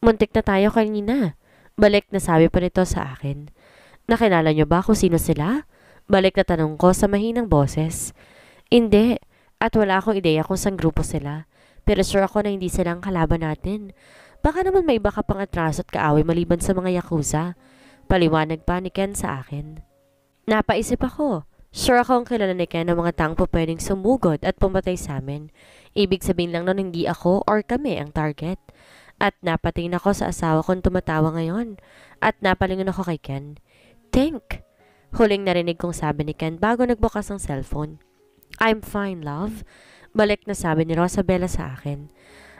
Muntik na tayo kanina. Balik na sabi pa nito sa akin. Nakilala niyo ba kung sino sila? Balik na tanong ko sa mahinang boses. Hindi. At wala akong ideya kung saan grupo sila. Pero sure ako na hindi sila ang kalaban natin. Baka naman may baka ka pang atraso at kaaway maliban sa mga yakuza. Paliwanag pa ni Ken sa akin. Napaisip ako. Sure akong kilala ni Ken ng mga taong pwedeng sumugod at pumatay sa amin. Ibig sabihin lang nun hindi ako or kami ang target. At napatingin ako sa asawa kong tumatawa ngayon. At napalingon ako kay Ken. Think! Huling narinig kong sabi ni Ken bago nagbukas ng cellphone. I'm fine, love. Balik na sabi ni Rosabella sa akin.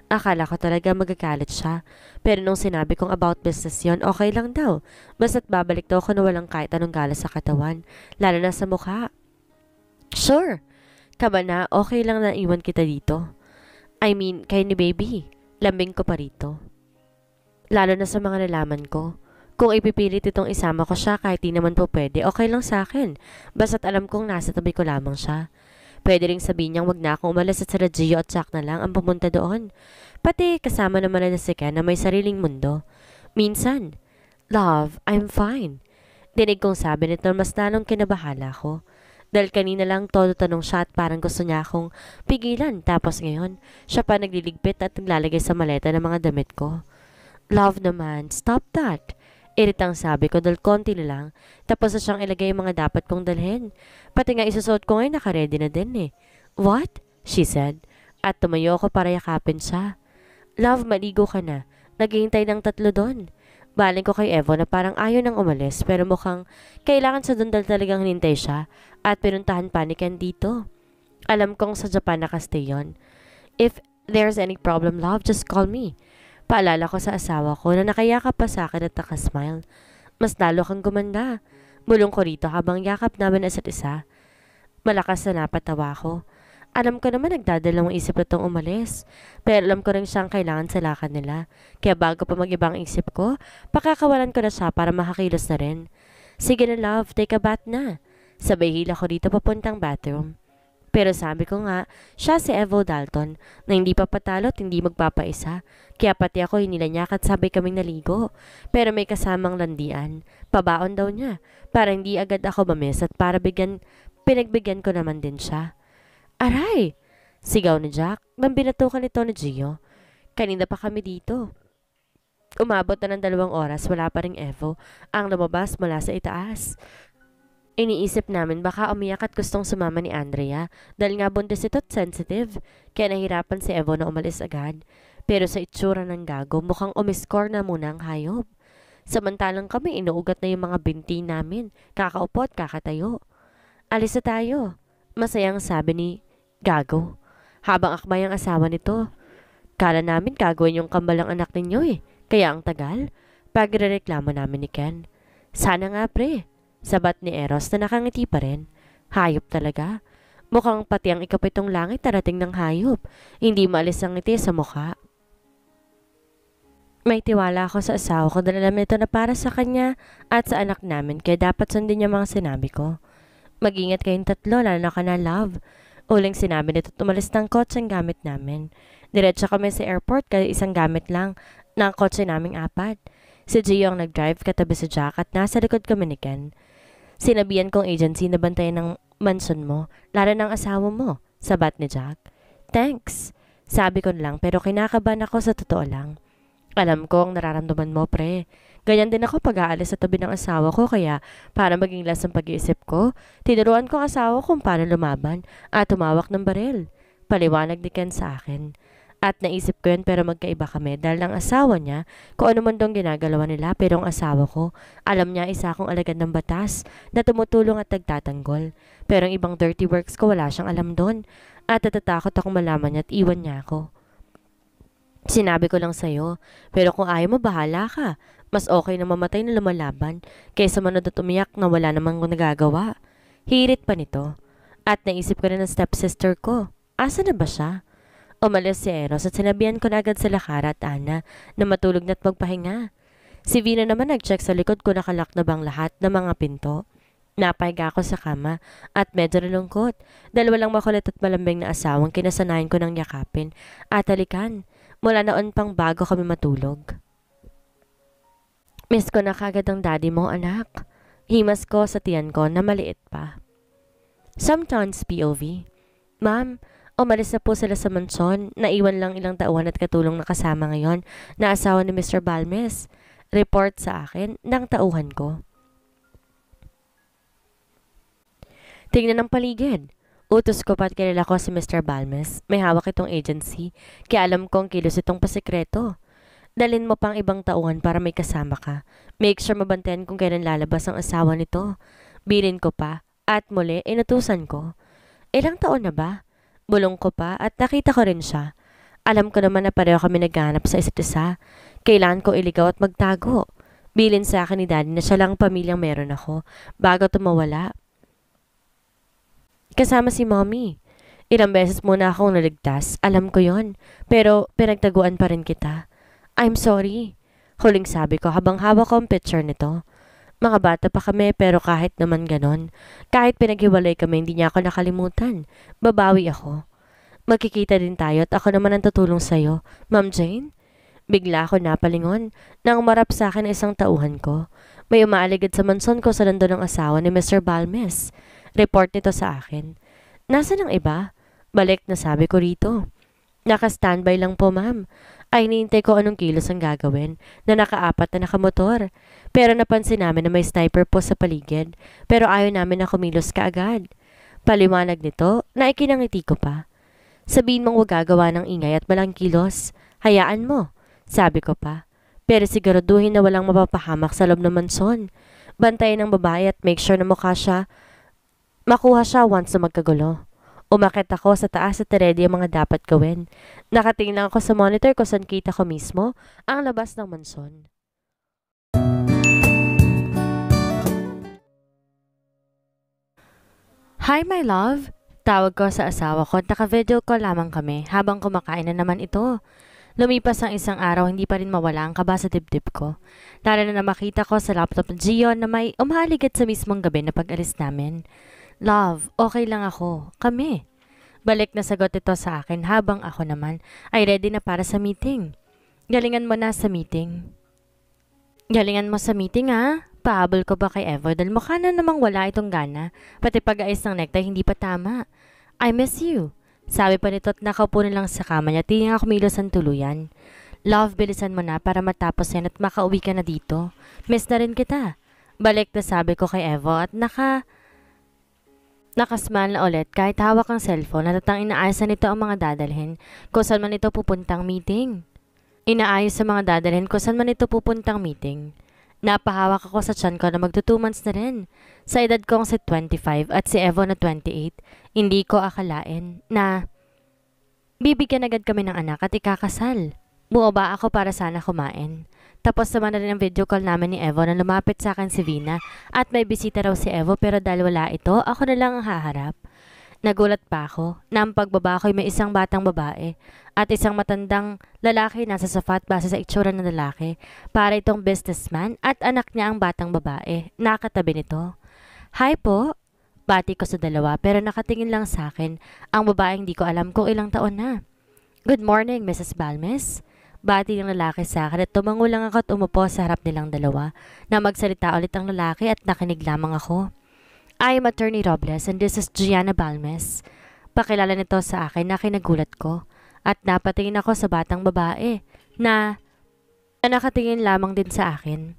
Akala ko talaga magagalit siya. Pero nung sinabi kong about business yon okay lang daw. Basta't babalik daw ako na walang kahit anong gala sa katawan. Lalo na sa mukha. Sure. Kaba na, okay lang na iwan kita dito. I mean, kay ni baby. Lambing ko pa rito. Lalo na sa mga nalaman ko. Kung ipipilit itong isama ko siya kahit di naman po pwede, okay lang sa akin. Basta't alam kong nasa tabi ko lamang siya. Pwede ring sabihin niyang wag na akong umalas at sa radyo at sak na lang ang pumunta doon. Pati kasama naman na si Ken na may sariling mundo. Minsan, Love, I'm fine. Dinig kong sabi nito mas lalong kinabahala ko. Dahil kanina lang todo tanong siya at parang gusto niya akong pigilan. Tapos ngayon, siya pa nagliligpit at naglalagay sa maleta ng mga damit ko. Love naman, stop that. Iritang sabi ko dahil konti na lang, tapos na siyang ilagay yung mga dapat kong dalhin. Pati nga isusot ko ngayon nakaredy na din eh. What? She said. At tumayo ako para yakapin siya. Love, maligo ka na. Naghihintay ng tatlo doon. Baling ko kay Evo na parang ayaw nang umalis pero mukhang kailangan sa doon dundal talagang hinintay siya at pinuntahan pa ni Ken dito. Alam kong sa Japan na yon. If there's any problem, love, just call me. Paalala ko sa asawa ko na nakayakap pa sa akin at nakasmile. Mas lalo kang gumanda. Mulong ko rito habang yakap naman isa't isa. Malakas na napatawa ko. Alam ko naman nagdadalawang isip na itong umalis. Pero alam ko rin siyang kailangan sa salakan nila. Kaya bago pa mag-ibang isip ko, pakakawalan ko na siya para makakilos na rin. Sige na love, take a bath na. Sabay hila ko rito papuntang bathroom. Pero sabi ko nga, siya si Evo Dalton, na hindi papatalo at hindi magpapaisa. Kaya pati ako hinilanyak at sabay kaming naligo. Pero may kasamang landian. Pabaon daw niya. Para hindi agad ako mamis at para bigyan, pinagbigyan ko naman din siya. Aray! Sigaw ni Jack nang binatukan nito ni Gio. Kanina pa kami dito. Umabot na ng dalawang oras, wala pa ring Evo ang lumabas mula sa itaas. Iniisip namin baka umiyak at gustong sumama ni Andrea dahil nga buntis ito at sensitive. Kaya nahirapan si Evo na umalis agad. Pero sa itsura ng gago, mukhang umiscore na muna ang hayop. Samantalang kami, inuugat na yung mga binti namin. Kakaupo at kakatayo. Alis na tayo. Masayang sabi ni Gago. Habang akbay ang asawa nito. Kala namin gagawin yung kambalang anak ninyo eh. Kaya ang tagal. Pagre-reklamo namin ni Ken. Sana nga pre. Sabat ni Eros na nakangiti pa rin. Hayop talaga. Mukhang pati ang ikapitong langit tarating ng hayop. Hindi maalis ang ngiti sa mukha. May tiwala ako sa asawa ko dahil alam nito na para sa kanya at sa anak namin kaya dapat sundin niya mga sinabi ko. Mag-ingat kayong tatlo lalo na ka na love. Uling sinabi nito tumalis ng kotse ang gamit namin. Diretso kami sa airport kaya isang gamit lang ng kotse naming apat. Si Gio ang nag-drive katabi sa si Jack at nasa likod kami ni Ken. Sinabihan kong agency na bantayan ng manson mo, lalo ng asawa mo, sabat ni Jack. Thanks. Sabi ko lang pero kinakabahan ako sa totoo lang. Alam ko ang nararamdaman mo, pre. Ganyan din ako pag aalis sa tabi ng asawa ko kaya para maging las ang pag-iisip ko, tinuruan ko ang asawa kung paano lumaban at tumawak ng baril. Paliwanag ni Ken sa akin. At naisip ko yun pero magkaiba kami dahil ang asawa niya, kung ano man dong ginagalawa nila pero ang asawa ko, alam niya isa akong alagad ng batas na tumutulong at nagtatanggol. Pero ang ibang dirty works ko wala siyang alam doon at natatakot akong malaman niya at iwan niya ako. Sinabi ko lang sa'yo, pero kung ayaw mo, bahala ka. Mas okay na mamatay na lumalaban kaysa manood at umiyak na wala namang nagagawa. Hirit pa nito. At naisip ko na ng stepsister ko. Asa na ba siya? Umalis si Eros at sinabihan ko na agad sa Lakara at Ana na matulog na at magpahinga. Si Vina naman nag-check sa likod ko nakalak na bang lahat ng mga pinto. Napahiga ako sa kama at medyo nalungkot dahil walang makulit at malambing na asawang kinasanayan ko ng yakapin at halikan mula noon pang bago kami matulog. Miss ko na kagad ang daddy mo, anak. Himas ko sa tiyan ko na maliit pa. Sometimes POV. Ma'am, Umalis na po sila sa mansyon, naiwan lang ilang tauhan at katulong na kasama ngayon na asawa ni Mr. Balmes. Report sa akin ng tauhan ko. Tingnan ang paligid. Utos ko pa't kilala ko si Mr. Balmes. May hawak itong agency, kaya alam kong kilos itong pasikreto. Dalin mo pang ibang tauhan para may kasama ka. Make sure mabantayan kung kailan lalabas ang asawa nito. Bilin ko pa, at muli, inutusan ko. Ilang taon na ba? Bulong ko pa at nakita ko rin siya. Alam ko naman na pareho kami naghanap sa isa't isa. Kailan ko iligaw at magtago. Bilin sa akin ni Daddy na siya lang pamilyang meron ako bago tumawala. Kasama si Mommy. Ilang beses muna akong naligtas, alam ko yon. Pero pinagtaguan pa rin kita. I'm sorry. Huling sabi ko habang hawak ko ang picture nito. Mga bata pa kami pero kahit naman ganon, kahit pinaghiwalay kami hindi niya ako nakalimutan. Babawi ako. Magkikita din tayo at ako naman ang tutulong sa'yo, Ma'am Jane. Bigla ako napalingon nang marap sa akin isang tauhan ko. May umaaligid sa manson ko sa lando ng asawa ni Mr. Balmes. Report nito sa akin. Nasaan ang iba? Balik na sabi ko rito. Naka-standby lang po ma'am. Ay, niintay ko anong kilos ang gagawin na nakaapat na nakamotor. Pero napansin namin na may sniper po sa paligid, pero ayaw namin na kumilos kaagad. Paliwanag nito naikinangiti ko pa. Sabihin mong huwag gagawa ng ingay at walang kilos. Hayaan mo, sabi ko pa. Pero siguraduhin na walang mapapahamak sa loob ng mansyon. Bantayan ng babae at make sure na mukha siya, makuha siya once na magkagulo. Umakit ako sa taas at ready ang mga dapat gawin. Nakatingin lang ako sa monitor kung saan kita ko mismo ang labas ng manson. Hi my love, tawag ko sa asawa ko at naka-video call lamang kami habang kumakain na naman ito. Lumipas ang isang araw, hindi pa rin mawala ang kaba sa dibdib ko. Lalo na makita ko sa laptop ng Gio na may umahaligat sa mismong gabi na pag-alis namin. Love, okay lang ako. Kami. Balik na sagot ito sa akin habang ako naman ay ready na para sa meeting. Galingan mo na sa meeting. Galingan mo sa meeting ha? Ah. Nagpaabol ko ba kay Everdell? Mukha na namang wala itong gana. Pati pag-ayos ng necktie, hindi pa tama. I miss you. Sabi pa nito at nakaupo na lang sa kama niya. Tingin ako kumilos ang tuluyan. Love, bilisan mo na para matapos yan at makauwi ka na dito. Miss na rin kita. Balik na sabi ko kay Evo at naka... Nakasmal na ulit kahit hawak ang cellphone at ang inaayos nito ang mga dadalhin kung saan man ito pupuntang meeting. Inaayos sa mga dadalhin kung saan man ito pupuntang meeting. Napahawak ako sa tiyan ko na months na rin. Sa edad kong si 25 at si Evo na 28, hindi ko akalain na bibigyan agad kami ng anak at ikakasal. ba ako para sana kumain. Tapos naman na rin ang video call namin ni Evo na lumapit sa akin si Vina at may bisita raw si Evo pero dahil wala ito, ako na lang ang haharap. Nagulat pa ako na ang pagbaba ko'y may isang batang babae at isang matandang lalaki nasa safat base sa itsura ng lalaki para itong businessman at anak niya ang batang babae. Nakatabi nito. Hi po, bati ko sa dalawa pero nakatingin lang sa akin ang babaeng di ko alam kung ilang taon na. Good morning, Mrs. Balmes. Bati ng lalaki sa akin at tumango lang ako at umupo sa harap nilang dalawa na magsalita ulit ang lalaki at nakinig lamang ako. I am Attorney Robles and this is Gianna Balmes. Pakilala nito sa akin na kinagulat ko at napatingin ako sa batang babae na, na nakatingin lamang din sa akin.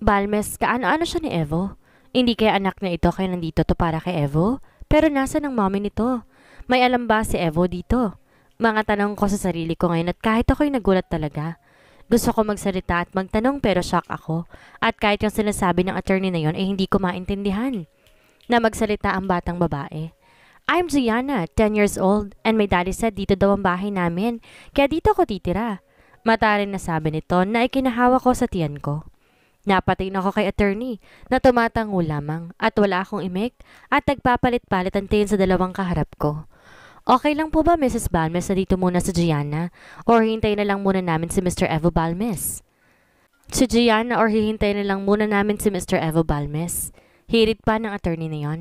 Balmes, kaano-ano siya ni Evo? Hindi kaya anak niya ito kaya nandito to para kay Evo? Pero nasa ng mommy nito? May alam ba si Evo dito? Mga tanong ko sa sarili ko ngayon at kahit ako'y nagulat talaga. Gusto ko magsalita at magtanong pero shock ako. At kahit yung sinasabi ng attorney na yon ay eh, hindi ko maintindihan na magsalita ang batang babae. I'm Gianna, 10 years old, and my daddy said dito daw ang bahay namin, kaya dito ako titira. Matarin na sabi nito na ikinahawa ko sa tiyan ko. Napatingin ako kay attorney na tumatango lamang at wala akong imek at nagpapalit-palit ang tingin sa dalawang kaharap ko. Okay lang po ba Mrs. Balmes na dito muna sa Gianna or hintayin na lang muna namin si Mr. Evo Balmes? Si Gianna or hihintay na lang muna namin si Mr. Evo Balmes. Hirit pa ng attorney na yon.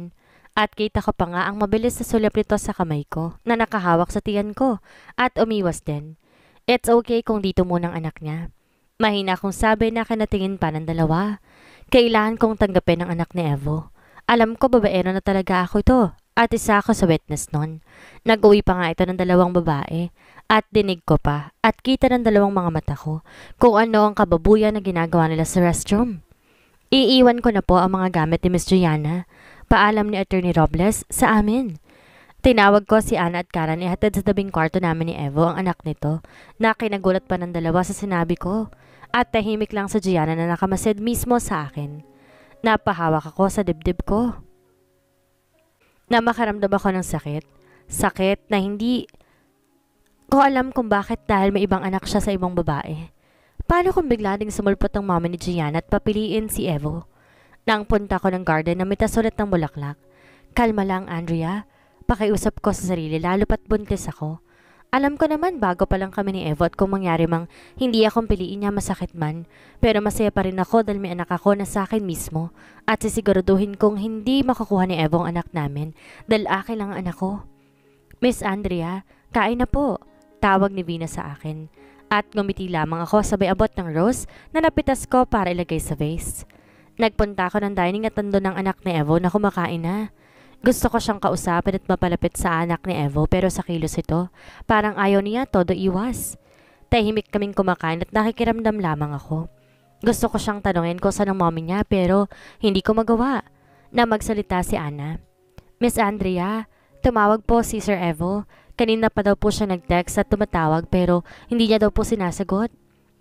At kita ko pa nga ang mabilis na sulap nito sa kamay ko na nakahawak sa tiyan ko at umiwas din. It's okay kung dito munang anak niya. Mahina kong sabi na kanatingin pa ng dalawa. Kailan kong tanggapin ang anak ni Evo. Alam ko babaero na talaga ako ito at isa ako sa witness nun. Nag-uwi pa nga ito ng dalawang babae at dinig ko pa at kita ng dalawang mga mata ko kung ano ang kababuyan na ginagawa nila sa restroom. Iiwan ko na po ang mga gamit ni Miss Gianna. Paalam ni Attorney Robles sa amin. Tinawag ko si Ana at Karan ihatid sa tabing kwarto namin ni Evo ang anak nito na kinagulat pa ng dalawa sa sinabi ko at tahimik lang sa Gianna na nakamasid mismo sa akin. Napahawak ako sa dibdib ko. Na makaramdam ako ng sakit. Sakit na hindi ko alam kung bakit dahil may ibang anak siya sa ibang babae. Paano kung bigla ding sumulpot ang mama ni Gian at papiliin si Evo? Nang punta ko ng garden na may tasulat ng bulaklak. Kalma lang, Andrea. Pakiusap ko sa sarili lalo pat buntis ako. Alam ko naman bago pa lang kami ni Evo at kung mangyari mang hindi akong piliin niya masakit man. Pero masaya pa rin ako dahil may anak ako na sa akin mismo. At sisiguraduhin kong hindi makukuha ni Evo ang anak namin dahil akin lang ang anak ko. Miss Andrea, kain na po. Tawag ni Vina sa akin. At gumiti lamang ako sabay abot ng rose na napitas ko para ilagay sa vase. Nagpunta ako ng dining at nando ng anak ni Evo na kumakain na. Gusto ko siyang kausapin at mapalapit sa anak ni Evo pero sa kilos ito, parang ayaw niya todo iwas. Tahimik kaming kumakain at nakikiramdam lamang ako. Gusto ko siyang tanungin kung saan ang mommy niya pero hindi ko magawa na magsalita si Ana. Miss Andrea, tumawag po si Sir Evo. Kanina pa daw po siya nag-text at tumatawag pero hindi niya daw po sinasagot.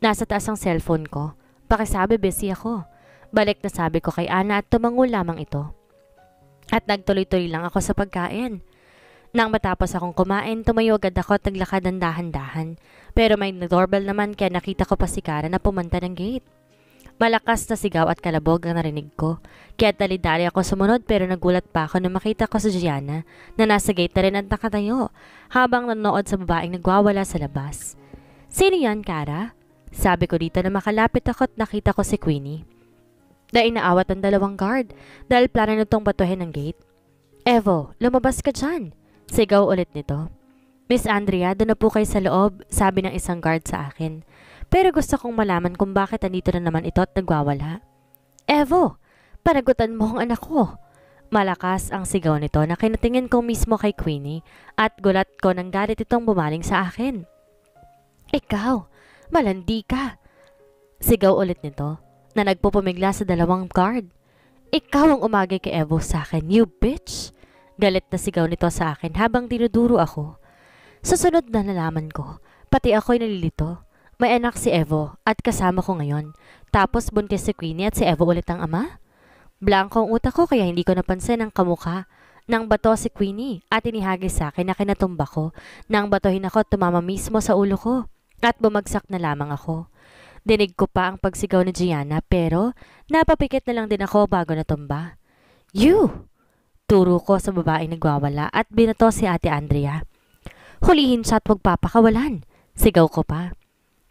Nasa taas ang cellphone ko. Pakisabi busy ako. Balik na sabi ko kay Ana at tumango lamang ito. At nagtuloy-tuloy lang ako sa pagkain. Nang matapos akong kumain, tumayo agad ako at naglakad ng dahan-dahan. Pero may doorbell naman kaya nakita ko pa si Kara na pumunta ng gate. Malakas na sigaw at kalabog ang narinig ko. Kaya dali-dali ako sumunod pero nagulat pa ako nung makita ko si Gianna na nasa gate na rin at nakatayo habang nanood sa babaeng nagwawala sa labas. Sino yan, Kara? Sabi ko dito na makalapit ako at nakita ko si Queenie. Na inaawat ang dalawang guard dahil plano na itong batuhin ng gate. Evo, lumabas ka dyan. Sigaw ulit nito. Miss Andrea, doon na po kayo sa loob, sabi ng isang guard sa akin. Pero gusto kong malaman kung bakit nandito na naman ito at nagwawala. Evo, panagutan mo ang anak ko. Malakas ang sigaw nito na kinatingin ko mismo kay Queenie at gulat ko nang galit itong bumaling sa akin. Ikaw, malandi ka. Sigaw ulit nito na nagpupumigla sa dalawang guard. Ikaw ang umagay kay Evo sa akin, you bitch! Galit na sigaw nito sa akin habang dinuduro ako. Susunod na nalaman ko, pati ako'y nalilito. May anak si Evo at kasama ko ngayon. Tapos buntis si Queenie at si Evo ulit ang ama? Blanco ang utak ko kaya hindi ko napansin ang kamuka. Nang bato si Queenie at inihagis sa akin na kinatumba ko. Nang batohin ako at tumama mismo sa ulo ko. At bumagsak na lamang ako. Dinig ko pa ang pagsigaw ni Gianna pero napapikit na lang din ako bago natumba. You! Turo ko sa babaeng nagwawala at binato si ate Andrea. Hulihin siya at magpapakawalan. Sigaw ko pa.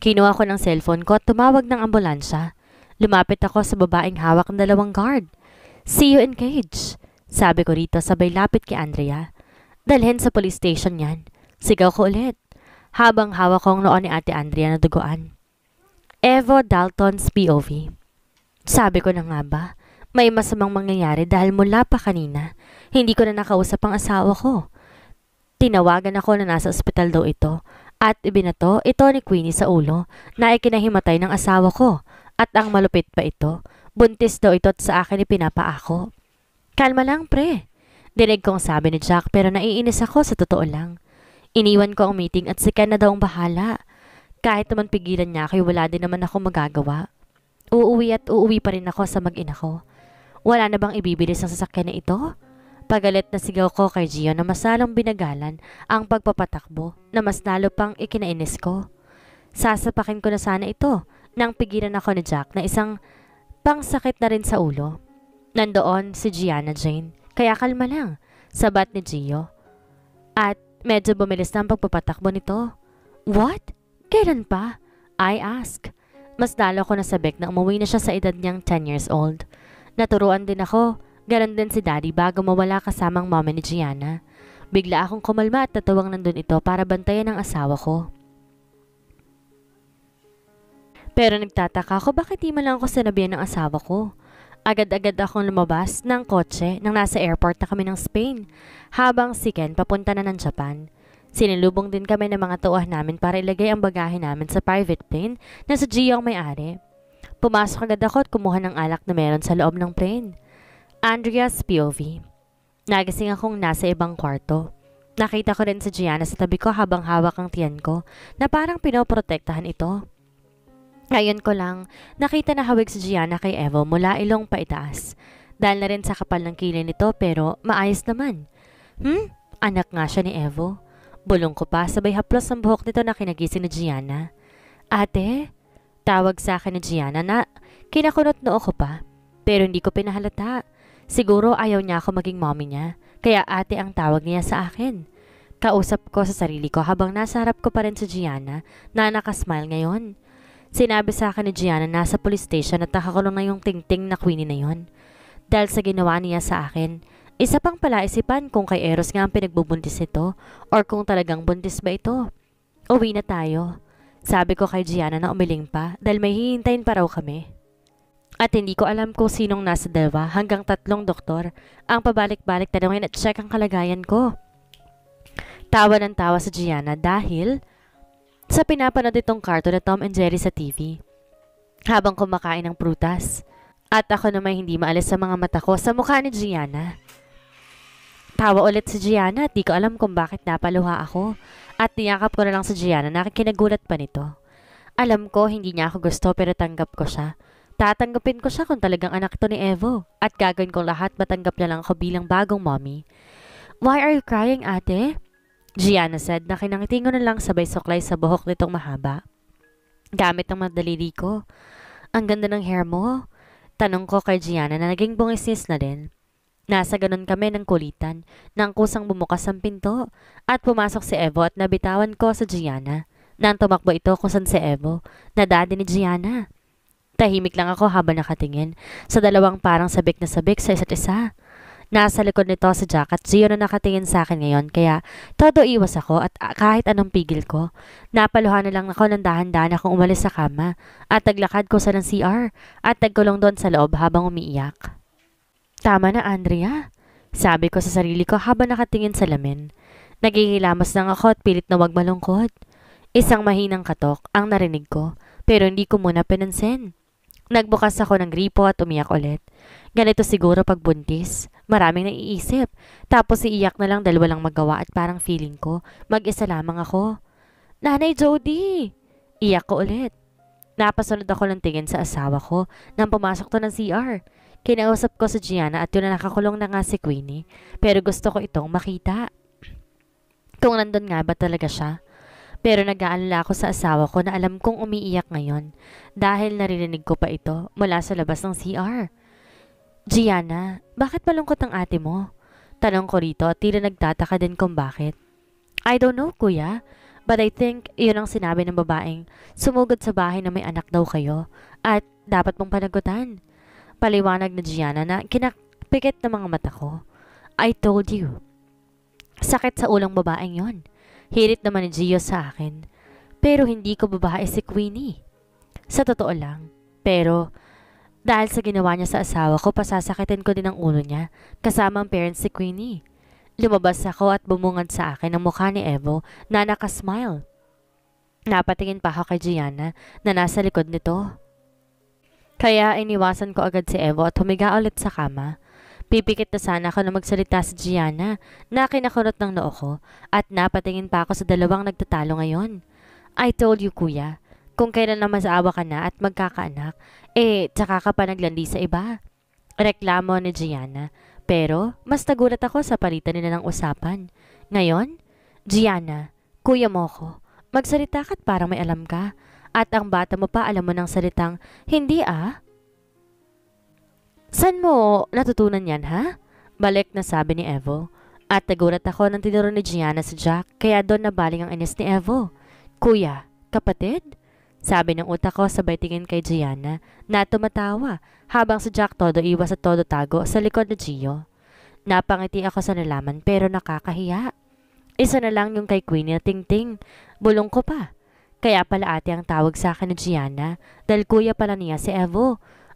Kinuha ko ng cellphone ko at tumawag ng ambulansya. Lumapit ako sa babaeng hawak ng dalawang guard. See you in cage, sabi ko rito sabay lapit kay Andrea. Dalhin sa police station yan. Sigaw ko ulit. Habang hawak ko ang noon ni ate Andrea na duguan. Evo Dalton's POV. Sabi ko na nga ba, may masamang mangyayari dahil mula pa kanina, hindi ko na nakausap ang asawa ko. Tinawagan ako na nasa ospital daw ito at ibinato ito ni Queenie sa ulo na ikinahimatay ng asawa ko at ang malupit pa ito. Buntis daw ito at sa akin ipinapaako. Kalma lang pre. Dinig kong sabi ni Jack pero naiinis ako sa totoo lang. Iniwan ko ang meeting at si Ken na daw ang bahala. Kahit naman pigilan niya kayo wala din naman ako magagawa. Uuwi at uuwi pa rin ako sa mag-ina ko. Wala na bang ibibilis ang sasakyan na ito? Pagalit na sigaw ko kay Gio na masalong binagalan ang pagpapatakbo na mas lalo pang ikinainis ko. Sasapakin ko na sana ito nang pigilan ako ni Jack na isang pangsakit na rin sa ulo. Nandoon si Gianna Jane, kaya kalma lang, sabat ni Gio. At medyo bumilis na ang pagpapatakbo nito. What? Kailan pa? I ask. Mas lalo ko nasabik na umuwi na siya sa edad niyang 10 years old. Naturuan din ako Ganon din si daddy bago mawala kasamang mommy ni Gianna. Bigla akong kumalma at tatawang nandun ito para bantayan ang asawa ko. Pero nagtataka ako bakit di man lang ako sinabihan ng asawa ko. Agad-agad akong lumabas ng kotse nang nasa airport na kami ng Spain habang si Ken papunta na ng Japan. Sinilubong din kami ng mga tauhan namin para ilagay ang bagahe namin sa private plane na sa Gio ang may-ari. Pumasok agad ako at kumuha ng alak na meron sa loob ng plane. Andrea's POV. Nagising akong nasa ibang kwarto. Nakita ko rin si Gianna sa tabi ko habang hawak ang tiyan ko na parang pinoprotektahan ito. Ngayon ko lang, nakita na hawig si Gianna kay Evo mula ilong paitaas. Dahil na rin sa kapal ng kilay nito pero maayos naman. Hmm? Anak nga siya ni Evo. Bulong ko pa sabay haplos ang buhok nito na kinagising ni Gianna. Ate? Tawag sa akin ni Gianna na kinakunot noo ko pa. Pero hindi ko pinahalata. Siguro ayaw niya ako maging mommy niya, kaya ate ang tawag niya sa akin. Kausap ko sa sarili ko habang nasa harap ko pa rin si Gianna na nakasmile ngayon. Sinabi sa akin ni Gianna nasa police station at nakakulong na yung tingting na Queenie na yon. Dahil sa ginawa niya sa akin, isa pang palaisipan kung kay Eros nga ang pinagbubuntis nito or kung talagang buntis ba ito. Uwi na tayo. Sabi ko kay Gianna na umiling pa dahil may hihintayin pa raw kami. At hindi ko alam kung sinong nasa dalawa hanggang tatlong doktor ang pabalik-balik tanongin at check ang kalagayan ko. Tawa ng tawa sa Gianna dahil sa pinapanood itong karto na Tom and Jerry sa TV habang kumakain ng prutas. At ako naman hindi maalis sa mga mata ko sa mukha ni Gianna. Tawa ulit si Gianna at di ko alam kung bakit napaluha ako. At niyakap ko na lang si Gianna nakikinagulat pa nito. Alam ko hindi niya ako gusto pero tanggap ko siya. Tatanggapin ko siya kung talagang anak to ni Evo at gagawin ko lahat matanggap na lang ako bilang bagong mommy. Why are you crying, ate? Gianna said na kinangitingo na lang sabay suklay sa buhok nitong mahaba. Gamit ng madalili ko. Ang ganda ng hair mo. Tanong ko kay Gianna na naging bungisnis na din. Nasa ganun kami ng kulitan nang kusang bumukas ang pinto at pumasok si Evo at nabitawan ko sa Gianna. Nang tumakbo ito kung saan si Evo, na nadadi ni Gianna. Tahimik lang ako habang nakatingin sa dalawang parang sabik na sabik sa isa't isa. Nasa likod nito si Jack at Gio na nakatingin sa akin ngayon kaya todo iwas ako at kahit anong pigil ko. Napaluhan na lang ako ng dahan-dahan akong umalis sa kama at taglakad ko sa ng CR at tagkulong doon sa loob habang umiiyak. Tama na Andrea, sabi ko sa sarili ko habang nakatingin sa lamin. Nagihilamos lang ako at pilit na wag malungkot. Isang mahinang katok ang narinig ko pero hindi ko muna pinansin. Nagbukas ako ng gripo at umiyak ulit. Ganito siguro pag buntis. Maraming naiisip. Tapos iiyak na lang dalawa lang magawa at parang feeling ko, mag-isa lamang ako. Nanay Jody! Iyak ko ulit. Napasunod ako ng tingin sa asawa ko nang pumasok to ng CR. Kinausap ko si Gianna at yun na nakakulong na nga si Queenie pero gusto ko itong makita. Kung nandun nga ba talaga siya? Pero nag-aalala ako sa asawa ko na alam kong umiiyak ngayon dahil naririnig ko pa ito mula sa labas ng CR. Gianna, bakit malungkot ang ate mo? Tanong ko rito at tila nagtataka din kung bakit. I don't know, kuya. But I think yun ang sinabi ng babaeng sumugod sa bahay na may anak daw kayo at dapat mong panagutan. Paliwanag na Gianna na kinakpikit ng mga mata ko. I told you. Sakit sa ulang babaeng yon. Hirit naman ni Gio sa akin. Pero hindi ko babae si Queenie. Sa totoo lang. Pero dahil sa ginawa niya sa asawa ko, pasasakitin ko din ang ulo niya kasama ang parents si Queenie. Lumabas ako at bumungad sa akin ang mukha ni Evo na nakasmile. Napatingin pa ako kay Gianna na nasa likod nito. Kaya iniwasan ko agad si Evo at humiga ulit sa kama Pipikit na sana ako na magsalita si Gianna na kinakurot ng noo ko at napatingin pa ako sa dalawang nagtatalo ngayon. I told you kuya, kung kailan na masaawa ka na at magkakaanak, eh tsaka ka pa naglandi sa iba. Reklamo ni Gianna pero mas nagulat ako sa palitan nila ng usapan. Ngayon, Gianna, kuya mo ko, magsalita ka't parang may alam ka. At ang bata mo pa alam mo ng salitang, hindi ah, San mo natutunan yan, ha? Balik na sabi ni Evo. At nagulat ako ng tinuro ni Gianna sa Jack, kaya doon nabaling ang inis ni Evo. Kuya, kapatid? Sabi ng utak ko sabay tingin kay Gianna na tumatawa habang si Jack todo iwas at todo tago sa likod ni Gio. Napangiti ako sa nalaman pero nakakahiya. Isa na lang yung kay Queenie na tingting. Bulong ko pa. Kaya pala ate ang tawag sa akin ni Gianna dahil kuya pala niya si Evo.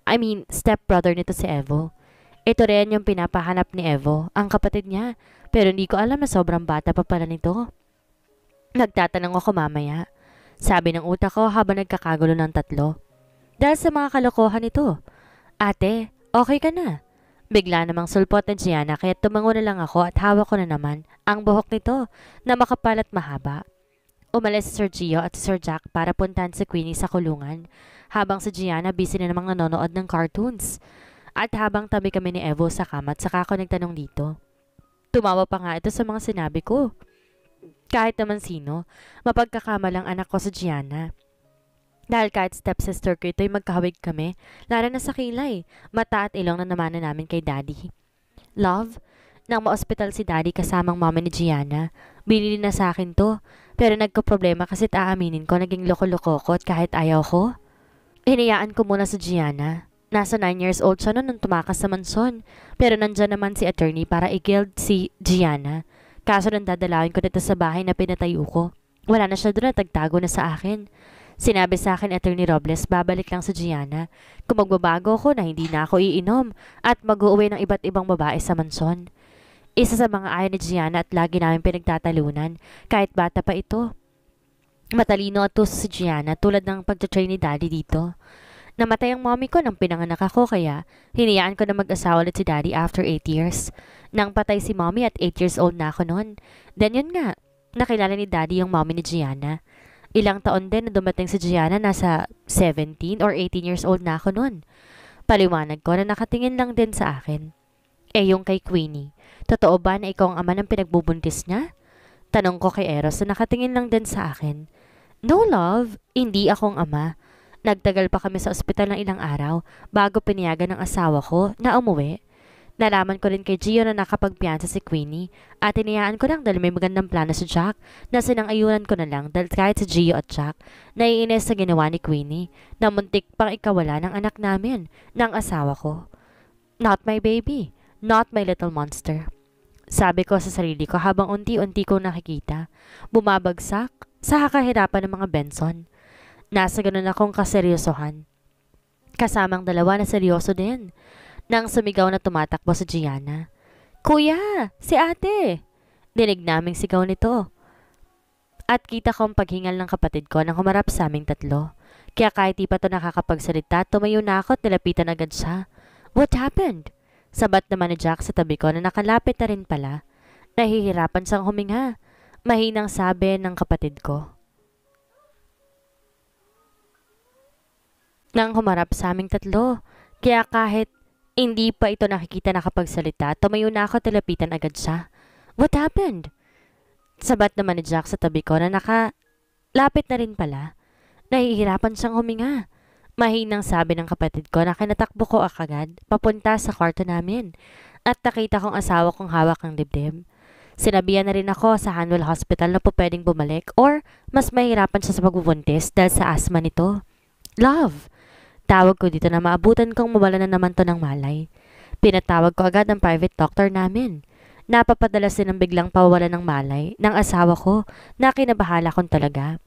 I mean, stepbrother nito si Evo. Ito rin yung pinapahanap ni Evo, ang kapatid niya. Pero hindi ko alam na sobrang bata pa pala nito. Nagtatanong ako mamaya. Sabi ng utak ko habang nagkakagulo ng tatlo. Dahil sa mga kalokohan nito. Ate, okay ka na? Bigla namang sulpot na Gianna kaya tumango na lang ako at hawak ko na naman ang buhok nito na makapal at mahaba. Umalis si Sir Gio at Sir Jack para puntahan si Queenie sa kulungan habang si Gianna busy na namang nanonood ng cartoons. At habang tabi kami ni Evo sa kama at saka ako nagtanong dito. Tumawa pa nga ito sa mga sinabi ko. Kahit naman sino, mapagkakamalang anak ko sa Gianna. Dahil kahit stepsister ko ito ay magkahawig kami, lara na sa kilay, mata at ilong na naman namin kay daddy. Love, nang maospital si daddy kasamang mama ni Gianna, binili na sa akin to, pero nagka-problema kasi aaminin ko naging loko-loko ko at kahit ayaw ko. Hinayaan ko muna si Gianna. Nasa 9 years old siya noon nung tumakas sa mansyon. Pero nandyan naman si attorney para i-guild si Gianna. Kaso nang dadalawin ko dito sa bahay na pinatayo ko. Wala na siya doon at tagtago na sa akin. Sinabi sa akin attorney Robles, babalik lang sa Gianna. Kung magbabago ko na hindi na ako iinom at mag uwi ng iba't ibang babae sa mansyon. Isa sa mga ayaw ni Gianna at lagi namin pinagtatalunan kahit bata pa ito matalino at tuso si Gianna tulad ng pagtatry ni Daddy dito. Namatay ang mommy ko nang pinanganak ako kaya hinayaan ko na mag-asawa ulit si daddy after 8 years. Nang patay si mommy at 8 years old na ako noon. Then yun nga, nakilala ni daddy yung mommy ni Gianna. Ilang taon din na dumating si Gianna nasa 17 or 18 years old na ako noon. Paliwanag ko na nakatingin lang din sa akin. Eh yung kay Queenie, totoo ba na ikaw ang ama ng pinagbubuntis niya? Tanong ko kay Eros na nakatingin lang din sa akin. No love, hindi akong ama. Nagtagal pa kami sa ospital ng ilang araw bago piniyagan ng asawa ko na umuwi. Nalaman ko rin kay Gio na nakapagpiyansa si Queenie at iniyaan ko lang dahil may magandang plano si Jack na sinangayunan ko na lang dahil kahit si Gio at Jack naiinis sa ginawa ni Queenie na muntik pang ikawala ng anak namin ng asawa ko. Not my baby, not my little monster. Sabi ko sa sarili ko habang unti-unti ko nakikita, bumabagsak sa kahirapan ng mga Benson. Nasa ganun akong kaseryosohan. Kasamang dalawa na seryoso din. Nang sumigaw na tumatakbo sa Gianna. Kuya! Si ate! Dinig naming sigaw nito. At kita kong paghingal ng kapatid ko nang humarap sa aming tatlo. Kaya kahit di pa to nakakapagsalita, tumayo na ako at nilapitan agad siya. What happened? Sabat naman ni Jack sa tabi ko na nakalapit na rin pala. Nahihirapan siyang huminga mahinang sabi ng kapatid ko. Nang humarap sa aming tatlo, kaya kahit hindi pa ito nakikita nakapagsalita, tumayo na ako talapitan agad siya. What happened? Sabat naman ni Jack sa tabi ko na nakalapit na rin pala. Nahihirapan siyang huminga. Mahinang sabi ng kapatid ko na kinatakbo ko akagad papunta sa kwarto namin at nakita kong asawa kong hawak ang dibdib. Sinabihan na rin ako sa Hanwell Hospital na po pwedeng bumalik or mas mahirapan siya sa pagbubuntis dahil sa asma nito. Love! Tawag ko dito na maabutan kong mawala na naman to ng malay. Pinatawag ko agad ang private doctor namin. Napapadala din ang biglang pawala ng malay ng asawa ko na kinabahala kong talaga.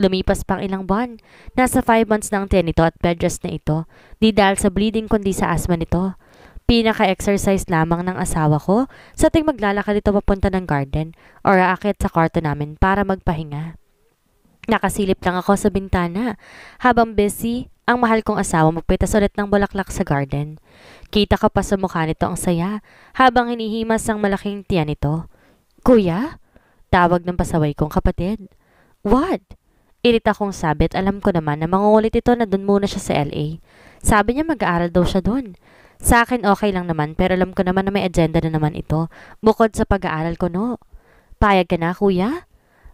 Lumipas pang ilang buwan. Nasa 5 months na ang tenito at bedrest na ito. Di dahil sa bleeding kundi sa asma nito. Pinaka-exercise lamang ng asawa ko sa ting maglalakad ito papunta ng garden o aakit sa kwarto namin para magpahinga. Nakasilip lang ako sa bintana habang busy ang mahal kong asawa magpitas ulit ng bulaklak sa garden. Kita ka pa sa mukha nito ang saya habang hinihimas ang malaking tiyan nito. Kuya? Tawag ng pasaway kong kapatid. What? Irita kong sabit alam ko naman na mangungulit ito na doon muna siya sa LA. Sabi niya mag-aaral daw siya doon. Sa akin okay lang naman pero alam ko naman na may agenda na naman ito. Bukod sa pag-aaral ko no. Payag ka na kuya?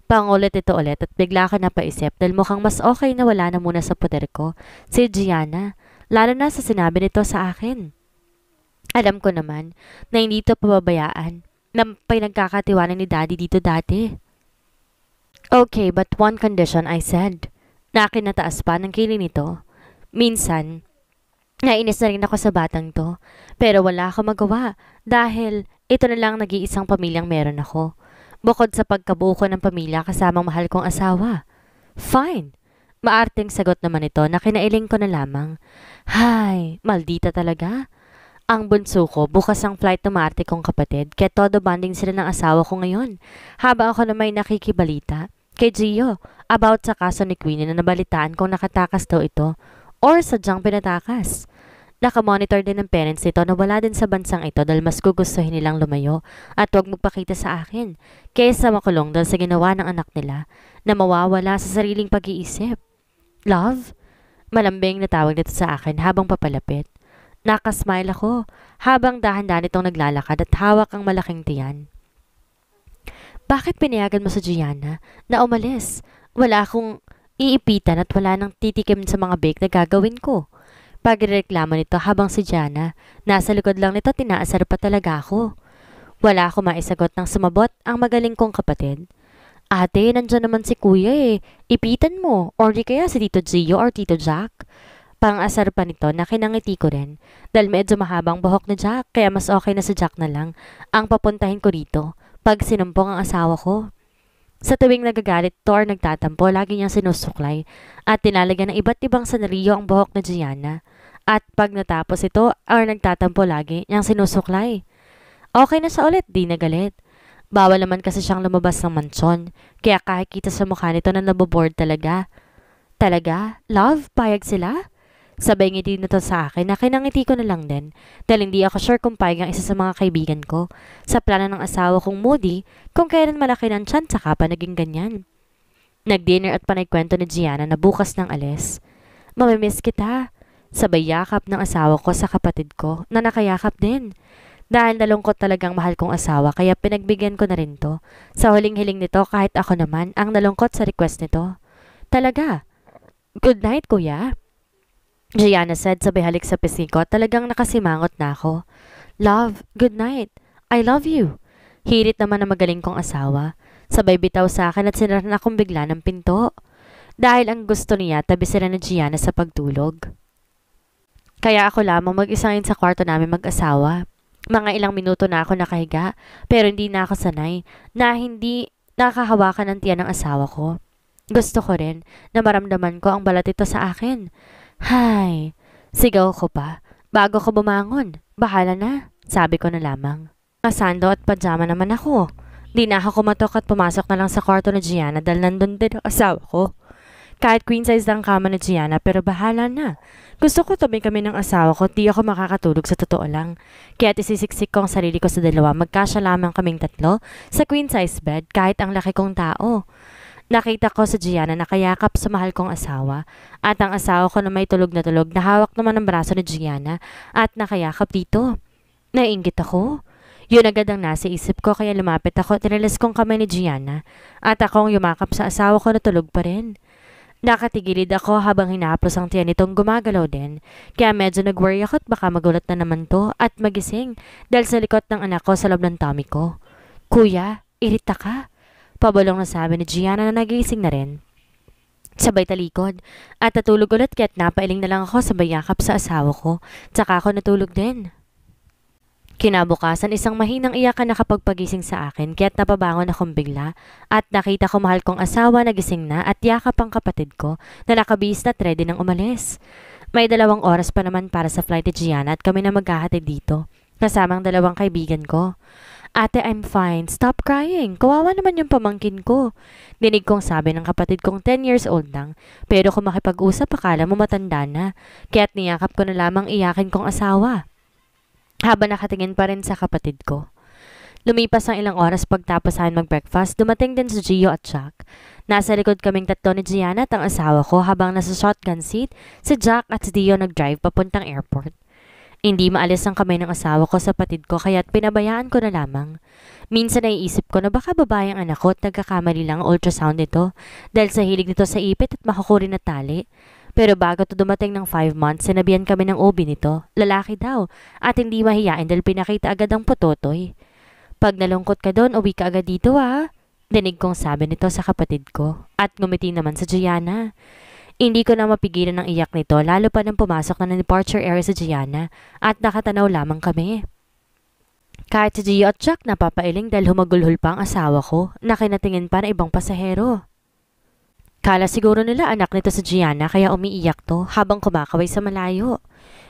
Pangulit ito ulit at bigla ka napaisip dahil mukhang mas okay na wala na muna sa poder ko si Gianna. Lalo na sa sinabi nito sa akin. Alam ko naman na hindi ito pababayaan na pinagkakatiwala ni daddy dito dati. Okay, but one condition I said. Nakin na taas pa ng kilin nito. Minsan, Nainis na rin ako sa batang to. Pero wala akong magawa dahil ito na lang nag-iisang pamilyang meron ako. Bukod sa pagkabuo ko ng pamilya kasamang mahal kong asawa. Fine. Maarteng sagot naman ito na kinailing ko na lamang. Hay, maldita talaga. Ang bunso ko, bukas ang flight ng maarte kong kapatid, kaya todo banding sila ng asawa ko ngayon. Habang ako na may nakikibalita, kay Gio, about sa kaso ni Queenie na nabalitaan kong nakatakas daw ito, or sadyang pinatakas. Nakamonitor din ng parents nito na wala din sa bansang ito dahil mas gugustuhin nilang lumayo at huwag magpakita sa akin kaysa makulong dahil sa ginawa ng anak nila na mawawala sa sariling pag-iisip. Love? Malambing na tawag nito sa akin habang papalapit. Nakasmile ako habang dahan-dahan itong naglalakad at hawak ang malaking tiyan. Bakit pinayagan mo sa Gianna na umalis? Wala akong iipitan at wala nang titikim sa mga bake na gagawin ko. Pagreklamo nito habang si Jana, nasa likod lang nito tinaasar pa talaga ako. Wala akong maisagot ng sumabot ang magaling kong kapatid. Ate, nandiyan naman si kuya eh. Ipitan mo, or di kaya si Tito Gio or Tito Jack. Pangasar pa nito na kinangiti ko rin dahil medyo mahabang buhok ni Jack kaya mas okay na sa si Jack na lang ang papuntahin ko rito pag sinumpong ang asawa ko. Sa tuwing nagagalit to or nagtatampo, lagi niyang sinusuklay at tinalaga ng iba't ibang sanariyo ang buhok na Gianna. At pag natapos ito or nagtatampo lagi, niyang sinusuklay. Okay na sa ulit, di nagalit. Bawal naman kasi siyang lumabas ng mansyon, kaya kahit kita sa mukha nito na naboboard talaga. Talaga? Love? Payag sila? Sabay ngiti nito sa akin na kinangiti ko na lang din dahil hindi ako sure kung payag ang isa sa mga kaibigan ko sa plano ng asawa kong Moody kung kailan malaki ng chance saka pa naging ganyan. Nag-dinner at panay kwento ni Gianna na bukas ng alis. Mamimiss kita. Sabay yakap ng asawa ko sa kapatid ko na nakayakap din. Dahil nalungkot talagang mahal kong asawa kaya pinagbigyan ko na rin to. Sa huling hiling nito kahit ako naman ang nalungkot sa request nito. Talaga. Good night kuya. Gianna said sabay halik sa pisngi ko talagang nakasimangot na ako. Love, good night. I love you. Hirit naman na magaling kong asawa. Sabay bitaw sa akin at sinara na akong bigla ng pinto. Dahil ang gusto niya, tabi sila ni Gianna sa pagtulog. Kaya ako lamang mag-isa sa kwarto namin mag-asawa. Mga ilang minuto na ako nakahiga, pero hindi na ako sanay na hindi nakahawakan ng tiyan ng asawa ko. Gusto ko rin na maramdaman ko ang balat ito sa akin. Hay, sigaw ko pa. Bago ko bumangon, bahala na, sabi ko na lamang. Masando at pajama naman ako. Di na ako kumatok at pumasok na lang sa kwarto na Gianna dahil nandun din ang asawa ko. Kahit queen size lang kama na Gianna pero bahala na. Gusto ko tumabi kami ng asawa ko, di ako makakatulog sa totoo lang. Kaya isisiksik ko ang sarili ko sa dalawa, magkasya lamang kaming tatlo sa queen size bed kahit ang laki kong tao. Nakita ko sa Gianna na kayakap sa mahal kong asawa at ang asawa ko na may tulog na tulog na naman ang braso ni Gianna at nakayakap dito. Nainggit ako. Yun agad ang nasa isip ko kaya lumapit ako at nilalas kong kami ni Gianna at akong yumakap sa asawa ko na tulog pa rin. Nakatigilid ako habang hinahaplos ang tiyan nitong gumagalaw din, kaya medyo nag-worry ako at baka magulat na naman to at magising dahil sa likot ng anak ko sa loob ng tummy ko. Kuya, irita ka? Pabalong na sabi ni Gianna na nagising na rin. Sabay talikod at natulog ulit kaya't napailing na lang ako sa bayakap sa asawa ko, tsaka ako natulog din. Kinabukasan, isang mahinang iyak ang nakapagpagising sa akin kaya't napabangon akong bigla at nakita ko mahal kong asawa na gising na at yakap ang kapatid ko na nakabihis na ready ng umalis. May dalawang oras pa naman para sa flight ni Gianna at kami na maghahatid dito kasama ang dalawang kaibigan ko. Ate, I'm fine. Stop crying. Kawawa naman yung pamangkin ko. Dinig kong sabi ng kapatid kong 10 years old lang. Pero kung makipag-usap, akala mo matanda na. Kaya't niyakap ko na lamang iyakin kong asawa habang nakatingin pa rin sa kapatid ko. Lumipas ang ilang oras pagtapos sa mag-breakfast, dumating din si Gio at Jack. Nasa likod kaming tatlo ni Gianna at ang asawa ko habang nasa shotgun seat, si Jack at si Dio nag-drive papuntang airport. Hindi maalis ang kamay ng asawa ko sa patid ko kaya't pinabayaan ko na lamang. Minsan naiisip ko na baka babae ang anak ko at nagkakamali lang ultrasound nito dahil sa hilig nito sa ipit at makukurin na tali. Pero bago to dumating ng 5 months, sinabihan kami ng OB nito, lalaki daw, at hindi mahiyain dahil pinakita agad ang pototoy. Pag nalungkot ka doon, uwi ka agad dito ha. Ah. Dinig kong sabi nito sa kapatid ko at ngumiti naman sa Gianna. Hindi ko na mapigilan ang iyak nito lalo pa nang pumasok na ng departure area sa Gianna at nakatanaw lamang kami. Kahit si Gio at Jack napapailing dahil humagulhol pa ang asawa ko na kinatingin pa ng ibang pasahero. Kala siguro nila anak nito sa Gianna kaya umiiyak to habang kumakaway sa malayo.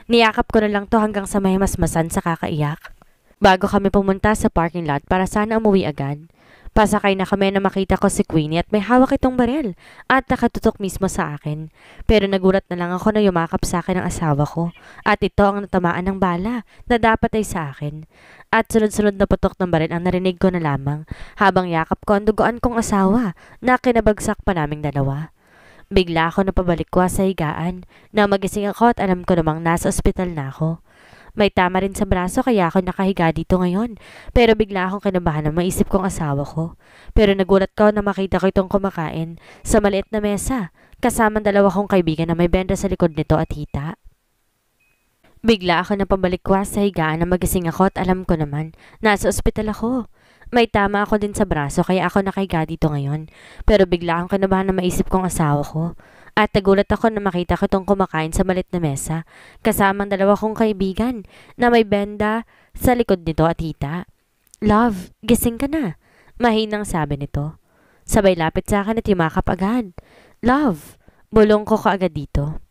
Niyakap ko na lang to hanggang sa may masmasan sa kakaiyak. Bago kami pumunta sa parking lot para sana umuwi agad, pasakay na kami na makita ko si Queenie at may hawak itong barel at nakatutok mismo sa akin. Pero nagulat na lang ako na yumakap sa akin ang asawa ko at ito ang natamaan ng bala na dapat ay sa akin at sunod-sunod na putok ng baril ang narinig ko na lamang habang yakap ko ang dugoan kong asawa na kinabagsak pa naming dalawa. Bigla ako napabalikwa sa higaan na magising ako at alam ko namang nasa ospital na ako. May tama rin sa braso kaya ako nakahiga dito ngayon pero bigla akong kinabahan ng maisip kong asawa ko. Pero nagulat ko na makita ko itong kumakain sa maliit na mesa kasama dalawa kong kaibigan na may benda sa likod nito at hita. Bigla ako napabalikwas sa higaan na magising ako at alam ko naman, nasa ospital ako. May tama ako din sa braso kaya ako nakahiga dito ngayon. Pero bigla akong kinabahan na maisip kong asawa ko. At nagulat ako na makita ko itong kumakain sa malit na mesa. Kasamang dalawa kong kaibigan na may benda sa likod nito at hita. Love, gising ka na. Mahinang sabi nito. Sabay lapit sa akin at yumakap agad. Love, bulong ko ka agad dito.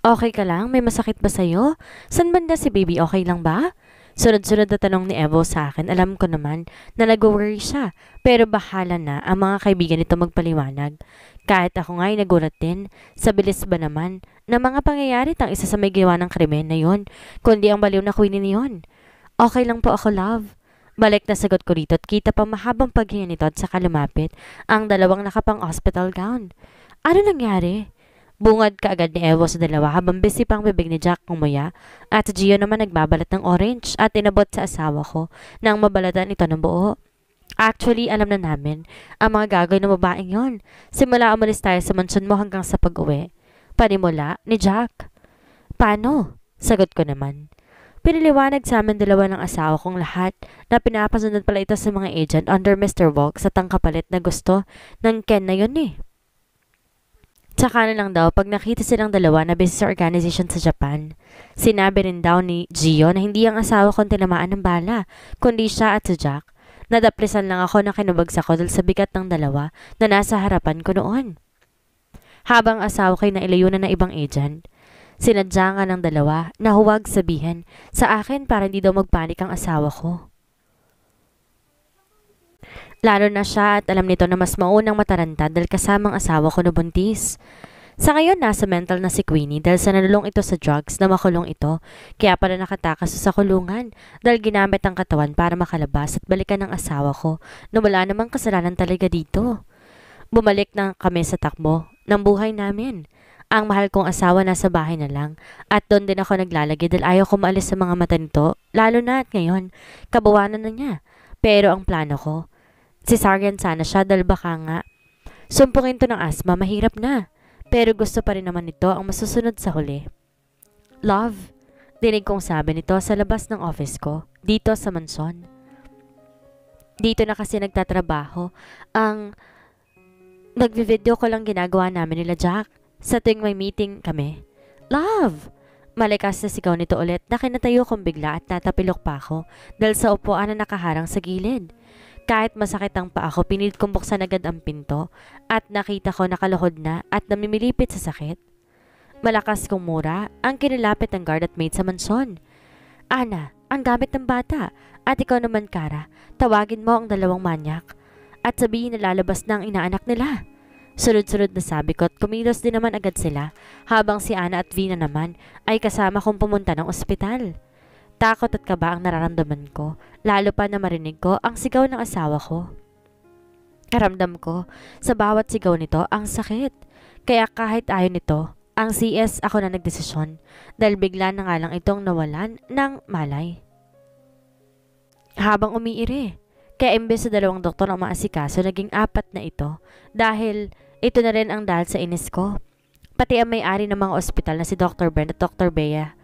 Okay ka lang? May masakit ba sa'yo? San banda si baby? Okay lang ba? Sunod-sunod na tanong ni Evo sa akin, alam ko naman na nag-worry siya. Pero bahala na ang mga kaibigan nito magpaliwanag. Kahit ako nga'y nagulat din, sa bilis ba naman, na mga pangyayari tang isa sa may gawa ng krimen na yon, kundi ang baliw na kuwinin yon. Okay lang po ako, love. Balik na sagot ko rito at kita pa mahabang paghinga nito at saka lumapit ang dalawang nakapang hospital gown. Ano nangyari? Bungad kaagad ni Ewo sa dalawa habang busy pang bibig ni Jack kumuya at Gio naman nagbabalat ng orange at inabot sa asawa ko nang mabalatan ito ng buo. Actually, alam na namin ang mga gagawin ng babaeng yon. Simula umalis tayo sa mansyon mo hanggang sa pag-uwi. Panimula ni Jack. Paano? Sagot ko naman. Piniliwanag sa amin dalawa ng asawa kong lahat na pinapasunod pala ito sa mga agent under Mr. Walk sa tangkapalit na gusto ng Ken na yun eh. Tsaka na lang daw pag nakita silang dalawa na busy organization sa Japan. Sinabi rin daw ni Gio na hindi ang asawa kong tinamaan ng bala, kundi siya at si Jack. Nadapresan lang ako na kinubagsak ko dahil sa bigat ng dalawa na nasa harapan ko noon. Habang asawa ko'y nailayunan ng ibang agent, sinadya nga ng dalawa na huwag sabihin sa akin para hindi daw magpanik ang asawa ko. Lalo na siya at alam nito na mas maunang mataranta dahil kasamang asawa ko na buntis. Sa ngayon, nasa mental na si Queenie dahil sa nanulong ito sa drugs na makulong ito. Kaya pala nakatakas sa kulungan dahil ginamit ang katawan para makalabas at balikan ng asawa ko na wala namang kasalanan talaga dito. Bumalik na kami sa takbo ng buhay namin. Ang mahal kong asawa nasa bahay na lang at doon din ako naglalagay dahil ayaw ko maalis sa mga mata nito, lalo na at ngayon, kabawanan na niya. Pero ang plano ko, Cesarean sana siya dahil baka nga. Sumpukin to ng asma, mahirap na. Pero gusto pa rin naman nito ang masusunod sa huli. Love, dinig kong sabi nito sa labas ng office ko, dito sa mansyon. Dito na kasi nagtatrabaho ang nagvi-video ko lang ginagawa namin nila Jack sa tuwing may meeting kami. Love! Malikas na sigaw nito ulit na kinatayo kong bigla at natapilok pa ako dahil sa upuan na nakaharang sa gilid. Kahit masakit ang paa ko, pinilit kong buksan agad ang pinto at nakita ko nakaluhod na at namimilipit sa sakit. Malakas kong mura ang kinilapit ang guard at maid sa mansyon. Ana, ang gamit ng bata at ikaw naman Kara, tawagin mo ang dalawang manyak at sabihin na lalabas na ang inaanak nila. Sunod-sunod na sabi ko at kumilos din naman agad sila habang si Ana at Vina naman ay kasama kong pumunta ng ospital. Takot at kaba ang nararamdaman ko, lalo pa na marinig ko ang sigaw ng asawa ko. Karamdam ko, sa bawat sigaw nito, ang sakit. Kaya kahit ayon nito, ang CS ako na nagdesisyon dahil bigla na nga lang itong nawalan ng malay. Habang umiire, kaya imbes sa dalawang doktor ang maasikaso, naging apat na ito dahil ito na rin ang dahil sa inis ko. Pati ang may-ari ng mga ospital na si Dr. Brent at Dr. Bea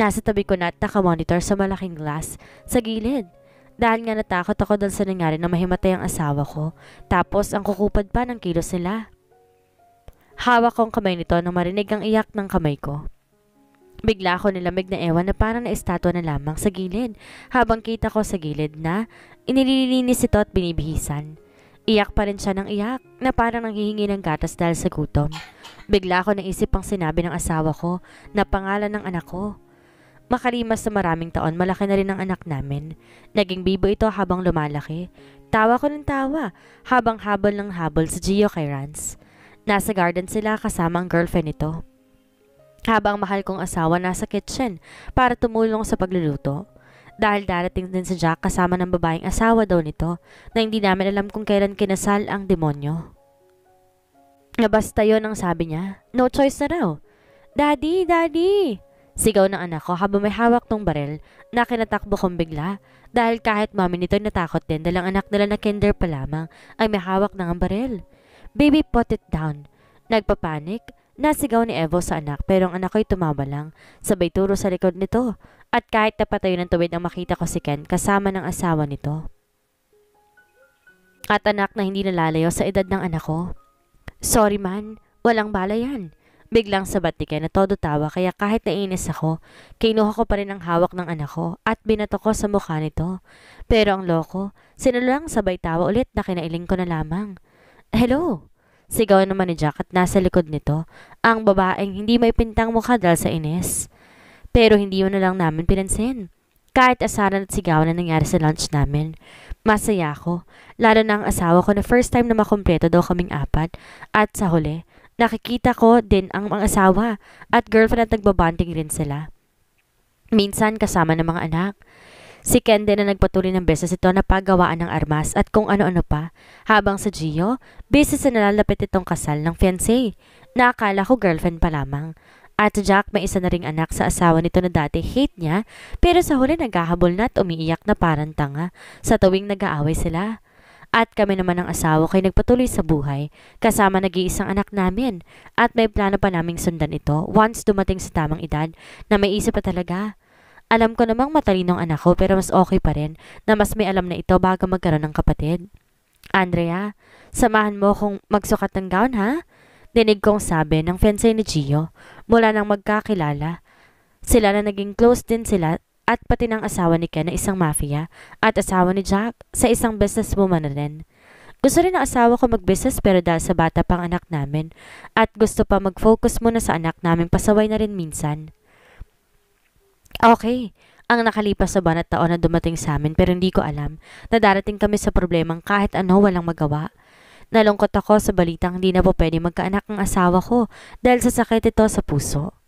Nasa tabi ko na at nakamonitor sa malaking glass sa gilid. Dahil nga natakot ako dahil sa nangyari na mahimatay ang asawa ko, tapos ang kukupad pa ng kilos nila. Hawak ko ang kamay nito nang marinig ang iyak ng kamay ko. Bigla ako nilamig na ewan na parang na-estatwa na lamang sa gilid habang kita ko sa gilid na inililinis ito at binibihisan. Iyak pa rin siya ng iyak na parang nanghihingi ng gatas dahil sa gutom. Bigla ako naisip ang sinabi ng asawa ko na pangalan ng anak ko. Makalimas sa maraming taon, malaki na rin ang anak namin. Naging bibo ito habang lumalaki. Tawa ko ng tawa, habang habol ng habol sa Gio kay Rance. Nasa garden sila kasama ang girlfriend nito. Habang mahal kong asawa nasa kitchen para tumulong sa pagluluto. Dahil darating din si Jack kasama ng babaeng asawa daw nito na hindi namin alam kung kailan kinasal ang demonyo. Na basta yon ang sabi niya. No choice na raw. Daddy, daddy! Sigaw ng anak ko habang may hawak tong barel na kinatakbo kong bigla dahil kahit mami nito natakot din dalang anak nila na kinder pa lamang ay may hawak ng barel. Baby put it down. Nagpapanik, nasigaw ni Evo sa anak pero ang anak ko'y tumawa lang sabay turo sa likod nito at kahit napatayo ng tuwid ang makita ko si Ken kasama ng asawa nito. At anak na hindi nalalayo sa edad ng anak ko. Sorry man, walang bala yan. Biglang sabati ka na todo tawa kaya kahit nainis ako, kinuha ko pa rin ang hawak ng anak ko at binato ko sa mukha nito. Pero ang loko, sinulang sabay tawa ulit na kinailing ko na lamang. Hello! Sigaw naman ni Jack at nasa likod nito, ang babaeng hindi may pintang mukha dahil sa inis. Pero hindi yun na lang namin pinansin. Kahit asaran at sigawan na nangyari sa lunch namin, masaya ako, lalo na ang asawa ko na first time na makumpleto daw kaming apat at sa huli, nakikita ko din ang mga asawa at girlfriend at nagbabanding rin sila. Minsan kasama ng mga anak. Si Ken din na nagpatuloy ng beses ito na paggawaan ng armas at kung ano-ano pa, habang sa Gio, busy sa nalalapit itong kasal ng fiancé na akala ko girlfriend pa lamang. At Jack may isa na ring anak sa asawa nito na dati hate niya pero sa huli naghahabol na at umiiyak na parang tanga sa tuwing nag-aaway sila. At kami naman ang asawa ko'y nagpatuloy sa buhay, kasama nag-iisang anak namin. At may plano pa naming sundan ito once dumating sa tamang edad na may isip pa talaga. Alam ko namang matalinong anak ko pero mas okay pa rin na mas may alam na ito bago magkaroon ng kapatid. Andrea, samahan mo kong magsukat ng gown ha? Dinig kong sabi ng fiancé ni Gio mula nang magkakilala. Sila na naging close din sila at pati ng asawa ni Ken na isang mafia at asawa ni Jack sa isang businesswoman na rin. Gusto rin ng asawa ko mag-business pero dahil sa bata pang anak namin at gusto pa mag-focus muna sa anak namin pasaway na rin minsan. Okay, ang nakalipas sa banat taon na dumating sa amin pero hindi ko alam na darating kami sa problemang kahit ano walang magawa. Nalungkot ako sa balitang hindi na po pwede magkaanak ang asawa ko dahil sa sakit ito sa puso.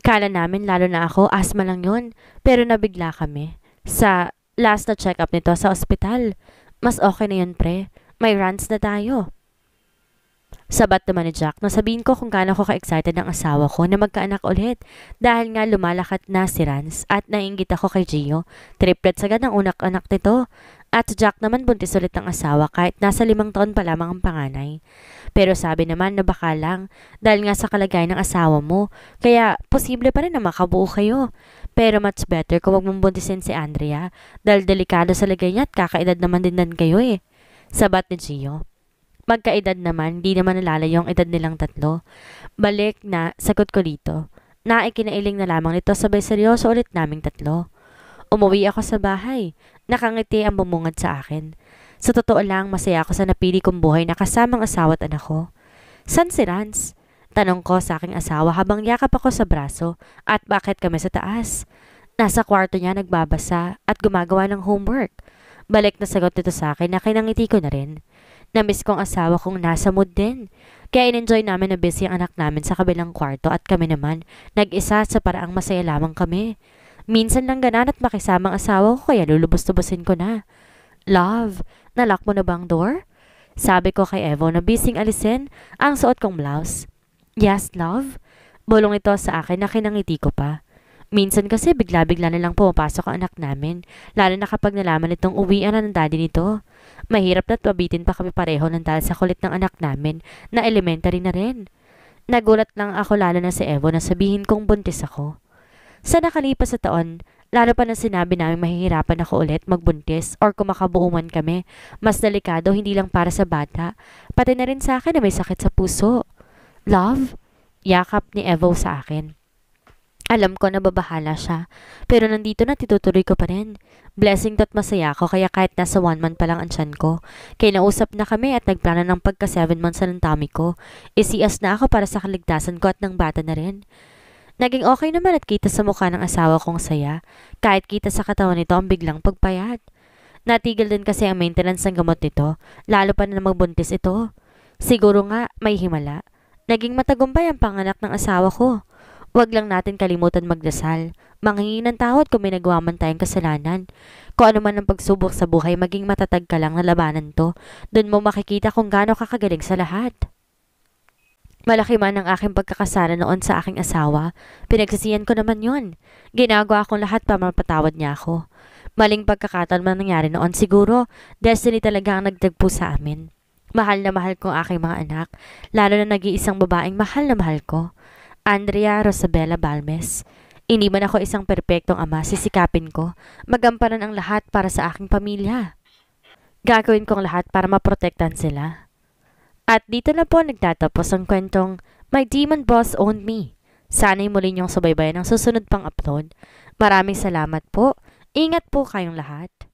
Kala namin lalo na ako, asma lang yun. Pero nabigla kami. Sa last na check-up nito sa ospital. Mas okay na yun, pre. May runs na tayo. Sabat naman ni Jack na ko kung gaano ko ka-excited ng asawa ko na magkaanak ulit dahil nga lumalakat na si Rans at nainggit ako kay Gio. Triplet sagad ang unak-anak nito. At Jack naman buntis ulit ng asawa kahit nasa limang taon pa lamang ang panganay. Pero sabi naman na baka lang dahil nga sa kalagayan ng asawa mo, kaya posible pa rin na makabuo kayo. Pero much better kung wag si Andrea dahil delikado sa lagay niya at kakaedad naman din nan kayo eh. Sabat ni Gio. Magkaedad naman, di naman nalalayo ang edad nilang tatlo. Balik na, sagot ko dito. Naikinailing na lamang nito sabay seryoso ulit naming tatlo. Umuwi ako sa bahay. Nakangiti ang bumungad sa akin. Sa totoo lang, masaya ako sa napili kong buhay na kasamang asawa at anak ko. San si Rance? Tanong ko sa aking asawa habang yakap ako sa braso at bakit kami sa taas? Nasa kwarto niya nagbabasa at gumagawa ng homework. Balik na sagot nito sa akin na kinangiti ko na rin. Namiss kong asawa kong nasa mood din. Kaya in-enjoy namin na busy ang anak namin sa kabilang kwarto at kami naman, nag-isa sa paraang masaya lamang kami. Minsan lang ganan at makisama ang asawa ko kaya lulubos-tubusin ko na. Love, nalak mo na ba ang door? Sabi ko kay Evo na bising alisin ang suot kong blouse. Yes, love? Bulong ito sa akin na kinangiti ko pa. Minsan kasi bigla-bigla na lang pumapasok ang anak namin, lalo na kapag nalaman itong uwian na ng daddy nito. Mahirap na't mabitin pa kami pareho ng dahil sa kulit ng anak namin na elementary na rin. Nagulat lang ako lalo na si Evo na sabihin kong buntis ako. Sa nakalipas sa taon, lalo pa na sinabi namin mahihirapan ako ulit magbuntis or kumakabuo man kami. Mas delikado hindi lang para sa bata, pati na rin sa akin na may sakit sa puso. Love? Yakap ni Evo sa akin. Alam ko na babahala siya, pero nandito na titutuloy ko pa rin. Blessing to't masaya ako kaya kahit nasa one month pa lang ang tiyan ko. nausap na kami at nagplano ng pagka seven months sa ng tummy ko. E na ako para sa kaligtasan ko at ng bata na rin. Naging okay naman at kita sa mukha ng asawa kong saya, kahit kita sa katawan nito ang biglang pagpayat. Natigil din kasi ang maintenance ng gamot nito, lalo pa na magbuntis ito. Siguro nga may himala. Naging matagumpay ang panganak ng asawa ko. Huwag lang natin kalimutan magdasal. Manghingi ng tawad kung may nagawa man tayong kasalanan. Kung ano man ang pagsubok sa buhay, maging matatag ka lang na labanan to. Doon mo makikita kung gaano kakagaling sa lahat. Malaki man ang aking pagkakasala noon sa aking asawa, pinagsisiyan ko naman yon. Ginagawa kong lahat para mapatawad niya ako. Maling pagkakataon man nangyari noon siguro, destiny talaga ang nagtagpo sa amin. Mahal na mahal ko ang aking mga anak, lalo na nag-iisang babaeng mahal na mahal ko. Andrea Rosabella Balmes. Hindi man ako isang perpektong ama, sisikapin ko. Magampanan ang lahat para sa aking pamilya. Gagawin kong lahat para maprotektan sila. At dito na po nagtatapos ang kwentong My Demon Boss Owned Me. Sana'y muli niyong subaybayan ang susunod pang upload. Maraming salamat po. Ingat po kayong lahat.